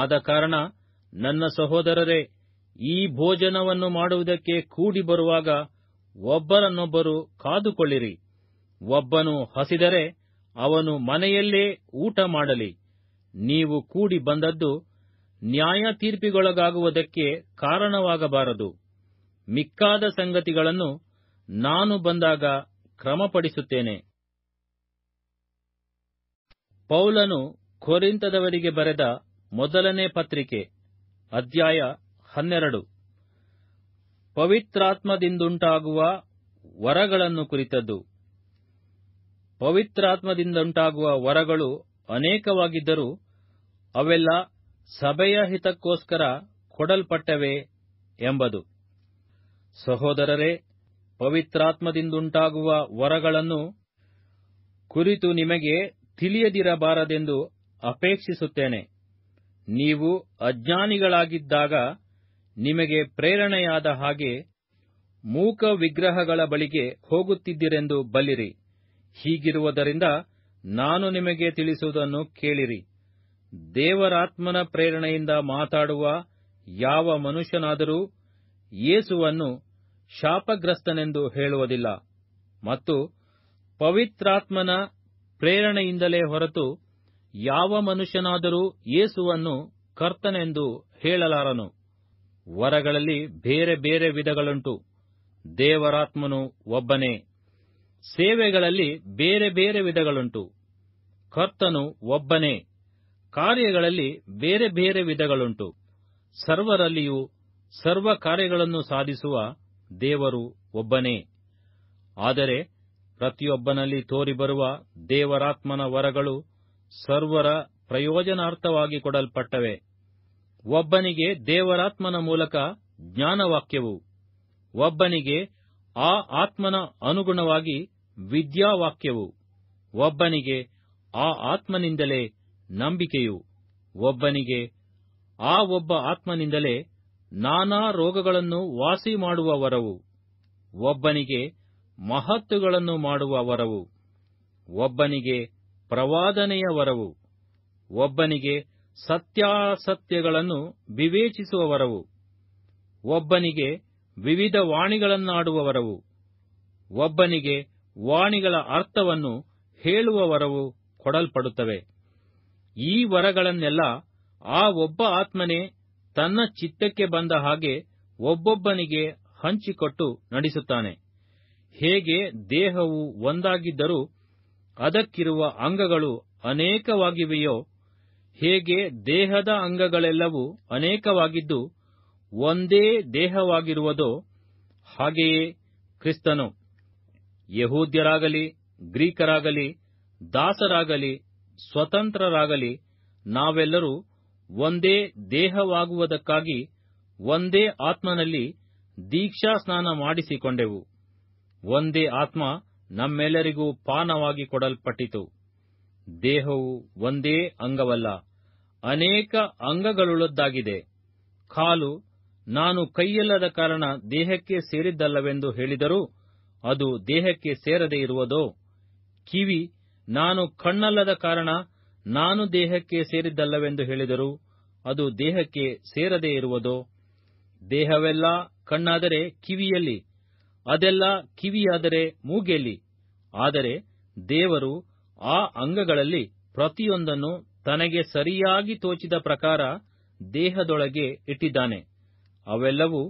ಆದ ಕಾರಣ ನನ್ನ ಸಹೋದರರೇ ಈ ಭೋಜನವನ್ನು ಮಾಡುವುದಕ್ಕೆ ಕೂಡಿ ಬರುವಾಗ ಒಬ್ಬರನ್ನೊಬ್ಬರು ಕಾದುಕೊಳ್ಳಿರಿ ಒಬ್ಬನು ಹಸಿದರೆ ಅವನು ಮನೆಯಲ್ಲೇ ಊಟ ಮಾಡಲಿ ನೀವು ಕೂಡಿ ಬಂದದ್ದು ನ್ಯಾಯ ತೀರ್ಪಿಗೊಳಗಾಗುವುದಕ್ಕೆ ಕಾರಣವಾಗಬಾರದು ಮಿಕ್ಕಾದ ಸಂಗತಿಗಳನ್ನು ನಾನು ಬಂದಾಗ ಕ್ರಮಪಡಿಸುತ್ತೇನೆ ಪೌಲನು ಕೊರಿಂತದವರಿಗೆ ಬರೆದ ಮೊದಲನೇ ಪತ್ರಿಕೆ ಅಧ್ಯಾಯ ಹನ್ನೆರಡು ಪವಿತ್ರಾತ್ಮದಿಂದಂಟಾಗುವ ವರಗಳನ್ನು ಕುರಿತದ್ದು ಪವಿತ್ರಾತ್ಮದಿಂದಂಟಾಗುವ ವರಗಳು ಅನೇಕವಾಗಿದ್ದರೂ ಅವೆಲ್ಲ ಸಭೆಯ ಹಿತಕ್ಕೋಸ್ಕರ ಕೊಡಲ್ಪಟ್ಟವೆ ಎಂಬುದು ಸಹೋದರರೇ ಪವಿತ್ರಾತ್ಮದಿಂದಂಟಾಗುವ ವರಗಳನ್ನು ಕುರಿತು ನಿಮಗೆ ತಿಳಿಯದಿರಬಾರದೆಂದು ಅಪೇಕ್ಷಿಸುತ್ತೇನೆ ನೀವು ಅಜ್ಞಾನಿಗಳಾಗಿದ್ದಾಗ ನಿಮಗೆ ಪ್ರೇರಣೆಯಾದ ಹಾಗೆ ಮೂಕ ವಿಗ್ರಹಗಳ ಬಳಿಗೆ ಹೋಗುತ್ತಿದ್ದಿರೆಂದು ಬಲ್ಲಿರಿ ಹೀಗಿರುವುದರಿಂದ ನಾನು ನಿಮಗೆ ತಿಳಿಸುವುದನ್ನು ಕೇಳಿರಿ ದೇವರಾತ್ಮನ ಪ್ರೇರಣೆಯಿಂದ ಮಾತಾಡುವ ಯಾವ ಮನುಷ್ಯನಾದರೂ ಯೇಸುವನ್ನು ಶಾಪಗ್ರಸ್ತನೆಂದು ಹೇಳುವುದಿಲ್ಲ ಮತ್ತು ಪವಿತ್ರಾತ್ಮನ ಪ್ರೇರಣೆಯಿಂದಲೇ ಹೊರತು ಯಾವ ಮನುಷ್ಯನಾದರೂ ಯೇಸುವನ್ನು ಕರ್ತನೆಂದು ಹೇಳಲಾರನು ವರಗಳಲ್ಲಿ ಬೇರೆ ಬೇರೆ ವಿಧಗಳುಂಟು ದೇವರಾತ್ಮನು ಒಬ್ಬನೇ ಸೇವೆಗಳಲ್ಲಿ ಬೇರೆ ಬೇರೆ ವಿಧಗಳುಂಟು ಕರ್ತನು ಒಬ್ಬನೇ ಕಾರ್ಯಗಳಲ್ಲಿ ಬೇರೆ ಬೇರೆ ವಿಧಗಳುಂಟು ಸರ್ವರಲ್ಲಿಯೂ ಸರ್ವ ಕಾರ್ಯಗಳನ್ನು ಸಾಧಿಸುವ ದೇವರು ಒಬ್ಬನೇ ಆದರೆ ಪ್ರತಿಯೊಬ್ಬನಲ್ಲಿ ತೋರಿಬರುವ ದೇವರಾತ್ಮನ ವರಗಳು ಸರ್ವರ ಪ್ರಯೋಜನಾರ್ಥವಾಗಿ ಕೊಡಲ್ಪಟ್ಟವೆ ಒಬ್ಬನಿಗೆ ದೇವರಾತ್ಮನ ಮೂಲಕ ಜ್ಞಾನವಾಕ್ಯವು ಒಬ್ಬನಿಗೆ ಆ ಆತ್ಮನ ಅನುಗುಣವಾಗಿ ವಿದ್ಯಾವಾಕ್ಯವು ಒಬ್ಬನಿಗೆ ಆ ಆತ್ಮನಿಂದಲೇ ನಂಬಿಕೆಯು ಒಬ್ಬನಿಗೆ ಆ ಒಬ್ಬ ಆತ್ಮನಿಂದಲೇ ನಾನಾ ರೋಗಗಳನ್ನು ವಾಸಿ ಮಾಡುವ ವರವು ಒಬ್ಬನಿಗೆ ಮಹತ್ತುಗಳನ್ನು ಮಾಡುವ ವರವು ಒಬ್ಬನಿಗೆ ಪ್ರವಾದನೆಯ ವರವು ಒಬ್ಬನಿಗೆ ಸತ್ಯಾಸತ್ಯಗಳನ್ನು ವಿವೇಚಿಸುವ ವರವು ಒಬ್ಬನಿಗೆ ವಿವಿಧ ವಾಣಿಗಳನ್ನಾಡುವವರವು ಒಬ್ಬನಿಗೆ ವಾಣಿಗಳ ಅರ್ಥವನ್ನು ಹೇಳುವ ವರವು ಕೊಡಲ್ಪಡುತ್ತವೆ ಈ ವರಗಳನ್ನೆಲ್ಲ ಆ ಒಬ್ಬ ಆತ್ಮನೇ ತನ್ನ ಚಿತ್ತಕ್ಕೆ ಬಂದ ಹಾಗೆ ಒಬ್ಬೊಬ್ಬನಿಗೆ ಹಂಚಿಕೊಟ್ಟು ನಡೆಸುತ್ತಾನೆ ಹೇಗೆ ದೇಹವು ಒಂದಾಗಿದ್ದರೂ ಅದಕ್ಕಿರುವ ಅಂಗಗಳು ಅನೇಕವಾಗಿವೆಯೋ ಹೇಗೆ ದೇಹದ ಅಂಗಗಳೆಲ್ಲವೂ ಅನೇಕವಾಗಿದ್ದು ಒಂದೇ ದೇಹವಾಗಿರುವುದೋ ಹಾಗೆಯೇ ಕ್ರಿಸ್ತನು ಯಹೂದ್ಯರಾಗಲಿ ಗ್ರೀಕರಾಗಲಿ ದಾಸರಾಗಲಿ ಸ್ವತಂತ್ರರಾಗಲಿ ನಾವೆಲ್ಲರೂ ಒಂದೇ ದೇಹವಾಗುವುದಕ್ಕಾಗಿ ಒಂದೇ ಆತ್ಮನಲ್ಲಿ ದೀಕ್ಷಾ ಸ್ನಾನ ಮಾಡಿಸಿಕೊಂಡೆವು ಒಂದೇ ಆತ್ಮ ನಮ್ಮೆಲ್ಲರಿಗೂ ಪಾನವಾಗಿ ಕೊಡಲ್ಪಟ್ಟಿತು ದೇಹವು ಒಂದೇ ಅಂಗವಲ್ಲ ಅನೇಕ ಅಂಗಗಳುಳ್ಳದ್ದಾಗಿದೆ ಕಾಲು ನಾನು ಕೈಯಲ್ಲದ ಕಾರಣ ದೇಹಕ್ಕೆ ಸೇರಿದ್ದಲ್ಲವೆಂದು ಹೇಳಿದರೂ ಅದು ದೇಹಕ್ಕೆ ಸೇರದೇ ಇರುವುದೋ ಕಿವಿ ನಾನು ಕಣ್ಣಲ್ಲದ ಕಾರಣ ನಾನು ದೇಹಕ್ಕೆ ಸೇರಿದ್ದಲ್ಲವೆಂದು ಹೇಳಿದರು ಅದು ದೇಹಕ್ಕೆ ಸೇರದೇ ಇರುವುದೋ ದೇಹವೆಲ್ಲ ಕಣ್ಣಾದರೆ ಕಿವಿಯಲ್ಲಿ ಅದೆಲ್ಲ ಕಿವಿಯಾದರೆ ಮೂಗೆಯಲ್ಲಿ ಆದರೆ ದೇವರು ಆ ಅಂಗಗಳಲ್ಲಿ ಪ್ರತಿಯೊಂದನ್ನು ತನಗೆ ಸರಿಯಾಗಿ ತೋಚಿದ ಪ್ರಕಾರ ದೇಹದೊಳಗೆ ಇಟ್ಟಿದ್ದಾನೆ ಅವೆಲ್ಲವೂ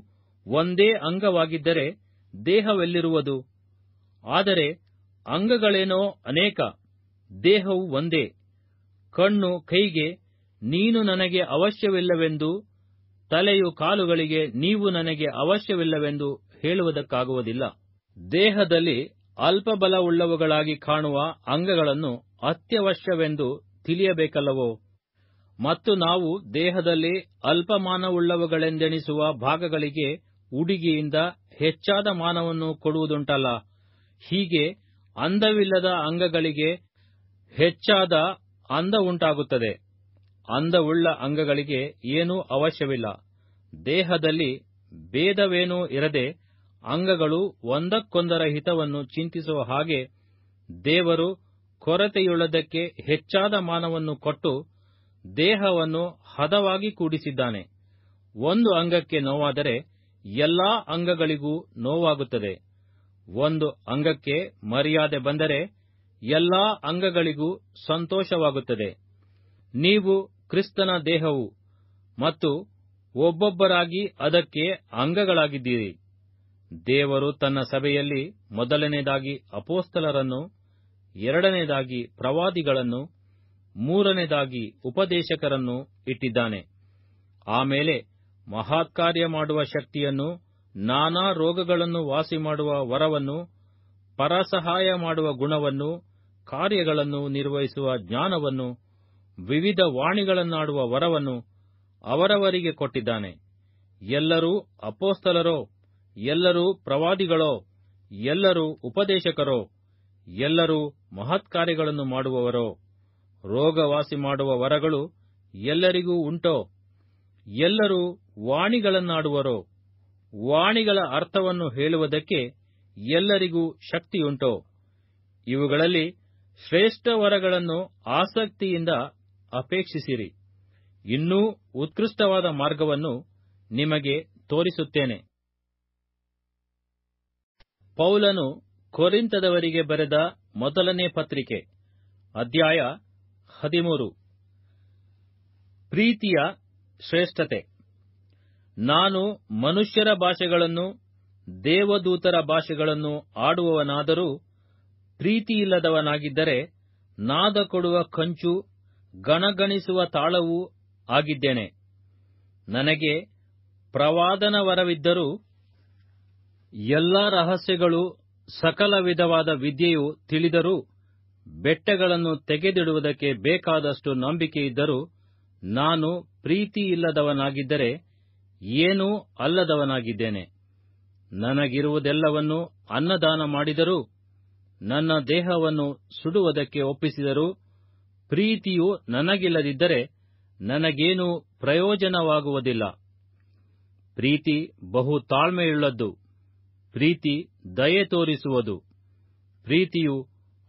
ಒಂದೇ ಅಂಗವಾಗಿದ್ದರೆ ದೇಹವೆಲ್ಲಿರುವುದು ಆದರೆ ಅಂಗಗಳೇನೋ ಅನೇಕ ದೇಹವು ಒಂದೇ ಕಣ್ಣು ಕೈಗೆ ನೀನು ನನಗೆ ಅವಶ್ಯವಿಲ್ಲವೆಂದು ತಲೆಯು ಕಾಲುಗಳಿಗೆ ನೀವು ನನಗೆ ಅವಶ್ಯವಿಲ್ಲವೆಂದು ಹೇಳುವುದಕ್ಕಾಗುವುದಿಲ್ಲ ದೇಹದಲ್ಲಿ ಅಲ್ಪ ಬಲವುಳ್ಳವುಗಳಾಗಿ ಕಾಣುವ ಅಂಗಗಳನ್ನು ಅತ್ಯವಶ್ಯವೆಂದು ತಿಳಿಯಬೇಕಲ್ಲವೋ ಮತ್ತು ನಾವು ದೇಹದಲ್ಲಿ ಅಲ್ಪಮಾನವುಳ್ಳವುಗಳೆಂದೆಣಿಸುವ ಭಾಗಗಳಿಗೆ ಉಡುಗೆಯಿಂದ ಹೆಚ್ಚಾದ ಮಾನವನ್ನು ಕೊಡುವುದುಂಟಲ್ಲ ಹೀಗೆ ಅಂದವಿಲ್ಲದ ಅಂಗಗಳಿಗೆ ಹೆಚ್ಚಾದ ಅಂದ ಉಂಟಾಗುತ್ತದೆ ಅಂದವುಳ್ಳ ಅಂಗಗಳಿಗೆ ಏನೂ ಅವಶ್ಯವಿಲ್ಲ ದೇಹದಲ್ಲಿ ಭೇದವೇನೂ ಇರದೆ ಅಂಗಗಳು ಒಂದಕ್ಕೊಂದರ ಹಿತವನ್ನು ಚಿಂತಿಸುವ ಹಾಗೆ ದೇವರು ಕೊರತೆಯುಳ್ಳದಕ್ಕೆ ಹೆಚ್ಚಾದ ಮಾನವನ್ನು ಕೊಟ್ಟು ದೇಹವನ್ನು ಹದವಾಗಿ ಕೂಡಿಸಿದ್ದಾನೆ ಒಂದು ಅಂಗಕ್ಕೆ ನೋವಾದರೆ ಎಲ್ಲಾ ಅಂಗಗಳಿಗೂ ನೋವಾಗುತ್ತದೆ ಒಂದು ಅಂಗಕ್ಕೆ ಮರ್ಯಾದೆ ಬಂದರೆ ಎಲ್ಲಾ ಅಂಗಗಳಿಗೂ ಸಂತೋಷವಾಗುತ್ತದೆ ನೀವು ಕ್ರಿಸ್ತನ ದೇಹವು ಮತ್ತು ಒಬ್ಬೊಬ್ಬರಾಗಿ ಅದಕ್ಕೆ ಅಂಗಗಳಾಗಿದ್ದೀರಿ ದೇವರು ತನ್ನ ಸಭೆಯಲ್ಲಿ ಮೊದಲನೇದಾಗಿ ಅಪೋಸ್ತಲರನ್ನು ಎರಡನೇದಾಗಿ ಪ್ರವಾದಿಗಳನ್ನು ಮೂರನೇದಾಗಿ ಉಪದೇಶಕರನ್ನು ಇಟ್ಟಿದ್ದಾನೆ ಆಮೇಲೆ ಮಹಾತ್ಕಾರ್ಯ ಮಾಡುವ ಶಕ್ತಿಯನ್ನು ನಾನಾ ರೋಗಗಳನ್ನು ವಾಸಿ ಮಾಡುವ ವರವನ್ನು ಪರಸಹಾಯ ಮಾಡುವ ಗುಣವನ್ನು ಕಾರ್ಯಗಳನ್ನು ನಿರ್ವಹಿಸುವ ಜ್ಞಾನವನ್ನು ವಿವಿಧ ವಾಣಿಗಳನ್ನಾಡುವ ವರವನ್ನು ಅವರವರಿಗೆ ಕೊಟ್ಟಿದ್ದಾನೆ ಎಲ್ಲರೂ ಅಪೋಸ್ತಲರೋ ಎಲ್ಲರೂ ಪ್ರವಾದಿಗಳೋ ಎಲ್ಲರೂ ಉಪದೇಶಕರೋ ಎಲ್ಲರೂ ಮಹತ್ಕಾರ್ಯಗಳನ್ನು ಮಾಡುವವರೋ ರೋಗವಾಸಿ ಮಾಡುವ ವರಗಳು ಎಲ್ಲರಿಗೂ ಉಂಟೋ ಎಲ್ಲರೂ ವಾಣಿಗಳನ್ನಾಡುವರೋ ವಾಣಿಗಳ ಅರ್ಥವನ್ನು ಹೇಳುವುದಕ್ಕೆ ಎಲ್ಲರಿಗೂ ಶಕ್ತಿಯುಂಟೋ ಇವುಗಳಲ್ಲಿ ಶ್ರೇಷ್ಠ ವರಗಳನ್ನು ಆಸಕ್ತಿಯಿಂದ ಅಪೇಕ್ಷಿಸಿರಿ ಇನ್ನೂ ಉತ್ಕೃಷ್ಟವಾದ ಮಾರ್ಗವನ್ನು ನಿಮಗೆ ತೋರಿಸುತ್ತೇನೆ ಪೌಲನು ಕೊರಿಂತದವರಿಗೆ ಬರೆದ ಮೊದಲನೇ ಪತ್ರಿಕೆ ಅಧ್ಯಾಯ ಹದಿಮೂರು ಪ್ರೀತಿಯ ಶ್ರೇಷ್ಠತೆ ನಾನು ಮನುಷ್ಯರ ಭಾಷೆಗಳನ್ನು ದೇವದೂತರ ಭಾಷೆಗಳನ್ನು ಆಡುವವನಾದರೂ ಪ್ರೀತಿಯಿಲ್ಲದವನಾಗಿದ್ದರೆ ನಾದ ಕೊಡುವ ಕಂಚು ಗಣಗಣಿಸುವ ತಾಳವೂ ಆಗಿದ್ದೇನೆ ನನಗೆ ಪ್ರವಾದನವರವಿದ್ದರೂ ಎಲ್ಲ ರಹಸ್ಯಗಳು ಸಕಲ ವಿಧವಾದ ವಿದ್ಯೆಯು ತಿಳಿದರೂ ಬೆಟ್ಟಗಳನ್ನು ತೆಗೆದಿಡುವುದಕ್ಕೆ ಬೇಕಾದಷ್ಟು ನಂಬಿಕೆಯಿದ್ದರೂ ನಾನು ಪ್ರೀತಿಯಿಲ್ಲದವನಾಗಿದ್ದರೆ ಏನೂ ಅಲ್ಲದವನಾಗಿದ್ದೇನೆ ನನಗಿರುವುದೆಲ್ಲವನ್ನೂ ಅನ್ನದಾನ ಮಾಡಿದರೂ ನನ್ನ ದೇಹವನ್ನು ಸುಡುವುದಕ್ಕೆ ಒಪ್ಪಿಸಿದರು ಪ್ರೀತಿಯು ನನಗಿಲ್ಲದಿದ್ದರೆ ನನಗೇನೂ ಪ್ರಯೋಜನವಾಗುವುದಿಲ್ಲ ಪ್ರೀತಿ ಬಹು ತಾಳ್ಮೆಯುಳ್ಳದ್ದು ಪ್ರೀತಿ ದಯೆ ತೋರಿಸುವುದು ಪ್ರೀತಿಯು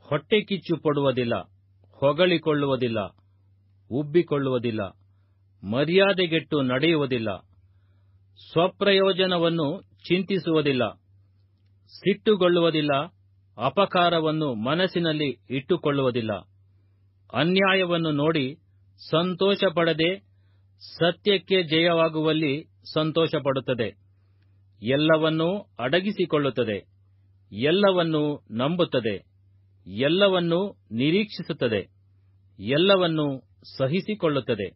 ಹೊಟ್ಟೆ ಕಿಚ್ಚು ಪಡುವುದಿಲ್ಲ ಹೊಗಳಿಕೊಳ್ಳುವುದಿಲ್ಲ ಉಬ್ಬಿಕೊಳ್ಳುವುದಿಲ್ಲ ಮರ್ಯಾದೆಗೆಟ್ಟು ನಡೆಯುವುದಿಲ್ಲ ಸ್ವಪ್ರಯೋಜನವನ್ನು ಚಿಂತಿಸುವುದಿಲ್ಲ ಸಿಟ್ಟುಗೊಳ್ಳುವುದಿಲ್ಲ ಅಪಕಾರವನ್ನು ಮನಸ್ಸಿನಲ್ಲಿ ಇಟ್ಟುಕೊಳ್ಳುವುದಿಲ್ಲ ಅನ್ಯಾಯವನ್ನು ನೋಡಿ ಸಂತೋಷ ಪಡದೆ ಸತ್ಯಕ್ಕೆ ಜಯವಾಗುವಲ್ಲಿ ಸಂತೋಷಪಡುತ್ತದೆ ಎಲ್ಲವನ್ನೂ ಅಡಗಿಸಿಕೊಳ್ಳುತ್ತದೆ ಎಲ್ಲವನ್ನೂ ನಂಬುತ್ತದೆ ಎಲ್ಲವನ್ನೂ ನಿರೀಕ್ಷಿಸುತ್ತದೆ ಎಲ್ಲವನ್ನೂ ಸಹಿಸಿಕೊಳ್ಳುತ್ತದೆ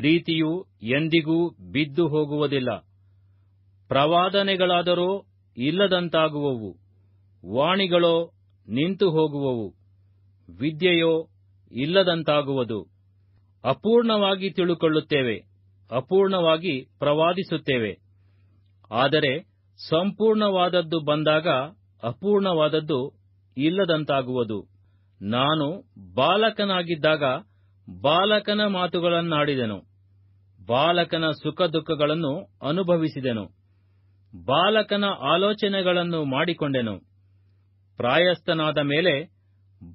ಪ್ರೀತಿಯು ಎಂದಿಗೂ ಬಿದ್ದು ಹೋಗುವುದಿಲ್ಲ ಪ್ರವಾದನೆಗಳಾದರೂ ಇಲ್ಲದಂತಾಗುವವು ವಾಣಿಗಳೋ ನಿಂತು ಹೋಗುವವು ವಿದ್ಯೆಯೋ ಇಲ್ಲದಂತಾಗುವುದು ಅಪೂರ್ಣವಾಗಿ ತಿಳುಕೊಳ್ಳುತ್ತೇವೆ ಅಪೂರ್ಣವಾಗಿ ಪ್ರವಾದಿಸುತ್ತೇವೆ ಆದರೆ ಸಂಪೂರ್ಣವಾದದ್ದು ಬಂದಾಗ ಅಪೂರ್ಣವಾದದ್ದು ಇಲ್ಲದಂತಾಗುವುದು ನಾನು ಬಾಲಕನಾಗಿದ್ದಾಗ ಬಾಲಕನ ಮಾತುಗಳನ್ನಾಡಿದೆನು ಬಾಲಕನ ಸುಖ ದುಃಖಗಳನ್ನು ಅನುಭವಿಸಿದೆನು ಬಾಲಕನ ಆಲೋಚನೆಗಳನ್ನು ಮಾಡಿಕೊಂಡೆನು ಪ್ರಾಯಸ್ಥನಾದ ಮೇಲೆ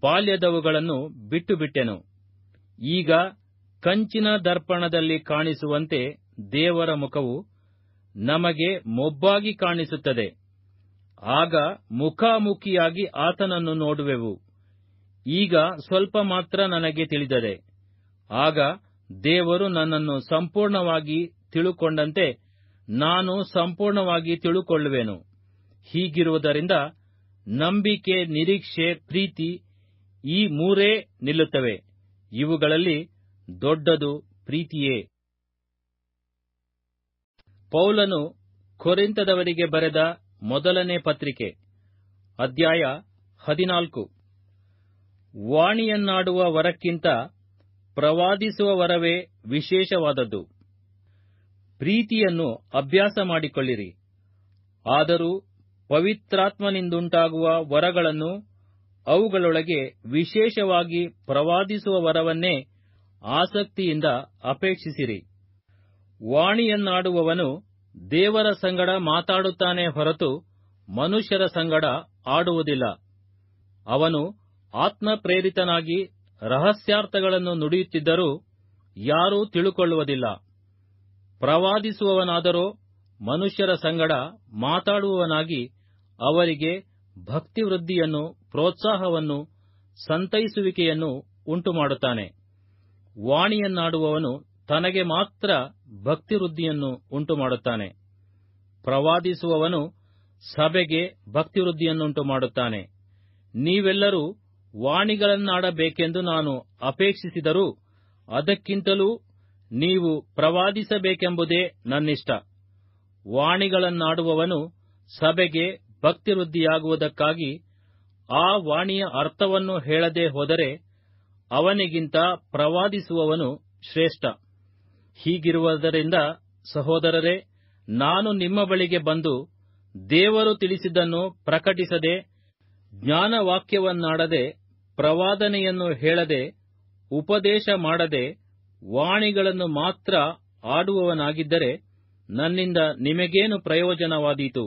ಬಾಲ್ಯದವುಗಳನ್ನು ಬಿಟ್ಟುಬಿಟ್ಟೆನು ಈಗ ಕಂಚಿನ ದರ್ಪಣದಲ್ಲಿ ಕಾಣಿಸುವಂತೆ ದೇವರ ಮುಖವು ನಮಗೆ ಮೊಬ್ಬಾಗಿ ಕಾಣಿಸುತ್ತದೆ ಆಗ ಮುಖಾಮುಖಿಯಾಗಿ ಆತನನ್ನು ನೋಡುವೆವು ಈಗ ಸ್ವಲ್ಪ ಮಾತ್ರ ನನಗೆ ತಿಳಿದದೆ ಆಗ ದೇವರು ನನ್ನನ್ನು ಸಂಪೂರ್ಣವಾಗಿ ತಿಳುಕೊಂಡಂತೆ ನಾನು ಸಂಪೂರ್ಣವಾಗಿ ತಿಳುಕೊಳ್ಳುವೆನು ಹೀಗಿರುವುದರಿಂದ ನಂಬಿಕೆ ನಿರೀಕ್ಷೆ ಪ್ರೀತಿ ಈ ಮೂರೇ ನಿಲ್ಲುತ್ತವೆ ಇವುಗಳಲ್ಲಿ ದೊಡ್ಡದು ಪ್ರೀತಿಯೇ ಪೌಲನು ಕೊರೆಂತದವರಿಗೆ ಬರೆದ ಮೊದಲನೇ ಪತ್ರಿಕೆ ಅಧ್ಯಾಯ ಹದಿನಾಲ್ಕು ವಾಣಿಯನ್ನಾಡುವ ವರಕ್ಕಿಂತ ಪ್ರವಾದಿಸುವ ವರವೇ ವಿಶೇಷವಾದದ್ದು ಪ್ರೀತಿಯನ್ನು ಅಭ್ಯಾಸ ಮಾಡಿಕೊಳ್ಳಿರಿ ಆದರೂ ಪವಿತ್ರಾತ್ಮನಿಂದಂಟಾಗುವ ವರಗಳನ್ನು ಅವುಗಳೊಳಗೆ ವಿಶೇಷವಾಗಿ ಪ್ರವಾದಿಸುವ ವರವನ್ನೇ ಆಸಕ್ತಿಯಿಂದ ಅಪೇಕ್ಷಿಸಿರಿ ವಾಣಿಯನ್ನಾಡುವವನು ದೇವರ ಸಂಗಡ ಮಾತಾಡುತ್ತಾನೆ ಹೊರತು ಮನುಷ್ಯರ ಸಂಗಡ ಆಡುವುದಿಲ್ಲ ಅವನು ಆತ್ಮಪ್ರೇರಿತನಾಗಿ ರಹಸ್ಯಾರ್ಥಗಳನ್ನು ನುಡಿಯುತ್ತಿದ್ದರೂ ಯಾರೂ ತಿಳುಕೊಳ್ಳುವುದಿಲ್ಲ ಪ್ರವಾದಿಸುವವನಾದರೂ ಮನುಷ್ಯರ ಸಂಗಡ ಮಾತಾಡುವವನಾಗಿ ಅವರಿಗೆ ಭಕ್ತಿವೃದ್ಧಿಯನ್ನು ಪ್ರೋತ್ಸಾಹವನ್ನು ಸಂತೈಸುವಿಕೆಯನ್ನು ಉಂಟುಮಾಡುತ್ತಾನೆ ವಾಣಿಯನ್ನಾಡುವವನು ತನಗೆ ಮಾತ್ರ ಭಕ್ತಿ ಭಕ್ತಿವೃದ್ಧಿಯನ್ನು ಉಂಟುಮಾಡುತ್ತಾನೆ ಪ್ರವಾದಿಸುವವನು ಸಭೆಗೆ ವೃದ್ಧಿಯನ್ನುಂಟು ಮಾಡುತ್ತಾನೆ ನೀವೆಲ್ಲರೂ ವಾಣಿಗಳನ್ನಾಡಬೇಕೆಂದು ನಾನು ಅಪೇಕ್ಷಿಸಿದರೂ ಅದಕ್ಕಿಂತಲೂ ನೀವು ಪ್ರವಾದಿಸಬೇಕೆಂಬುದೇ ನನ್ನಿಷ್ಟ ವಾಣಿಗಳನ್ನಾಡುವವನು ಸಭೆಗೆ ಭಕ್ತಿ ವೃದ್ಧಿಯಾಗುವುದಕ್ಕಾಗಿ ಆ ವಾಣಿಯ ಅರ್ಥವನ್ನು ಹೇಳದೆ ಹೋದರೆ ಅವನಿಗಿಂತ ಪ್ರವಾದಿಸುವವನು ಶ್ರೇಷ್ಠ ಹೀಗಿರುವುದರಿಂದ ಸಹೋದರರೇ ನಾನು ನಿಮ್ಮ ಬಳಿಗೆ ಬಂದು ದೇವರು ತಿಳಿಸಿದ್ದನ್ನು ಪ್ರಕಟಿಸದೆ ಜ್ಞಾನವಾಕ್ಯವನ್ನಾಡದೆ ಪ್ರವಾದನೆಯನ್ನು ಹೇಳದೆ ಉಪದೇಶ ಮಾಡದೆ ವಾಣಿಗಳನ್ನು ಮಾತ್ರ ಆಡುವವನಾಗಿದ್ದರೆ ನನ್ನಿಂದ ನಿಮಗೇನು ಪ್ರಯೋಜನವಾದೀತು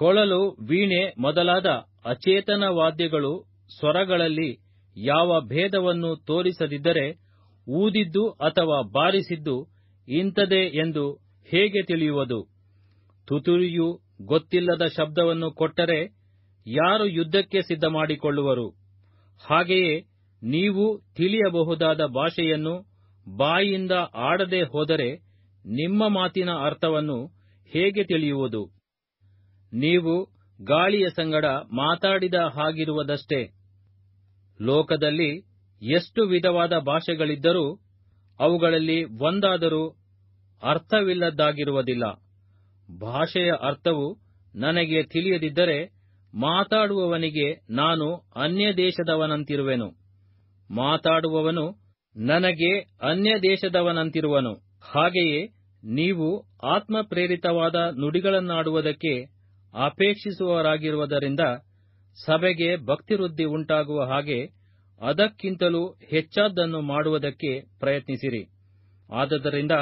ಕೊಳಲು ವೀಣೆ ಮೊದಲಾದ ಅಚೇತನ ವಾದ್ಯಗಳು ಸ್ವರಗಳಲ್ಲಿ ಯಾವ ಭೇದವನ್ನು ತೋರಿಸದಿದ್ದರೆ ಊದಿದ್ದು ಅಥವಾ ಬಾರಿಸಿದ್ದು ಇಂತದೆ ಎಂದು ಹೇಗೆ ತಿಳಿಯುವುದು ತುತುರಿಯು ಗೊತ್ತಿಲ್ಲದ ಶಬ್ದವನ್ನು ಕೊಟ್ಟರೆ ಯಾರು ಯುದ್ಧಕ್ಕೆ ಸಿದ್ಧ ಮಾಡಿಕೊಳ್ಳುವರು ಹಾಗೆಯೇ ನೀವು ತಿಳಿಯಬಹುದಾದ ಭಾಷೆಯನ್ನು ಬಾಯಿಯಿಂದ ಆಡದೆ ಹೋದರೆ ನಿಮ್ಮ ಮಾತಿನ ಅರ್ಥವನ್ನು ಹೇಗೆ ತಿಳಿಯುವುದು ನೀವು ಗಾಳಿಯ ಸಂಗಡ ಮಾತಾಡಿದ ಹಾಗಿರುವುದಷ್ಟೇ ಲೋಕದಲ್ಲಿ ಎಷ್ಟು ವಿಧವಾದ ಭಾಷೆಗಳಿದ್ದರೂ ಅವುಗಳಲ್ಲಿ ಒಂದಾದರೂ ಅರ್ಥವಿಲ್ಲದ್ದಾಗಿರುವುದಿಲ್ಲ ಭಾಷೆಯ ಅರ್ಥವು ನನಗೆ ತಿಳಿಯದಿದ್ದರೆ ಮಾತಾಡುವವನಿಗೆ ನಾನು ಅನ್ಯ ದೇಶದವನಂತಿರುವೆನು ಮಾತಾಡುವವನು ನನಗೆ ಅನ್ಯ ದೇಶದವನಂತಿರುವನು ಹಾಗೆಯೇ ನೀವು ಆತ್ಮಪ್ರೇರಿತವಾದ ನುಡಿಗಳನ್ನಾಡುವುದಕ್ಕೆ ಅಪೇಕ್ಷಿಸುವವರಾಗಿರುವುದರಿಂದ ಸಭೆಗೆ ಭಕ್ತಿವೃದ್ಧಿ ಉಂಟಾಗುವ ಹಾಗೆ ಅದಕ್ಕಿಂತಲೂ ಹೆಚ್ಚಾದ್ದನ್ನು ಮಾಡುವುದಕ್ಕೆ ಪ್ರಯತ್ನಿಸಿರಿ ಆದ್ದರಿಂದ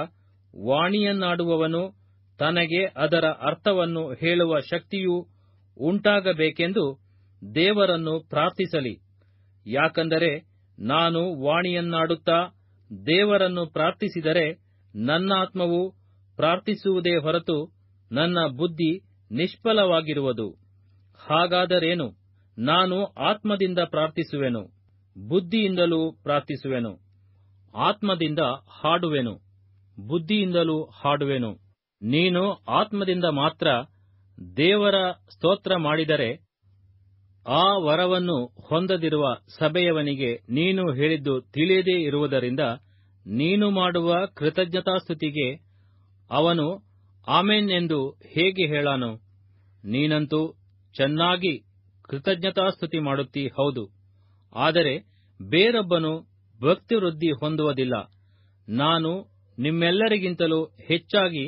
ವಾಣಿಯನ್ನಾಡುವವನು ತನಗೆ ಅದರ ಅರ್ಥವನ್ನು ಹೇಳುವ ಶಕ್ತಿಯೂ ಉಂಟಾಗಬೇಕೆಂದು ದೇವರನ್ನು ಪ್ರಾರ್ಥಿಸಲಿ ಯಾಕಂದರೆ ನಾನು ವಾಣಿಯನ್ನಾಡುತ್ತಾ ದೇವರನ್ನು ಪ್ರಾರ್ಥಿಸಿದರೆ ನನ್ನ ಆತ್ಮವು ಪ್ರಾರ್ಥಿಸುವುದೇ ಹೊರತು ನನ್ನ ಬುದ್ಧಿ ನಿಷ್ಫಲವಾಗಿರುವುದು ಹಾಗಾದರೇನು ನಾನು ಆತ್ಮದಿಂದ ಪ್ರಾರ್ಥಿಸುವೆನು ಬುದ್ಧಿಯಿಂದಲೂ ಪ್ರಾರ್ಥಿಸುವೆನು ಆತ್ಮದಿಂದ ಹಾಡುವೆನು ಬುದ್ಧಿಯಿಂದಲೂ ಹಾಡುವೆನು ನೀನು ಆತ್ಮದಿಂದ ಮಾತ್ರ ದೇವರ ಸ್ತೋತ್ರ ಮಾಡಿದರೆ ಆ ವರವನ್ನು ಹೊಂದದಿರುವ ಸಭೆಯವನಿಗೆ ನೀನು ಹೇಳಿದ್ದು ತಿಳಿಯದೇ ಇರುವುದರಿಂದ ನೀನು ಮಾಡುವ ಕೃತಜ್ಞತಾಸ್ತುತಿಗೆ ಅವನು ಆಮೇನ್ ಎಂದು ಹೇಗೆ ಹೇಳಾನು ನೀನಂತೂ ಚೆನ್ನಾಗಿ ಕೃತಜ್ಞತಾ ಸ್ತುತಿ ಮಾಡುತ್ತಿ ಹೌದು ಆದರೆ ಬೇರೊಬ್ಬನು ಭಕ್ತಿವೃದ್ಧಿ ಹೊಂದುವುದಿಲ್ಲ ನಾನು ನಿಮ್ಮೆಲ್ಲರಿಗಿಂತಲೂ ಹೆಚ್ಚಾಗಿ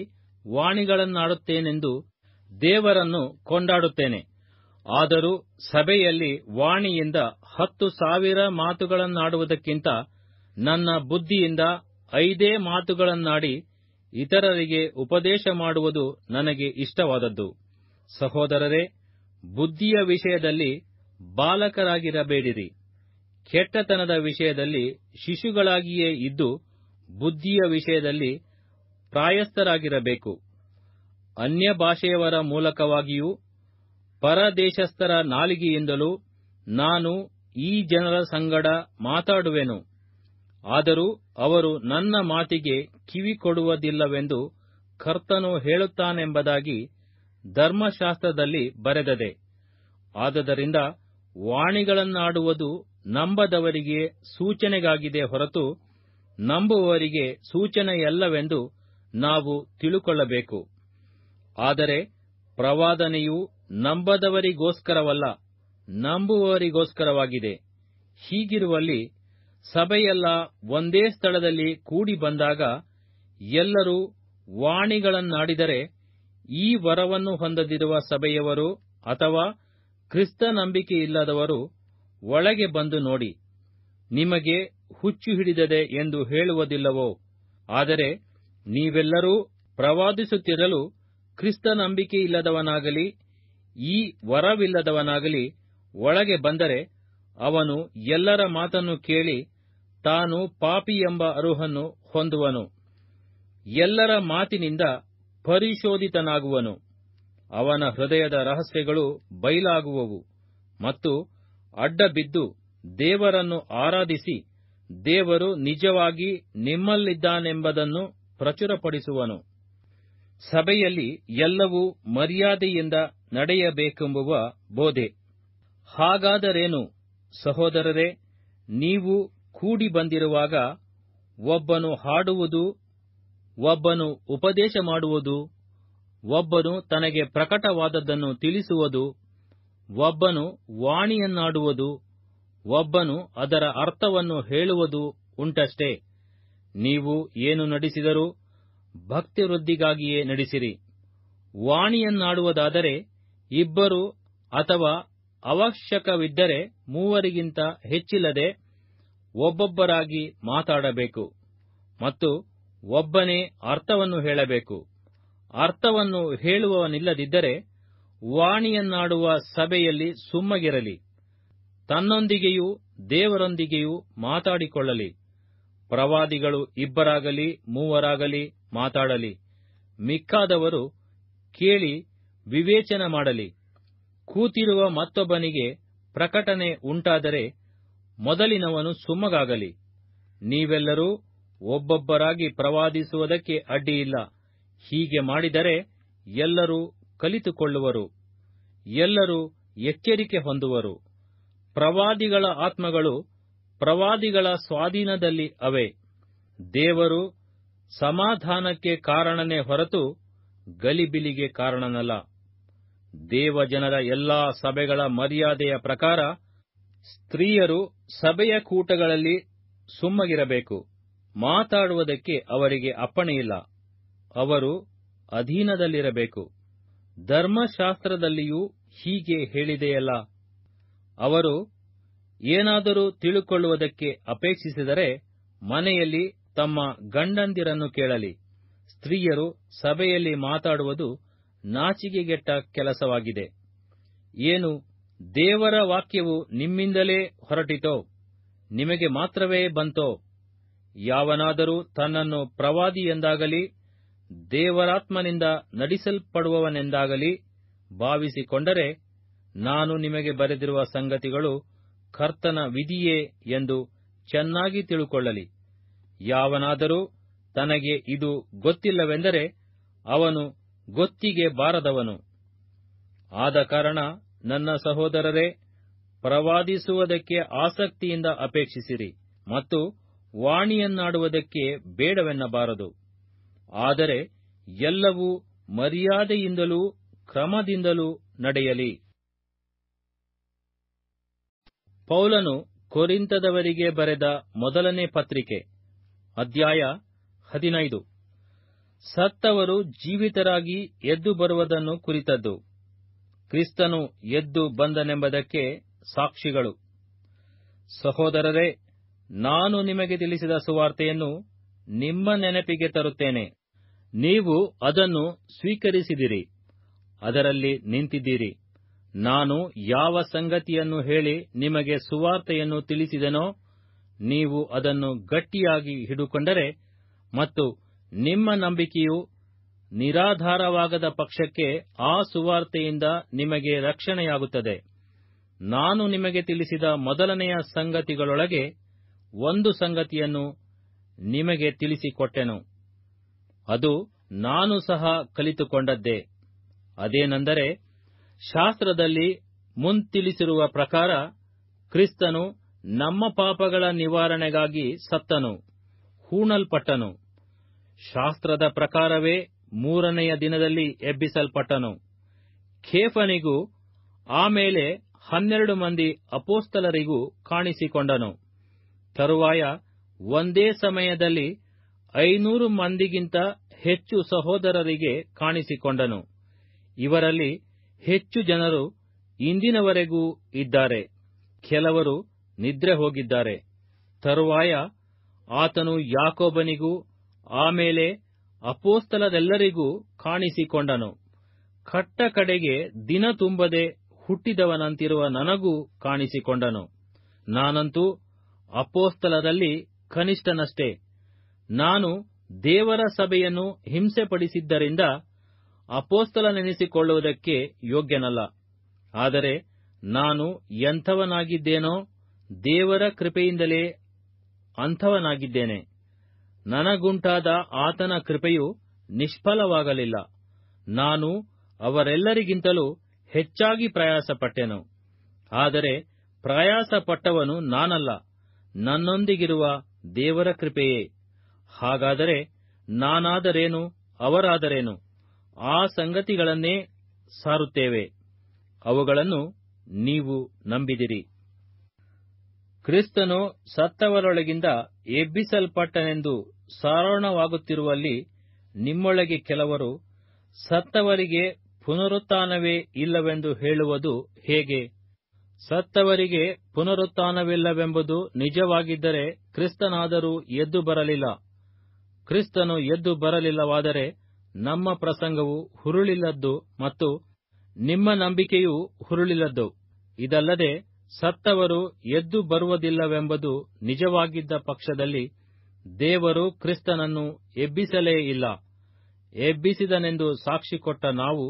ವಾಣಿಗಳನ್ನಾಡುತ್ತೇನೆಂದು ದೇವರನ್ನು ಕೊಂಡಾಡುತ್ತೇನೆ ಆದರೂ ಸಭೆಯಲ್ಲಿ ವಾಣಿಯಿಂದ ಹತ್ತು ಸಾವಿರ ಮಾತುಗಳನ್ನಾಡುವುದಕ್ಕಿಂತ ನನ್ನ ಬುದ್ಧಿಯಿಂದ ಐದೇ ಮಾತುಗಳನ್ನಾಡಿ ಇತರರಿಗೆ ಉಪದೇಶ ಮಾಡುವುದು ನನಗೆ ಇಷ್ಟವಾದದ್ದು ಸಹೋದರರೇ ಬುದ್ಧಿಯ ವಿಷಯದಲ್ಲಿ ಬಾಲಕರಾಗಿರಬೇಡಿರಿ ಕೆಟ್ಟತನದ ವಿಷಯದಲ್ಲಿ ಶಿಶುಗಳಾಗಿಯೇ ಇದ್ದು ಬುದ್ಧಿಯ ವಿಷಯದಲ್ಲಿ ಪ್ರಾಯಸ್ಥರಾಗಿರಬೇಕು ಅನ್ಯ ಭಾಷೆಯವರ ಮೂಲಕವಾಗಿಯೂ ಪರದೇಶಸ್ಥರ ನಾಲಿಗೆಯಿಂದಲೂ ನಾನು ಈ ಜನರ ಸಂಗಡ ಮಾತಾಡುವೆನು ಆದರೂ ಅವರು ನನ್ನ ಮಾತಿಗೆ ಕಿವಿಕೊಡುವುದಿಲ್ಲವೆಂದು ಕರ್ತನು ಹೇಳುತ್ತಾನೆಂಬುದಾಗಿ ಧರ್ಮಶಾಸ್ತ್ರದಲ್ಲಿ ಬರೆದದೆ ಆದ್ದರಿಂದ ವಾಣಿಗಳನ್ನಾಡುವುದು ನಂಬದವರಿಗೆ ಸೂಚನೆಗಾಗಿದೆ ಹೊರತು ನಂಬುವವರಿಗೆ ಸೂಚನೆಯಲ್ಲವೆಂದು ನಾವು ತಿಳುಕೊಳ್ಳಬೇಕು ಆದರೆ ಪ್ರವಾದನೆಯು ನಂಬದವರಿಗೋಸ್ಕರವಲ್ಲ ನಂಬುವವರಿಗೋಸ್ಕರವಾಗಿದೆ ಹೀಗಿರುವಲ್ಲಿ ಸಭೆಯೆಲ್ಲ ಒಂದೇ ಸ್ಥಳದಲ್ಲಿ ಕೂಡಿ ಬಂದಾಗ ಎಲ್ಲರೂ ವಾಣಿಗಳನ್ನಾಡಿದರೆ ಈ ವರವನ್ನು ಹೊಂದದಿರುವ ಸಭೆಯವರು ಅಥವಾ ಕ್ರಿಸ್ತ ನಂಬಿಕೆ ಇಲ್ಲದವರು ಒಳಗೆ ಬಂದು ನೋಡಿ ನಿಮಗೆ ಹುಚ್ಚು ಹಿಡಿದದೆ ಎಂದು ಹೇಳುವುದಿಲ್ಲವೋ ಆದರೆ ನೀವೆಲ್ಲರೂ ಪ್ರವಾದಿಸುತ್ತಿರಲು ಕ್ರಿಸ್ತ ನಂಬಿಕೆ ಇಲ್ಲದವನಾಗಲಿ ಈ ವರವಿಲ್ಲದವನಾಗಲಿ ಒಳಗೆ ಬಂದರೆ ಅವನು ಎಲ್ಲರ ಮಾತನ್ನು ಕೇಳಿ ತಾನು ಪಾಪಿ ಎಂಬ ಅರುಹನ್ನು ಹೊಂದುವನು ಎಲ್ಲರ ಮಾತಿನಿಂದ ಪರಿಶೋಧಿತನಾಗುವನು ಅವನ ಹೃದಯದ ರಹಸ್ಯಗಳು ಬಯಲಾಗುವವು ಮತ್ತು ಅಡ್ಡಬಿದ್ದು ದೇವರನ್ನು ಆರಾಧಿಸಿ ದೇವರು ನಿಜವಾಗಿ ನಿಮ್ಮಲ್ಲಿದ್ದಾನೆಂಬುದನ್ನು ಪ್ರಚುರಪಡಿಸುವನು ಸಭೆಯಲ್ಲಿ ಎಲ್ಲವೂ ಮರ್ಯಾದೆಯಿಂದ ನಡೆಯಬೇಕೆಂಬುವ ಬೋಧೆ ಹಾಗಾದರೇನು ಸಹೋದರರೇ ನೀವು ಕೂಡಿ ಬಂದಿರುವಾಗ ಒಬ್ಬನು ಹಾಡುವುದು ಒಬ್ಬನು ಉಪದೇಶ ಮಾಡುವುದು ಒಬ್ಬನು ತನಗೆ ಪ್ರಕಟವಾದದ್ದನ್ನು ತಿಳಿಸುವುದು ಒಬ್ಬನು ವಾಣಿಯನ್ನಾಡುವುದು ಒಬ್ಬನು ಅದರ ಅರ್ಥವನ್ನು ಹೇಳುವುದು ಉಂಟಷ್ಟೇ ನೀವು ಏನು ನಡೆಸಿದರೂ ಭಕ್ತಿವೃದ್ಧಿಗಾಗಿಯೇ ನಡೆಸಿರಿ ವಾಣಿಯನ್ನಾಡುವುದಾದರೆ ಇಬ್ಬರು ಅಥವಾ ಅವಶ್ಯಕವಿದ್ದರೆ ಮೂವರಿಗಿಂತ ಹೆಚ್ಚಿಲ್ಲದೆ ಒಬ್ಬೊಬ್ಬರಾಗಿ ಮಾತಾಡಬೇಕು ಮತ್ತು ಒಬ್ಬನೇ ಅರ್ಥವನ್ನು ಹೇಳಬೇಕು ಅರ್ಥವನ್ನು ಹೇಳುವವನಿಲ್ಲದಿದ್ದರೆ ವಾಣಿಯನ್ನಾಡುವ ಸಭೆಯಲ್ಲಿ ಸುಮ್ಮಗಿರಲಿ ತನ್ನೊಂದಿಗೆಯೂ ದೇವರೊಂದಿಗೆಯೂ ಮಾತಾಡಿಕೊಳ್ಳಲಿ ಪ್ರವಾದಿಗಳು ಇಬ್ಬರಾಗಲಿ ಮೂವರಾಗಲಿ ಮಾತಾಡಲಿ ಮಿಕ್ಕಾದವರು ಕೇಳಿ ವಿವೇಚನೆ ಮಾಡಲಿ ಕೂತಿರುವ ಮತ್ತೊಬ್ಬನಿಗೆ ಪ್ರಕಟಣೆ ಉಂಟಾದರೆ ಮೊದಲಿನವನು ಸುಮ್ಮಗಾಗಲಿ ನೀವೆಲ್ಲರೂ ಒಬ್ಬೊಬ್ಬರಾಗಿ ಪ್ರವಾದಿಸುವುದಕ್ಕೆ ಅಡ್ಡಿಯಿಲ್ಲ ಹೀಗೆ ಮಾಡಿದರೆ ಎಲ್ಲರೂ ಕಲಿತುಕೊಳ್ಳುವರು ಎಲ್ಲರೂ ಎಚ್ಚರಿಕೆ ಹೊಂದುವರು ಪ್ರವಾದಿಗಳ ಆತ್ಮಗಳು ಪ್ರವಾದಿಗಳ ಸ್ವಾಧೀನದಲ್ಲಿ ಅವೆ ದೇವರು ಸಮಾಧಾನಕ್ಕೆ ಕಾರಣನೇ ಹೊರತು ಗಲಿಬಿಲಿಗೆ ಕಾರಣನಲ್ಲ ದೇವಜನರ ಎಲ್ಲಾ ಸಭೆಗಳ ಮರ್ಯಾದೆಯ ಪ್ರಕಾರ ಸ್ತ್ರೀಯರು ಸಭೆಯ ಕೂಟಗಳಲ್ಲಿ ಸುಮ್ಮಗಿರಬೇಕು ಮಾತಾಡುವುದಕ್ಕೆ ಅವರಿಗೆ ಅಪ್ಪಣೆಯಿಲ್ಲ ಅವರು ಅಧೀನದಲ್ಲಿರಬೇಕು ಧರ್ಮಶಾಸ್ತ್ರದಲ್ಲಿಯೂ ಹೀಗೆ ಹೇಳಿದೆಯಲ್ಲ ಅವರು ಏನಾದರೂ ತಿಳುಕೊಳ್ಳುವುದಕ್ಕೆ ಅಪೇಕ್ಷಿಸಿದರೆ ಮನೆಯಲ್ಲಿ ತಮ್ಮ ಗಂಡಂದಿರನ್ನು ಕೇಳಲಿ ಸ್ತ್ರೀಯರು ಸಭೆಯಲ್ಲಿ ಮಾತಾಡುವುದು ನಾಚಿಗೆಗೆಟ್ಟ ಕೆಲಸವಾಗಿದೆ ಏನು ದೇವರ ವಾಕ್ಯವು ನಿಮ್ಮಿಂದಲೇ ಹೊರಟಿತೋ ನಿಮಗೆ ಮಾತ್ರವೇ ಬಂತೋ ಯಾವನಾದರೂ ತನ್ನನ್ನು ಪ್ರವಾದಿ ಎಂದಾಗಲಿ ದೇವರಾತ್ಮನಿಂದ ನಡೆಸಲ್ಪಡುವವನೆಂದಾಗಲಿ ಭಾವಿಸಿಕೊಂಡರೆ ನಾನು ನಿಮಗೆ ಬರೆದಿರುವ ಸಂಗತಿಗಳು ಕರ್ತನ ವಿಧಿಯೇ ಎಂದು ಚೆನ್ನಾಗಿ ತಿಳುಕೊಳ್ಳಲಿ ಯಾವನಾದರೂ ತನಗೆ ಇದು ಗೊತ್ತಿಲ್ಲವೆಂದರೆ ಅವನು ಗೊತ್ತಿಗೆ ಬಾರದವನು ಆದ ಕಾರಣ ನನ್ನ ಸಹೋದರರೇ ಪ್ರವಾದಿಸುವುದಕ್ಕೆ ಆಸಕ್ತಿಯಿಂದ ಅಪೇಕ್ಷಿಸಿರಿ ಮತ್ತು ವಾಣಿಯನ್ನಾಡುವುದಕ್ಕೆ ಬೇಡವೆನ್ನಬಾರದು ಆದರೆ ಎಲ್ಲವೂ ಮರ್ಯಾದೆಯಿಂದಲೂ ಕ್ರಮದಿಂದಲೂ ನಡೆಯಲಿ ಪೌಲನು ಕೊರಿಂತದವರಿಗೆ ಬರೆದ ಮೊದಲನೇ ಪತ್ರಿಕೆ ಅಧ್ಯಾಯ ಹದಿನೈದು ಸತ್ತವರು ಜೀವಿತರಾಗಿ ಎದ್ದು ಬರುವುದನ್ನು ಕುರಿತದ್ದು ಕ್ರಿಸ್ತನು ಎದ್ದು ಬಂದನೆಂಬುದಕ್ಕೆ ಸಾಕ್ಷಿಗಳು ಸಹೋದರರೇ ನಾನು ನಿಮಗೆ ತಿಳಿಸಿದ ಸುವಾರ್ತೆಯನ್ನು ನಿಮ್ಮ ನೆನಪಿಗೆ ತರುತ್ತೇನೆ ನೀವು ಅದನ್ನು ಸ್ವೀಕರಿಸಿದಿರಿ ಅದರಲ್ಲಿ ನಿಂತಿದ್ದೀರಿ ನಾನು ಯಾವ ಸಂಗತಿಯನ್ನು ಹೇಳಿ ನಿಮಗೆ ಸುವಾರ್ತೆಯನ್ನು ತಿಳಿಸಿದನೋ ನೀವು ಅದನ್ನು ಗಟ್ಟಿಯಾಗಿ ಹಿಡುಕೊಂಡರೆ ಮತ್ತು ನಿಮ್ಮ ನಂಬಿಕೆಯು ನಿರಾಧಾರವಾಗದ ಪಕ್ಷಕ್ಕೆ ಆ ಸುವಾರ್ತೆಯಿಂದ ನಿಮಗೆ ರಕ್ಷಣೆಯಾಗುತ್ತದೆ ನಾನು ನಿಮಗೆ ತಿಳಿಸಿದ ಮೊದಲನೆಯ ಸಂಗತಿಗಳೊಳಗೆ ಒಂದು ಸಂಗತಿಯನ್ನು ನಿಮಗೆ ತಿಳಿಸಿಕೊಟ್ಟೆನು ಅದು ನಾನು ಸಹ ಕಲಿತುಕೊಂಡದ್ದೇ ಅದೇನೆಂದರೆ ಶಾಸ್ತ್ರದಲ್ಲಿ ಮುಂತಿಳಿಸಿರುವ ಪ್ರಕಾರ ಕ್ರಿಸ್ತನು ನಮ್ಮ ಪಾಪಗಳ ನಿವಾರಣೆಗಾಗಿ ಸತ್ತನು ಹೂಣಲ್ಪಟ್ಟನು ಶಾಸ್ತ್ರದ ಪ್ರಕಾರವೇ ಮೂರನೆಯ ದಿನದಲ್ಲಿ ಎಬ್ಬಿಸಲ್ಪಟ್ಟನು ಖೇಫನಿಗೂ ಆಮೇಲೆ ಹನ್ನೆರಡು ಮಂದಿ ಅಪೋಸ್ತಲರಿಗೂ ಕಾಣಿಸಿಕೊಂಡನು ತರುವಾಯ ಒಂದೇ ಸಮಯದಲ್ಲಿ ಐನೂರು ಮಂದಿಗಿಂತ ಹೆಚ್ಚು ಸಹೋದರರಿಗೆ ಕಾಣಿಸಿಕೊಂಡನು ಇವರಲ್ಲಿ ಹೆಚ್ಚು ಜನರು ಇಂದಿನವರೆಗೂ ಇದ್ದಾರೆ ಕೆಲವರು ನಿದ್ರೆ ಹೋಗಿದ್ದಾರೆ ತರುವಾಯ ಆತನು ಯಾಕೋಬನಿಗೂ ಆಮೇಲೆ ಅಪೋಸ್ತಲರೆಲ್ಲರಿಗೂ ಕಾಣಿಸಿಕೊಂಡನು ಕಟ್ಟ ಕಡೆಗೆ ದಿನ ತುಂಬದೆ ಹುಟ್ಟಿದವನಂತಿರುವ ನನಗೂ ಕಾಣಿಸಿಕೊಂಡನು ನಾನಂತೂ ಅಪೋಸ್ತಲರಲ್ಲಿ ಕನಿಷ್ಠನಷ್ಟೇ ನಾನು ದೇವರ ಸಭೆಯನ್ನು ಹಿಂಸೆಪಡಿಸಿದ್ದರಿಂದ ಅಪೋಸ್ತಲನೆನಿಸಿಕೊಳ್ಳುವುದಕ್ಕೆ ಯೋಗ್ಯನಲ್ಲ ಆದರೆ ನಾನು ಎಂಥವನಾಗಿದ್ದೇನೋ ದೇವರ ಕೃಪೆಯಿಂದಲೇ ಅಂಥವನಾಗಿದ್ದೇನೆ ನನಗುಂಟಾದ ಆತನ ಕೃಪೆಯು ನಿಷ್ಫಲವಾಗಲಿಲ್ಲ ನಾನು ಅವರೆಲ್ಲರಿಗಿಂತಲೂ ಹೆಚ್ಚಾಗಿ ಪ್ರಯಾಸಪಟ್ಟೆನು ಆದರೆ ಪ್ರಯಾಸಪಟ್ಟವನು ನಾನಲ್ಲ ನನ್ನೊಂದಿಗಿರುವ ದೇವರ ಕೃಪೆಯೇ ಹಾಗಾದರೆ ನಾನಾದರೇನು ಅವರಾದರೇನು ಆ ಸಂಗತಿಗಳನ್ನೇ ಸಾರುತ್ತೇವೆ ಅವುಗಳನ್ನು ನೀವು ನಂಬಿದಿರಿ ಕ್ರಿಸ್ತನು ಸತ್ತವರೊಳಗಿಂದ ಎಬ್ಬಿಸಲ್ಪಟ್ಟನೆಂದು ಸಾರೋಣವಾಗುತ್ತಿರುವಲ್ಲಿ ನಿಮ್ಮೊಳಗೆ ಕೆಲವರು ಸತ್ತವರಿಗೆ ಪುನರುತ್ಥಾನವೇ ಇಲ್ಲವೆಂದು ಹೇಳುವುದು ಹೇಗೆ ಸತ್ತವರಿಗೆ ಪುನರುತ್ಥಾನವಿಲ್ಲವೆಂಬುದು ನಿಜವಾಗಿದ್ದರೆ ಕ್ರಿಸ್ತನಾದರೂ ಎದ್ದು ಬರಲಿಲ್ಲ ಕ್ರಿಸ್ತನು ಎದ್ದು ಬರಲಿಲ್ಲವಾದರೆ ನಮ್ಮ ಪ್ರಸಂಗವು ಹುರುಳಿಲ್ಲದ್ದು ಮತ್ತು ನಿಮ್ಮ ನಂಬಿಕೆಯೂ ಹುರುಳಿಲ್ಲದ್ದು ಇದಲ್ಲದೆ ಸತ್ತವರು ಎದ್ದು ಬರುವುದಿಲ್ಲವೆಂಬುದು ನಿಜವಾಗಿದ್ದ ಪಕ್ಷದಲ್ಲಿ ದೇವರು ಕ್ರಿಸ್ತನನ್ನು ಎಬ್ಬಿಸಲೇ ಇಲ್ಲ ಎಬ್ಬಿಸಿದನೆಂದು ಸಾಕ್ಷಿ ಕೊಟ್ಟ ನಾವು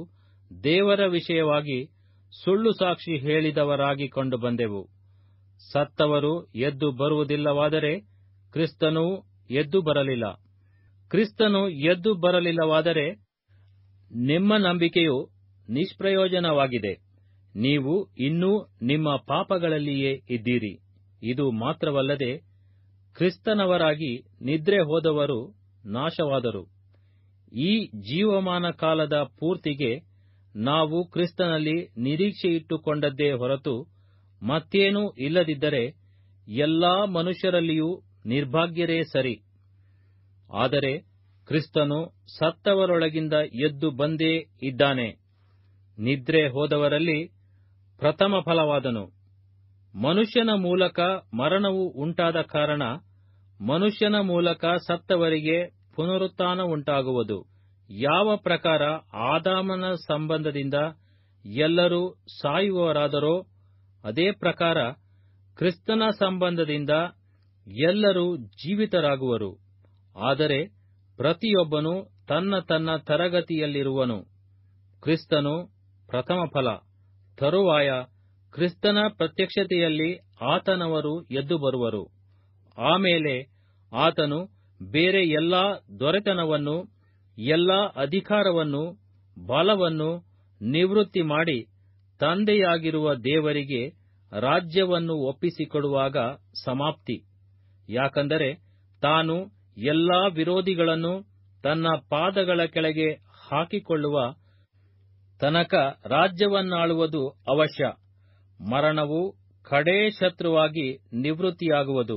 ದೇವರ ವಿಷಯವಾಗಿ ಸುಳ್ಳು ಸಾಕ್ಷಿ ಹೇಳಿದವರಾಗಿ ಕಂಡು ಬಂದೆವು ಸತ್ತವರು ಎದ್ದು ಬರುವುದಿಲ್ಲವಾದರೆ ಕ್ರಿಸ್ತನೂ ಎದ್ದು ಬರಲಿಲ್ಲ ಕ್ರಿಸ್ತನು ಎದ್ದು ಬರಲಿಲ್ಲವಾದರೆ ನಿಮ್ಮ ನಂಬಿಕೆಯು ನಿಷ್ಪ್ರಯೋಜನವಾಗಿದೆ ನೀವು ಇನ್ನೂ ನಿಮ್ಮ ಪಾಪಗಳಲ್ಲಿಯೇ ಇದ್ದೀರಿ ಇದು ಮಾತ್ರವಲ್ಲದೆ ಕ್ರಿಸ್ತನವರಾಗಿ ನಿದ್ರೆ ಹೋದವರು ನಾಶವಾದರು ಈ ಜೀವಮಾನ ಕಾಲದ ಪೂರ್ತಿಗೆ ನಾವು ಕ್ರಿಸ್ತನಲ್ಲಿ ನಿರೀಕ್ಷೆಯಿಟ್ಟುಕೊಂಡದ್ದೇ ಹೊರತು ಮತ್ತೇನೂ ಇಲ್ಲದಿದ್ದರೆ ಎಲ್ಲಾ ಮನುಷ್ಯರಲ್ಲಿಯೂ ನಿರ್ಭಾಗ್ಯರೇ ಸರಿ ಆದರೆ ಕ್ರಿಸ್ತನು ಸತ್ತವರೊಳಗಿಂದ ಎದ್ದು ಬಂದೇ ಇದ್ದಾನೆ ನಿದ್ರೆ ಹೋದವರಲ್ಲಿ ಪ್ರಥಮ ಫಲವಾದನು ಮನುಷ್ಯನ ಮೂಲಕ ಮರಣವು ಉಂಟಾದ ಕಾರಣ ಮನುಷ್ಯನ ಮೂಲಕ ಸತ್ತವರಿಗೆ ಪುನರುತ್ಥಾನ ಉಂಟಾಗುವುದು ಯಾವ ಪ್ರಕಾರ ಆದಾಮನ ಸಂಬಂಧದಿಂದ ಎಲ್ಲರೂ ಸಾಯುವವರಾದರೋ ಅದೇ ಪ್ರಕಾರ ಕ್ರಿಸ್ತನ ಸಂಬಂಧದಿಂದ ಎಲ್ಲರೂ ಜೀವಿತರಾಗುವರು ಆದರೆ ಪ್ರತಿಯೊಬ್ಬನು ತನ್ನ ತನ್ನ ತರಗತಿಯಲ್ಲಿರುವನು ಕ್ರಿಸ್ತನು ಪ್ರಥಮ ಫಲ ತರುವಾಯ ಕ್ರಿಸ್ತನ ಪ್ರತ್ಯಕ್ಷತೆಯಲ್ಲಿ ಆತನವರು ಎದ್ದು ಬರುವರು ಆಮೇಲೆ ಆತನು ಬೇರೆ ಎಲ್ಲಾ ದೊರೆತನವನ್ನು ಎಲ್ಲಾ ಅಧಿಕಾರವನ್ನು ಬಲವನ್ನು ನಿವೃತ್ತಿ ಮಾಡಿ ತಂದೆಯಾಗಿರುವ ದೇವರಿಗೆ ರಾಜ್ಯವನ್ನು ಒಪ್ಪಿಸಿಕೊಡುವಾಗ ಸಮಾಪ್ತಿ ಯಾಕಂದರೆ ತಾನು ಎಲ್ಲಾ ವಿರೋಧಿಗಳನ್ನು ತನ್ನ ಪಾದಗಳ ಕೆಳಗೆ ಹಾಕಿಕೊಳ್ಳುವ ತನಕ ರಾಜ್ಯವನ್ನಾಳುವುದು ಅವಶ್ಯ ಮರಣವು ಕಡೇ ಶತ್ರುವಾಗಿ ನಿವೃತ್ತಿಯಾಗುವುದು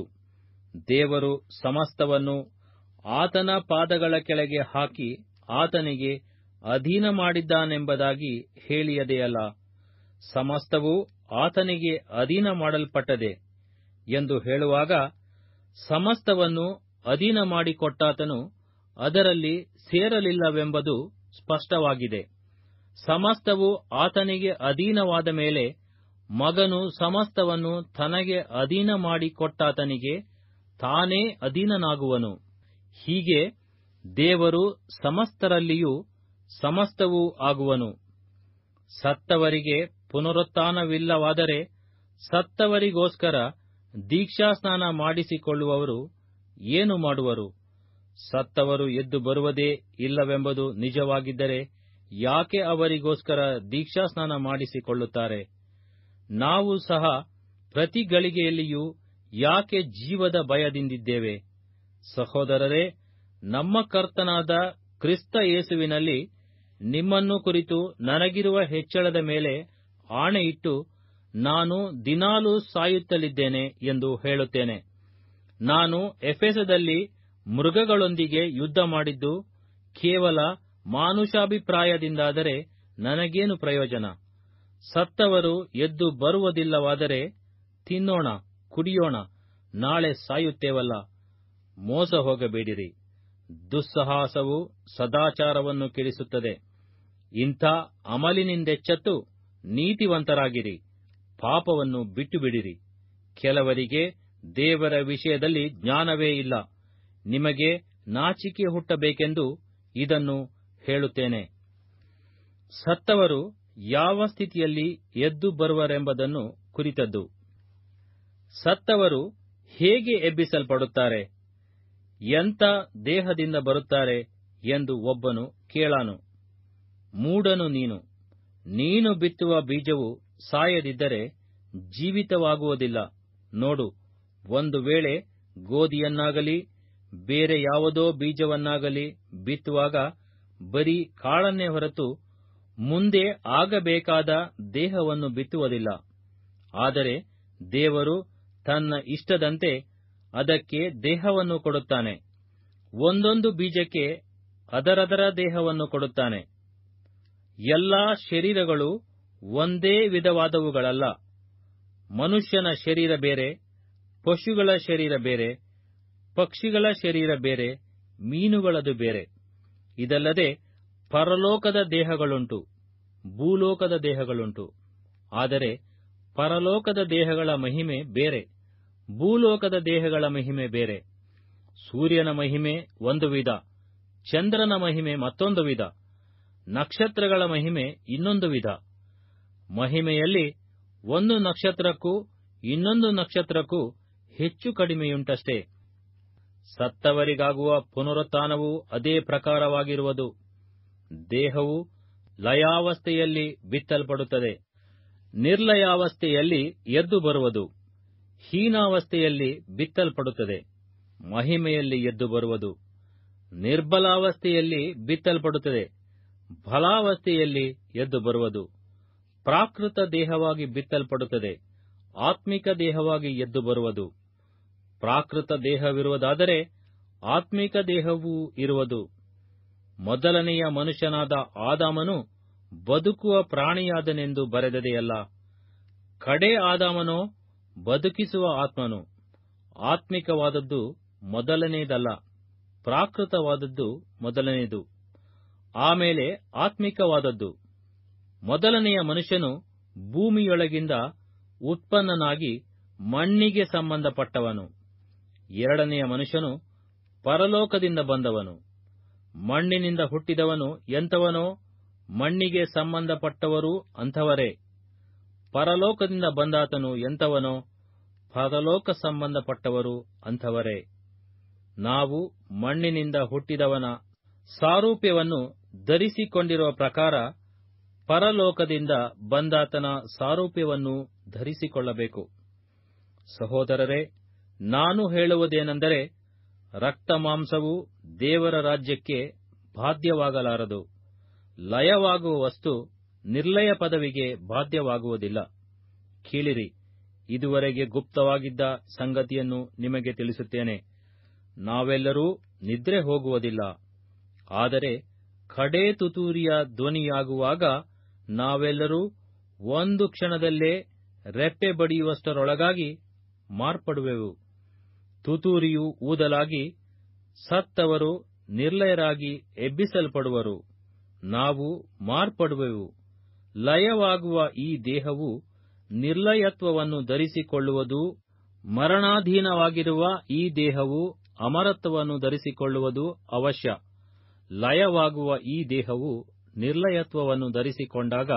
ದೇವರು ಸಮಸ್ತವನ್ನು ಆತನ ಪಾದಗಳ ಕೆಳಗೆ ಹಾಕಿ ಆತನಿಗೆ ಅಧೀನ ಮಾಡಿದ್ದಾನೆಂಬುದಾಗಿ ಹೇಳಿಯದೆಯಲ್ಲ ಸಮಸ್ತವು ಆತನಿಗೆ ಅಧೀನ ಮಾಡಲ್ಪಟ್ಟದೆ ಎಂದು ಹೇಳುವಾಗ ಸಮಸ್ತವನ್ನು ಅಧೀನ ಮಾಡಿಕೊಟ್ಟಾತನು ಅದರಲ್ಲಿ ಸೇರಲಿಲ್ಲವೆಂಬುದು ಸ್ಪಷ್ಟವಾಗಿದೆ ಸಮಸ್ತವು ಆತನಿಗೆ ಅಧೀನವಾದ ಮೇಲೆ ಮಗನು ಸಮಸ್ತವನ್ನು ತನಗೆ ಅಧೀನ ಮಾಡಿಕೊಟ್ಟಾತನಿಗೆ ತಾನೇ ಅಧೀನನಾಗುವನು ಹೀಗೆ ದೇವರು ಸಮಸ್ತರಲ್ಲಿಯೂ ಸಮಸ್ತವೂ ಆಗುವನು ಸತ್ತವರಿಗೆ ಪುನರುತ್ಥಾನವಿಲ್ಲವಾದರೆ ಸತ್ತವರಿಗೋಸ್ಕರ ದೀಕ್ಷಾಸ್ನಾನ ಮಾಡಿಸಿಕೊಳ್ಳುವವರು ಏನು ಮಾಡುವರು ಸತ್ತವರು ಎದ್ದು ಬರುವುದೇ ಇಲ್ಲವೆಂಬುದು ನಿಜವಾಗಿದ್ದರೆ ಯಾಕೆ ಅವರಿಗೋಸ್ಕರ ದೀಕ್ಷಾ ಸ್ನಾನ ಮಾಡಿಸಿಕೊಳ್ಳುತ್ತಾರೆ ನಾವು ಸಹ ಪ್ರತಿ ಗಳಿಗೆಯಲ್ಲಿಯೂ ಯಾಕೆ ಜೀವದ ಭಯದಿಂದಿದ್ದೇವೆ ಸಹೋದರರೇ ನಮ್ಮ ಕರ್ತನಾದ ಕ್ರಿಸ್ತ ಯೇಸುವಿನಲ್ಲಿ ನಿಮ್ಮನ್ನು ಕುರಿತು ನನಗಿರುವ ಹೆಚ್ಚಳದ ಮೇಲೆ ಆಣೆ ಇಟ್ಟು ನಾನು ದಿನಾಲೂ ಸಾಯುತ್ತಲಿದ್ದೇನೆ ಎಂದು ಹೇಳುತ್ತೇನೆ ನಾನು ಎಫೆಸದಲ್ಲಿ ಮೃಗಗಳೊಂದಿಗೆ ಯುದ್ಧ ಮಾಡಿದ್ದು ಕೇವಲ ಮಾನುಷಾಭಿಪ್ರಾಯದಿಂದಾದರೆ ನನಗೇನು ಪ್ರಯೋಜನ ಸತ್ತವರು ಎದ್ದು ಬರುವುದಿಲ್ಲವಾದರೆ ತಿನ್ನೋಣ ಕುಡಿಯೋಣ ನಾಳೆ ಸಾಯುತ್ತೇವಲ್ಲ ಮೋಸ ಹೋಗಬೇಡಿರಿ ದುಸ್ಸಾಹಸವು ಸದಾಚಾರವನ್ನು ಕೆಡಿಸುತ್ತದೆ ಇಂಥ ಅಮಲಿನಿಂದೆಚ್ಚತ್ತು ನೀತಿವಂತರಾಗಿರಿ ಪಾಪವನ್ನು ಬಿಟ್ಟುಬಿಡಿರಿ ಕೆಲವರಿಗೆ ದೇವರ ವಿಷಯದಲ್ಲಿ ಜ್ಞಾನವೇ ಇಲ್ಲ ನಿಮಗೆ ನಾಚಿಕೆ ಹುಟ್ಟಬೇಕೆಂದು ಇದನ್ನು ಹೇಳುತ್ತೇನೆ ಸತ್ತವರು ಯಾವ ಸ್ಥಿತಿಯಲ್ಲಿ ಎದ್ದು ಬರುವರೆಂಬುದನ್ನು ಕುರಿತದ್ದು ಸತ್ತವರು ಹೇಗೆ ಎಬ್ಬಿಸಲ್ಪಡುತ್ತಾರೆ ಎಂತ ದೇಹದಿಂದ ಬರುತ್ತಾರೆ ಎಂದು ಒಬ್ಬನು ಕೇಳಾನು ಮೂಡನು ನೀನು ನೀನು ಬಿತ್ತುವ ಬೀಜವು ಸಾಯದಿದ್ದರೆ ಜೀವಿತವಾಗುವುದಿಲ್ಲ ನೋಡು ಒಂದು ವೇಳೆ ಗೋಧಿಯನ್ನಾಗಲಿ ಬೇರೆ ಯಾವುದೋ ಬೀಜವನ್ನಾಗಲಿ ಬಿತ್ತುವಾಗ ಬರೀ ಕಾಳನ್ನೇ ಹೊರತು ಮುಂದೆ ಆಗಬೇಕಾದ ದೇಹವನ್ನು ಬಿತ್ತುವುದಿಲ್ಲ ಆದರೆ ದೇವರು ತನ್ನ ಇಷ್ಟದಂತೆ ಅದಕ್ಕೆ ದೇಹವನ್ನು ಕೊಡುತ್ತಾನೆ ಒಂದೊಂದು ಬೀಜಕ್ಕೆ ಅದರದರ ದೇಹವನ್ನು ಕೊಡುತ್ತಾನೆ ಎಲ್ಲಾ ಶರೀರಗಳು ಒಂದೇ ವಿಧವಾದವುಗಳಲ್ಲ ಮನುಷ್ಯನ ಶರೀರ ಬೇರೆ ಪಶುಗಳ ಶರೀರ ಬೇರೆ ಪಕ್ಷಿಗಳ ಶರೀರ ಬೇರೆ ಮೀನುಗಳದು ಬೇರೆ ಇದಲ್ಲದೆ ಪರಲೋಕದ ದೇಹಗಳುಂಟು ಭೂಲೋಕದ ದೇಹಗಳುಂಟು ಆದರೆ ಪರಲೋಕದ ದೇಹಗಳ ಮಹಿಮೆ ಬೇರೆ ಭೂಲೋಕದ ದೇಹಗಳ ಮಹಿಮೆ ಬೇರೆ ಸೂರ್ಯನ ಮಹಿಮೆ ಒಂದು ವಿಧ ಚಂದ್ರನ ಮಹಿಮೆ ಮತ್ತೊಂದು ವಿಧ ನಕ್ಷತ್ರಗಳ ಮಹಿಮೆ ಇನ್ನೊಂದು ವಿಧ ಮಹಿಮೆಯಲ್ಲಿ ಒಂದು ನಕ್ಷತ್ರಕ್ಕೂ ಇನ್ನೊಂದು ನಕ್ಷತ್ರಕ್ಕೂ ಹೆಚ್ಚು ಕಡಿಮೆಯುಂಟಷ್ಟೇ ಸತ್ತವರಿಗಾಗುವ ಪುನರುತ್ಥಾನವು ಅದೇ ಪ್ರಕಾರವಾಗಿರುವುದು ದೇಹವು ಲಯಾವಸ್ಥೆಯಲ್ಲಿ ಬಿತ್ತಲ್ಪಡುತ್ತದೆ ನಿರ್ಲಯಾವಸ್ಥೆಯಲ್ಲಿ ಎದ್ದು ಬರುವುದು ಹೀನಾವಸ್ಥೆಯಲ್ಲಿ ಬಿತ್ತಲ್ಪಡುತ್ತದೆ ಮಹಿಮೆಯಲ್ಲಿ ಎದ್ದು ಬರುವುದು ನಿರ್ಬಲಾವಸ್ಥೆಯಲ್ಲಿ ಬಿತ್ತಲ್ಪಡುತ್ತದೆ ಬಲಾವಸ್ಥೆಯಲ್ಲಿ ಎದ್ದು ಬರುವುದು ಪ್ರಾಕೃತ ದೇಹವಾಗಿ ಬಿತ್ತಲ್ಪಡುತ್ತದೆ ಆತ್ಮಿಕ ದೇಹವಾಗಿ ಎದ್ದು ಬರುವುದು ಪ್ರಾಕೃತ ದೇಹವಿರುವುದಾದರೆ ಆತ್ಮಿಕ ದೇಹವೂ ಇರುವುದು ಮೊದಲನೆಯ ಮನುಷ್ಯನಾದ ಆದಾಮನು ಬದುಕುವ ಪ್ರಾಣಿಯಾದನೆಂದು ಬರೆದದೆಯಲ್ಲ ಕಡೆ ಆದಾಮನೋ ಬದುಕಿಸುವ ಆತ್ಮನು ಆತ್ಮಿಕವಾದದ್ದು ಮೊದಲನೆಯದಲ್ಲ ಪ್ರಾಕೃತವಾದದ್ದು ಮೊದಲನೆಯದು ಆಮೇಲೆ ಆತ್ಮಿಕವಾದದ್ದು ಮೊದಲನೆಯ ಮನುಷ್ಯನು ಭೂಮಿಯೊಳಗಿಂದ ಉತ್ಪನ್ನನಾಗಿ ಮಣ್ಣಿಗೆ ಸಂಬಂಧಪಟ್ಟವನು ಎರಡನೆಯ ಮನುಷ್ಯನು ಪರಲೋಕದಿಂದ ಬಂದವನು ಮಣ್ಣಿನಿಂದ ಹುಟ್ಟಿದವನು ಎಂಥವನೋ ಮಣ್ಣಿಗೆ ಸಂಬಂಧಪಟ್ಟವರು ಅಂಥವರೇ ಪರಲೋಕದಿಂದ ಬಂದಾತನು ಎಂಥವನೋ ಪರಲೋಕ ಸಂಬಂಧಪಟ್ಟವರು ಅಂಥವರೇ ನಾವು ಮಣ್ಣಿನಿಂದ ಹುಟ್ಟಿದವನ ಸಾರೂಪ್ಯವನ್ನು ಧರಿಸಿಕೊಂಡಿರುವ ಪ್ರಕಾರ ಪರಲೋಕದಿಂದ ಬಂದಾತನ ಸಾರೂಪ್ಯವನ್ನು ಧರಿಸಿಕೊಳ್ಳಬೇಕು ಸಹೋದರರೇ ನಾನು ಹೇಳುವುದೇನೆಂದರೆ ರಕ್ತ ಮಾಂಸವು ದೇವರ ರಾಜ್ಯಕ್ಕೆ ಬಾಧ್ಯವಾಗಲಾರದು ಲಯವಾಗುವ ವಸ್ತು ನಿರ್ಲಯ ಪದವಿಗೆ ಬಾಧ್ಯವಾಗುವುದಿಲ್ಲ ಕೇಳಿರಿ ಇದುವರೆಗೆ ಗುಪ್ತವಾಗಿದ್ದ ಸಂಗತಿಯನ್ನು ನಿಮಗೆ ತಿಳಿಸುತ್ತೇನೆ ನಾವೆಲ್ಲರೂ ನಿದ್ರೆ ಹೋಗುವುದಿಲ್ಲ ಆದರೆ ಕಡೇ ತುತೂರಿಯ ಧ್ವನಿಯಾಗುವಾಗ ನಾವೆಲ್ಲರೂ ಒಂದು ಕ್ಷಣದಲ್ಲೇ ರೆಪ್ಪೆ ಬಡಿಯುವಷ್ಟರೊಳಗಾಗಿ ಮಾರ್ಪಡುವೆವು ತುತೂರಿಯು ಊದಲಾಗಿ ಸತ್ತವರು ನಿರ್ಲಯರಾಗಿ ಎಬ್ಬಿಸಲ್ಪಡುವರು ನಾವು ಮಾರ್ಪಡುವೆವು ಲಯವಾಗುವ ಈ ದೇಹವು ನಿರ್ಲಯತ್ವವನ್ನು ಧರಿಸಿಕೊಳ್ಳುವುದು ಮರಣಾಧೀನವಾಗಿರುವ ಈ ದೇಹವು ಅಮರತ್ವವನ್ನು ಧರಿಸಿಕೊಳ್ಳುವುದು ಅವಶ್ಯ ಲಯವಾಗುವ ಈ ದೇಹವು ನಿರ್ಲಯತ್ವವನ್ನು ಧರಿಸಿಕೊಂಡಾಗ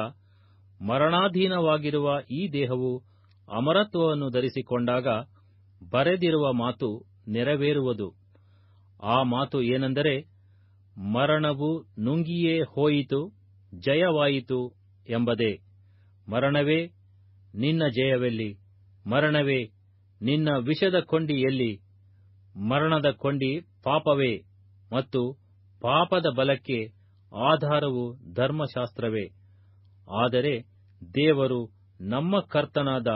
ಮರಣಾಧೀನವಾಗಿರುವ ಈ ದೇಹವು ಅಮರತ್ವವನ್ನು ಧರಿಸಿಕೊಂಡಾಗ ಬರೆದಿರುವ ಮಾತು ನೆರವೇರುವುದು ಆ ಮಾತು ಏನೆಂದರೆ ಮರಣವು ನುಂಗಿಯೇ ಹೋಯಿತು ಜಯವಾಯಿತು ಎಂಬುದೇ ಮರಣವೇ ನಿನ್ನ ಜಯವೆಲ್ಲಿ ಮರಣವೇ ನಿನ್ನ ವಿಷದ ಕೊಂಡಿ ಎಲ್ಲಿ ಮರಣದ ಕೊಂಡಿ ಪಾಪವೇ ಮತ್ತು ಪಾಪದ ಬಲಕ್ಕೆ ಆಧಾರವು ಧರ್ಮಶಾಸ್ತ್ರವೇ ಆದರೆ ದೇವರು ನಮ್ಮ ಕರ್ತನಾದ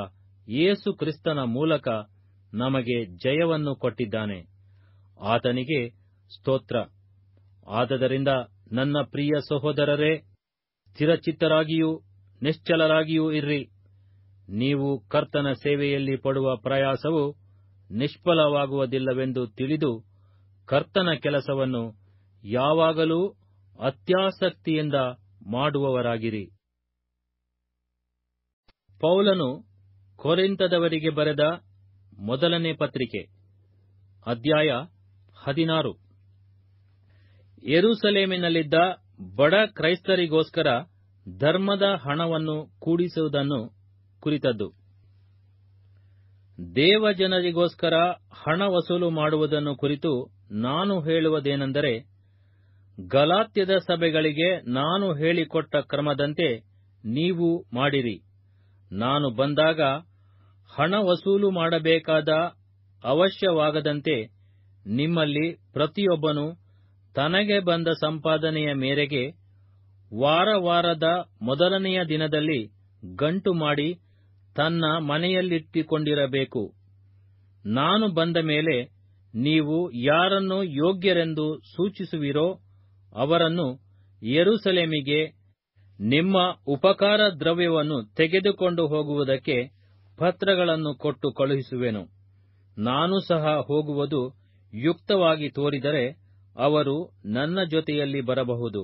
ಯೇಸು ಕ್ರಿಸ್ತನ ಮೂಲಕ ನಮಗೆ ಜಯವನ್ನು ಕೊಟ್ಟಿದ್ದಾನೆ ಆತನಿಗೆ ಸ್ತೋತ್ರ ಆದ್ದರಿಂದ ನನ್ನ ಪ್ರಿಯ ಸಹೋದರರೇ ಸ್ಥಿರಚಿತ್ತರಾಗಿಯೂ ನಿಶ್ಚಲರಾಗಿಯೂ ಇರ್ರಿ ನೀವು ಕರ್ತನ ಸೇವೆಯಲ್ಲಿ ಪಡುವ ಪ್ರಯಾಸವು ನಿಷ್ಫಲವಾಗುವುದಿಲ್ಲವೆಂದು ತಿಳಿದು ಕರ್ತನ ಕೆಲಸವನ್ನು ಯಾವಾಗಲೂ ಅತ್ಯಾಸಕ್ತಿಯಿಂದ ಮಾಡುವವರಾಗಿರಿ ಪೌಲನು ಕೊರೆಂತದವರಿಗೆ ಬರೆದ ಮೊದಲನೇ ಪತ್ರಿಕೆ ಅಧ್ಯಾಯ ಹದಿನಾರು ಎರುಸಲೇಮಿನಲ್ಲಿದ್ದ ಬಡ ಕ್ರೈಸ್ತರಿಗೋಸ್ಕರ ಧರ್ಮದ ಹಣವನ್ನು ಕೂಡಿಸುವುದನ್ನು ಕುರಿತದ್ದು ದೇವಜನರಿಗೋಸ್ಕರ ಹಣ ವಸೂಲು ಮಾಡುವುದನ್ನು ಕುರಿತು ನಾನು ಹೇಳುವುದೇನೆಂದರೆ ಗಲಾತ್ಯದ ಸಭೆಗಳಿಗೆ ನಾನು ಹೇಳಿಕೊಟ್ಟ ಕ್ರಮದಂತೆ ನೀವು ಮಾಡಿರಿ ನಾನು ಬಂದಾಗ ಹಣ ವಸೂಲು ಮಾಡಬೇಕಾದ ಅವಶ್ಯವಾಗದಂತೆ ನಿಮ್ಮಲ್ಲಿ ಪ್ರತಿಯೊಬ್ಬನು ತನಗೆ ಬಂದ ಸಂಪಾದನೆಯ ಮೇರೆಗೆ ವಾರ ವಾರದ ಮೊದಲನೆಯ ದಿನದಲ್ಲಿ ಗಂಟು ಮಾಡಿ ತನ್ನ ಮನೆಯಲ್ಲಿಟ್ಟಿಕೊಂಡಿರಬೇಕು ನಾನು ಬಂದ ಮೇಲೆ ನೀವು ಯಾರನ್ನು ಯೋಗ್ಯರೆಂದು ಸೂಚಿಸುವಿರೋ ಅವರನ್ನು ಯರುಸಲೇಮಿಗೆ ನಿಮ್ಮ ಉಪಕಾರ ದ್ರವ್ಯವನ್ನು ತೆಗೆದುಕೊಂಡು ಹೋಗುವುದಕ್ಕೆ ಪತ್ರಗಳನ್ನು ಕೊಟ್ಟು ಕಳುಹಿಸುವೆನು ನಾನು ಸಹ ಹೋಗುವುದು ಯುಕ್ತವಾಗಿ ತೋರಿದರೆ ಅವರು ನನ್ನ ಜೊತೆಯಲ್ಲಿ ಬರಬಹುದು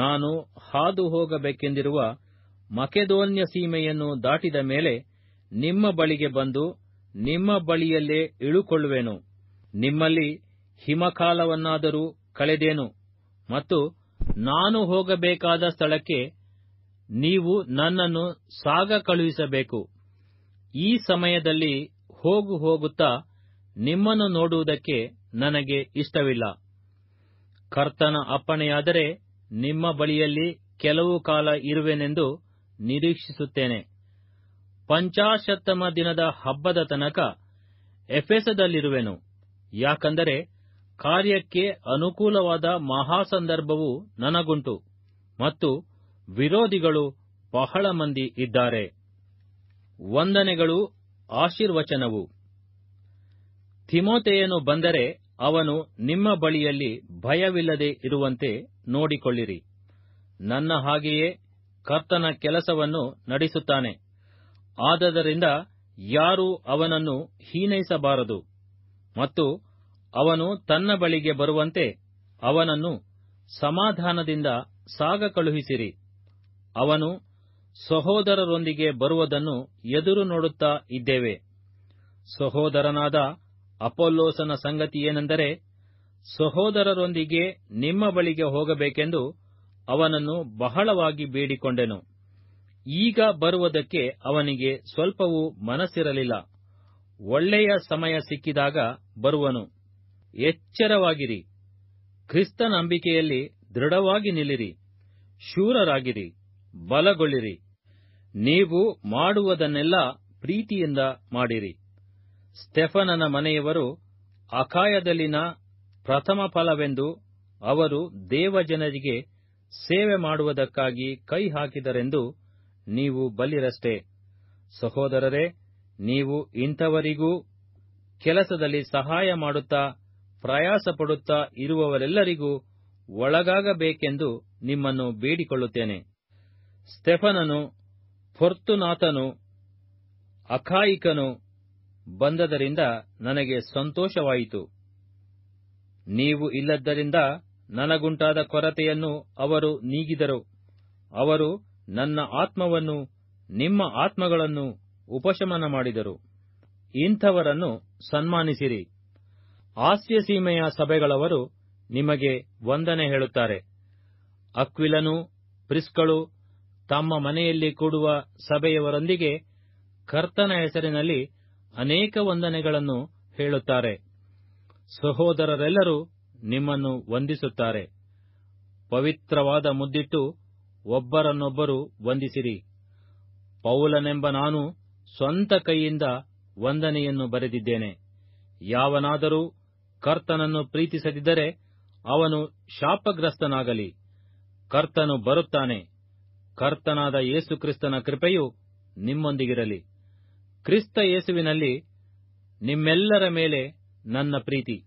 ನಾನು ಹಾದು ಹೋಗಬೇಕೆಂದಿರುವ ಮಕೆದೋನ್ಯ ಸೀಮೆಯನ್ನು ದಾಟಿದ ಮೇಲೆ ನಿಮ್ಮ ಬಳಿಗೆ ಬಂದು ನಿಮ್ಮ ಬಳಿಯಲ್ಲೇ ಇಳುಕೊಳ್ಳುವೆನು ನಿಮ್ಮಲ್ಲಿ ಹಿಮಕಾಲವನ್ನಾದರೂ ಕಳೆದೇನು ಮತ್ತು ನಾನು ಹೋಗಬೇಕಾದ ಸ್ಥಳಕ್ಕೆ ನೀವು ನನ್ನನ್ನು ಸಾಗ ಕಳುಹಿಸಬೇಕು ಈ ಸಮಯದಲ್ಲಿ ಹೋಗು ಹೋಗುತ್ತಾ ನಿಮ್ಮನ್ನು ನೋಡುವುದಕ್ಕೆ ನನಗೆ ಇಷ್ಟವಿಲ್ಲ ಕರ್ತನ ಅಪ್ಪಣೆಯಾದರೆ ನಿಮ್ಮ ಬಳಿಯಲ್ಲಿ ಕೆಲವು ಕಾಲ ಇರುವೆನೆಂದು ನಿರೀಕ್ಷಿಸುತ್ತೇನೆ ಪಂಚಾಶತ್ತಮ ದಿನದ ಹಬ್ಬದ ತನಕ ಎಫೆಸದಲ್ಲಿರುವೆನು ಯಾಕಂದರೆ ಕಾರ್ಯಕ್ಕೆ ಅನುಕೂಲವಾದ ಮಹಾಸಂದರ್ಭವು ನನಗುಂಟು ಮತ್ತು ವಿರೋಧಿಗಳು ಬಹಳ ಮಂದಿ ಇದ್ದಾರೆ ವಂದನೆಗಳು ಆಶೀರ್ವಚನವು ಥಿಮೋತೆಯನು ಬಂದರೆ ಅವನು ನಿಮ್ಮ ಬಳಿಯಲ್ಲಿ ಭಯವಿಲ್ಲದೆ ಇರುವಂತೆ ನೋಡಿಕೊಳ್ಳಿರಿ ನನ್ನ ಹಾಗೆಯೇ ಕರ್ತನ ಕೆಲಸವನ್ನು ನಡೆಸುತ್ತಾನೆ ಆದ್ದರಿಂದ ಯಾರೂ ಅವನನ್ನು ಹೀನೈಸಬಾರದು ಮತ್ತು ಅವನು ತನ್ನ ಬಳಿಗೆ ಬರುವಂತೆ ಅವನನ್ನು ಸಮಾಧಾನದಿಂದ ಸಾಗ ಕಳುಹಿಸಿರಿ ಅವನು ಸಹೋದರರೊಂದಿಗೆ ಬರುವುದನ್ನು ಎದುರು ನೋಡುತ್ತಾ ಇದ್ದೇವೆ ಸಹೋದರನಾದ ಅಪೊಲ್ಲೋಸನ ಸಂಗತಿ ಏನೆಂದರೆ ಸಹೋದರರೊಂದಿಗೆ ನಿಮ್ಮ ಬಳಿಗೆ ಹೋಗಬೇಕೆಂದು ಅವನನ್ನು ಬಹಳವಾಗಿ ಬೇಡಿಕೊಂಡೆನು ಈಗ ಬರುವುದಕ್ಕೆ ಅವನಿಗೆ ಸ್ವಲ್ಪವೂ ಮನಸ್ಸಿರಲಿಲ್ಲ ಒಳ್ಳೆಯ ಸಮಯ ಸಿಕ್ಕಿದಾಗ ಬರುವನು ಎಚ್ಚರವಾಗಿರಿ ಕ್ರಿಸ್ತನಂಬಿಕೆಯಲ್ಲಿ ನಂಬಿಕೆಯಲ್ಲಿ ದೃಢವಾಗಿ ನಿಲ್ಲಿರಿ ಶೂರರಾಗಿರಿ ಬಲಗೊಳ್ಳಿರಿ ನೀವು ಮಾಡುವುದನ್ನೆಲ್ಲ ಪ್ರೀತಿಯಿಂದ ಮಾಡಿರಿ ಸ್ಟೆಫನನ ಮನೆಯವರು ಅಕಾಯದಲ್ಲಿನ ಪ್ರಥಮ ಫಲವೆಂದು ಅವರು ದೇವಜನರಿಗೆ ಸೇವೆ ಮಾಡುವುದಕ್ಕಾಗಿ ಕೈ ಹಾಕಿದರೆಂದು ನೀವು ಬಲ್ಲಿರಷ್ಟೇ ಸಹೋದರರೇ ನೀವು ಇಂಥವರಿಗೂ ಕೆಲಸದಲ್ಲಿ ಸಹಾಯ ಮಾಡುತ್ತಾ ಪ್ರಯಾಸ ಪಡುತ್ತಾ ಇರುವವರೆಲ್ಲರಿಗೂ ಒಳಗಾಗಬೇಕೆಂದು ನಿಮ್ಮನ್ನು ಬೇಡಿಕೊಳ್ಳುತ್ತೇನೆ ಸ್ಟೆಫನನು ಫೊರ್ತುನಾಥನು ಅಖಾಯಿಕನು ಬಂದದರಿಂದ ನನಗೆ ಸಂತೋಷವಾಯಿತು ನೀವು ಇಲ್ಲದ್ದರಿಂದ ನನಗುಂಟಾದ ಕೊರತೆಯನ್ನು ಅವರು ನೀಗಿದರು ಅವರು ನನ್ನ ಆತ್ಮವನ್ನು ನಿಮ್ಮ ಆತ್ಮಗಳನ್ನು ಉಪಶಮನ ಮಾಡಿದರು ಇಂಥವರನ್ನು ಸನ್ಮಾನಿಸಿರಿ ಹಾಸ್ಯಸೀಮೆಯ ಸಭೆಗಳವರು ನಿಮಗೆ ವಂದನೆ ಹೇಳುತ್ತಾರೆ ಅಕ್ವಿಲನು ಪ್ರಿಸ್ಕಳು ತಮ್ಮ ಮನೆಯಲ್ಲಿ ಕೂಡುವ ಸಭೆಯವರೊಂದಿಗೆ ಕರ್ತನ ಹೆಸರಿನಲ್ಲಿ ಅನೇಕ ವಂದನೆಗಳನ್ನು ಹೇಳುತ್ತಾರೆ ಸಹೋದರರೆಲ್ಲರೂ ನಿಮ್ಮನ್ನು ವಂದಿಸುತ್ತಾರೆ ಪವಿತ್ರವಾದ ಮುದ್ದಿಟ್ಟು ಒಬ್ಬರನ್ನೊಬ್ಬರು ವಂದಿಸಿರಿ ಪೌಲನೆಂಬ ನಾನು ಸ್ವಂತ ಕೈಯಿಂದ ವಂದನೆಯನ್ನು ಬರೆದಿದ್ದೇನೆ ಯಾವನಾದರೂ ಕರ್ತನನ್ನು ಪ್ರೀತಿಸದಿದ್ದರೆ ಅವನು ಶಾಪಗ್ರಸ್ತನಾಗಲಿ ಕರ್ತನು ಬರುತ್ತಾನೆ ಕರ್ತನಾದ ಯೇಸು ಕ್ರಿಸ್ತನ ಕೃಪೆಯು ನಿಮ್ಮೊಂದಿಗಿರಲಿ ಕ್ರಿಸ್ತ ಯೇಸುವಿನಲ್ಲಿ ನಿಮ್ಮೆಲ್ಲರ ಮೇಲೆ ನನ್ನ ಪ್ರೀತಿ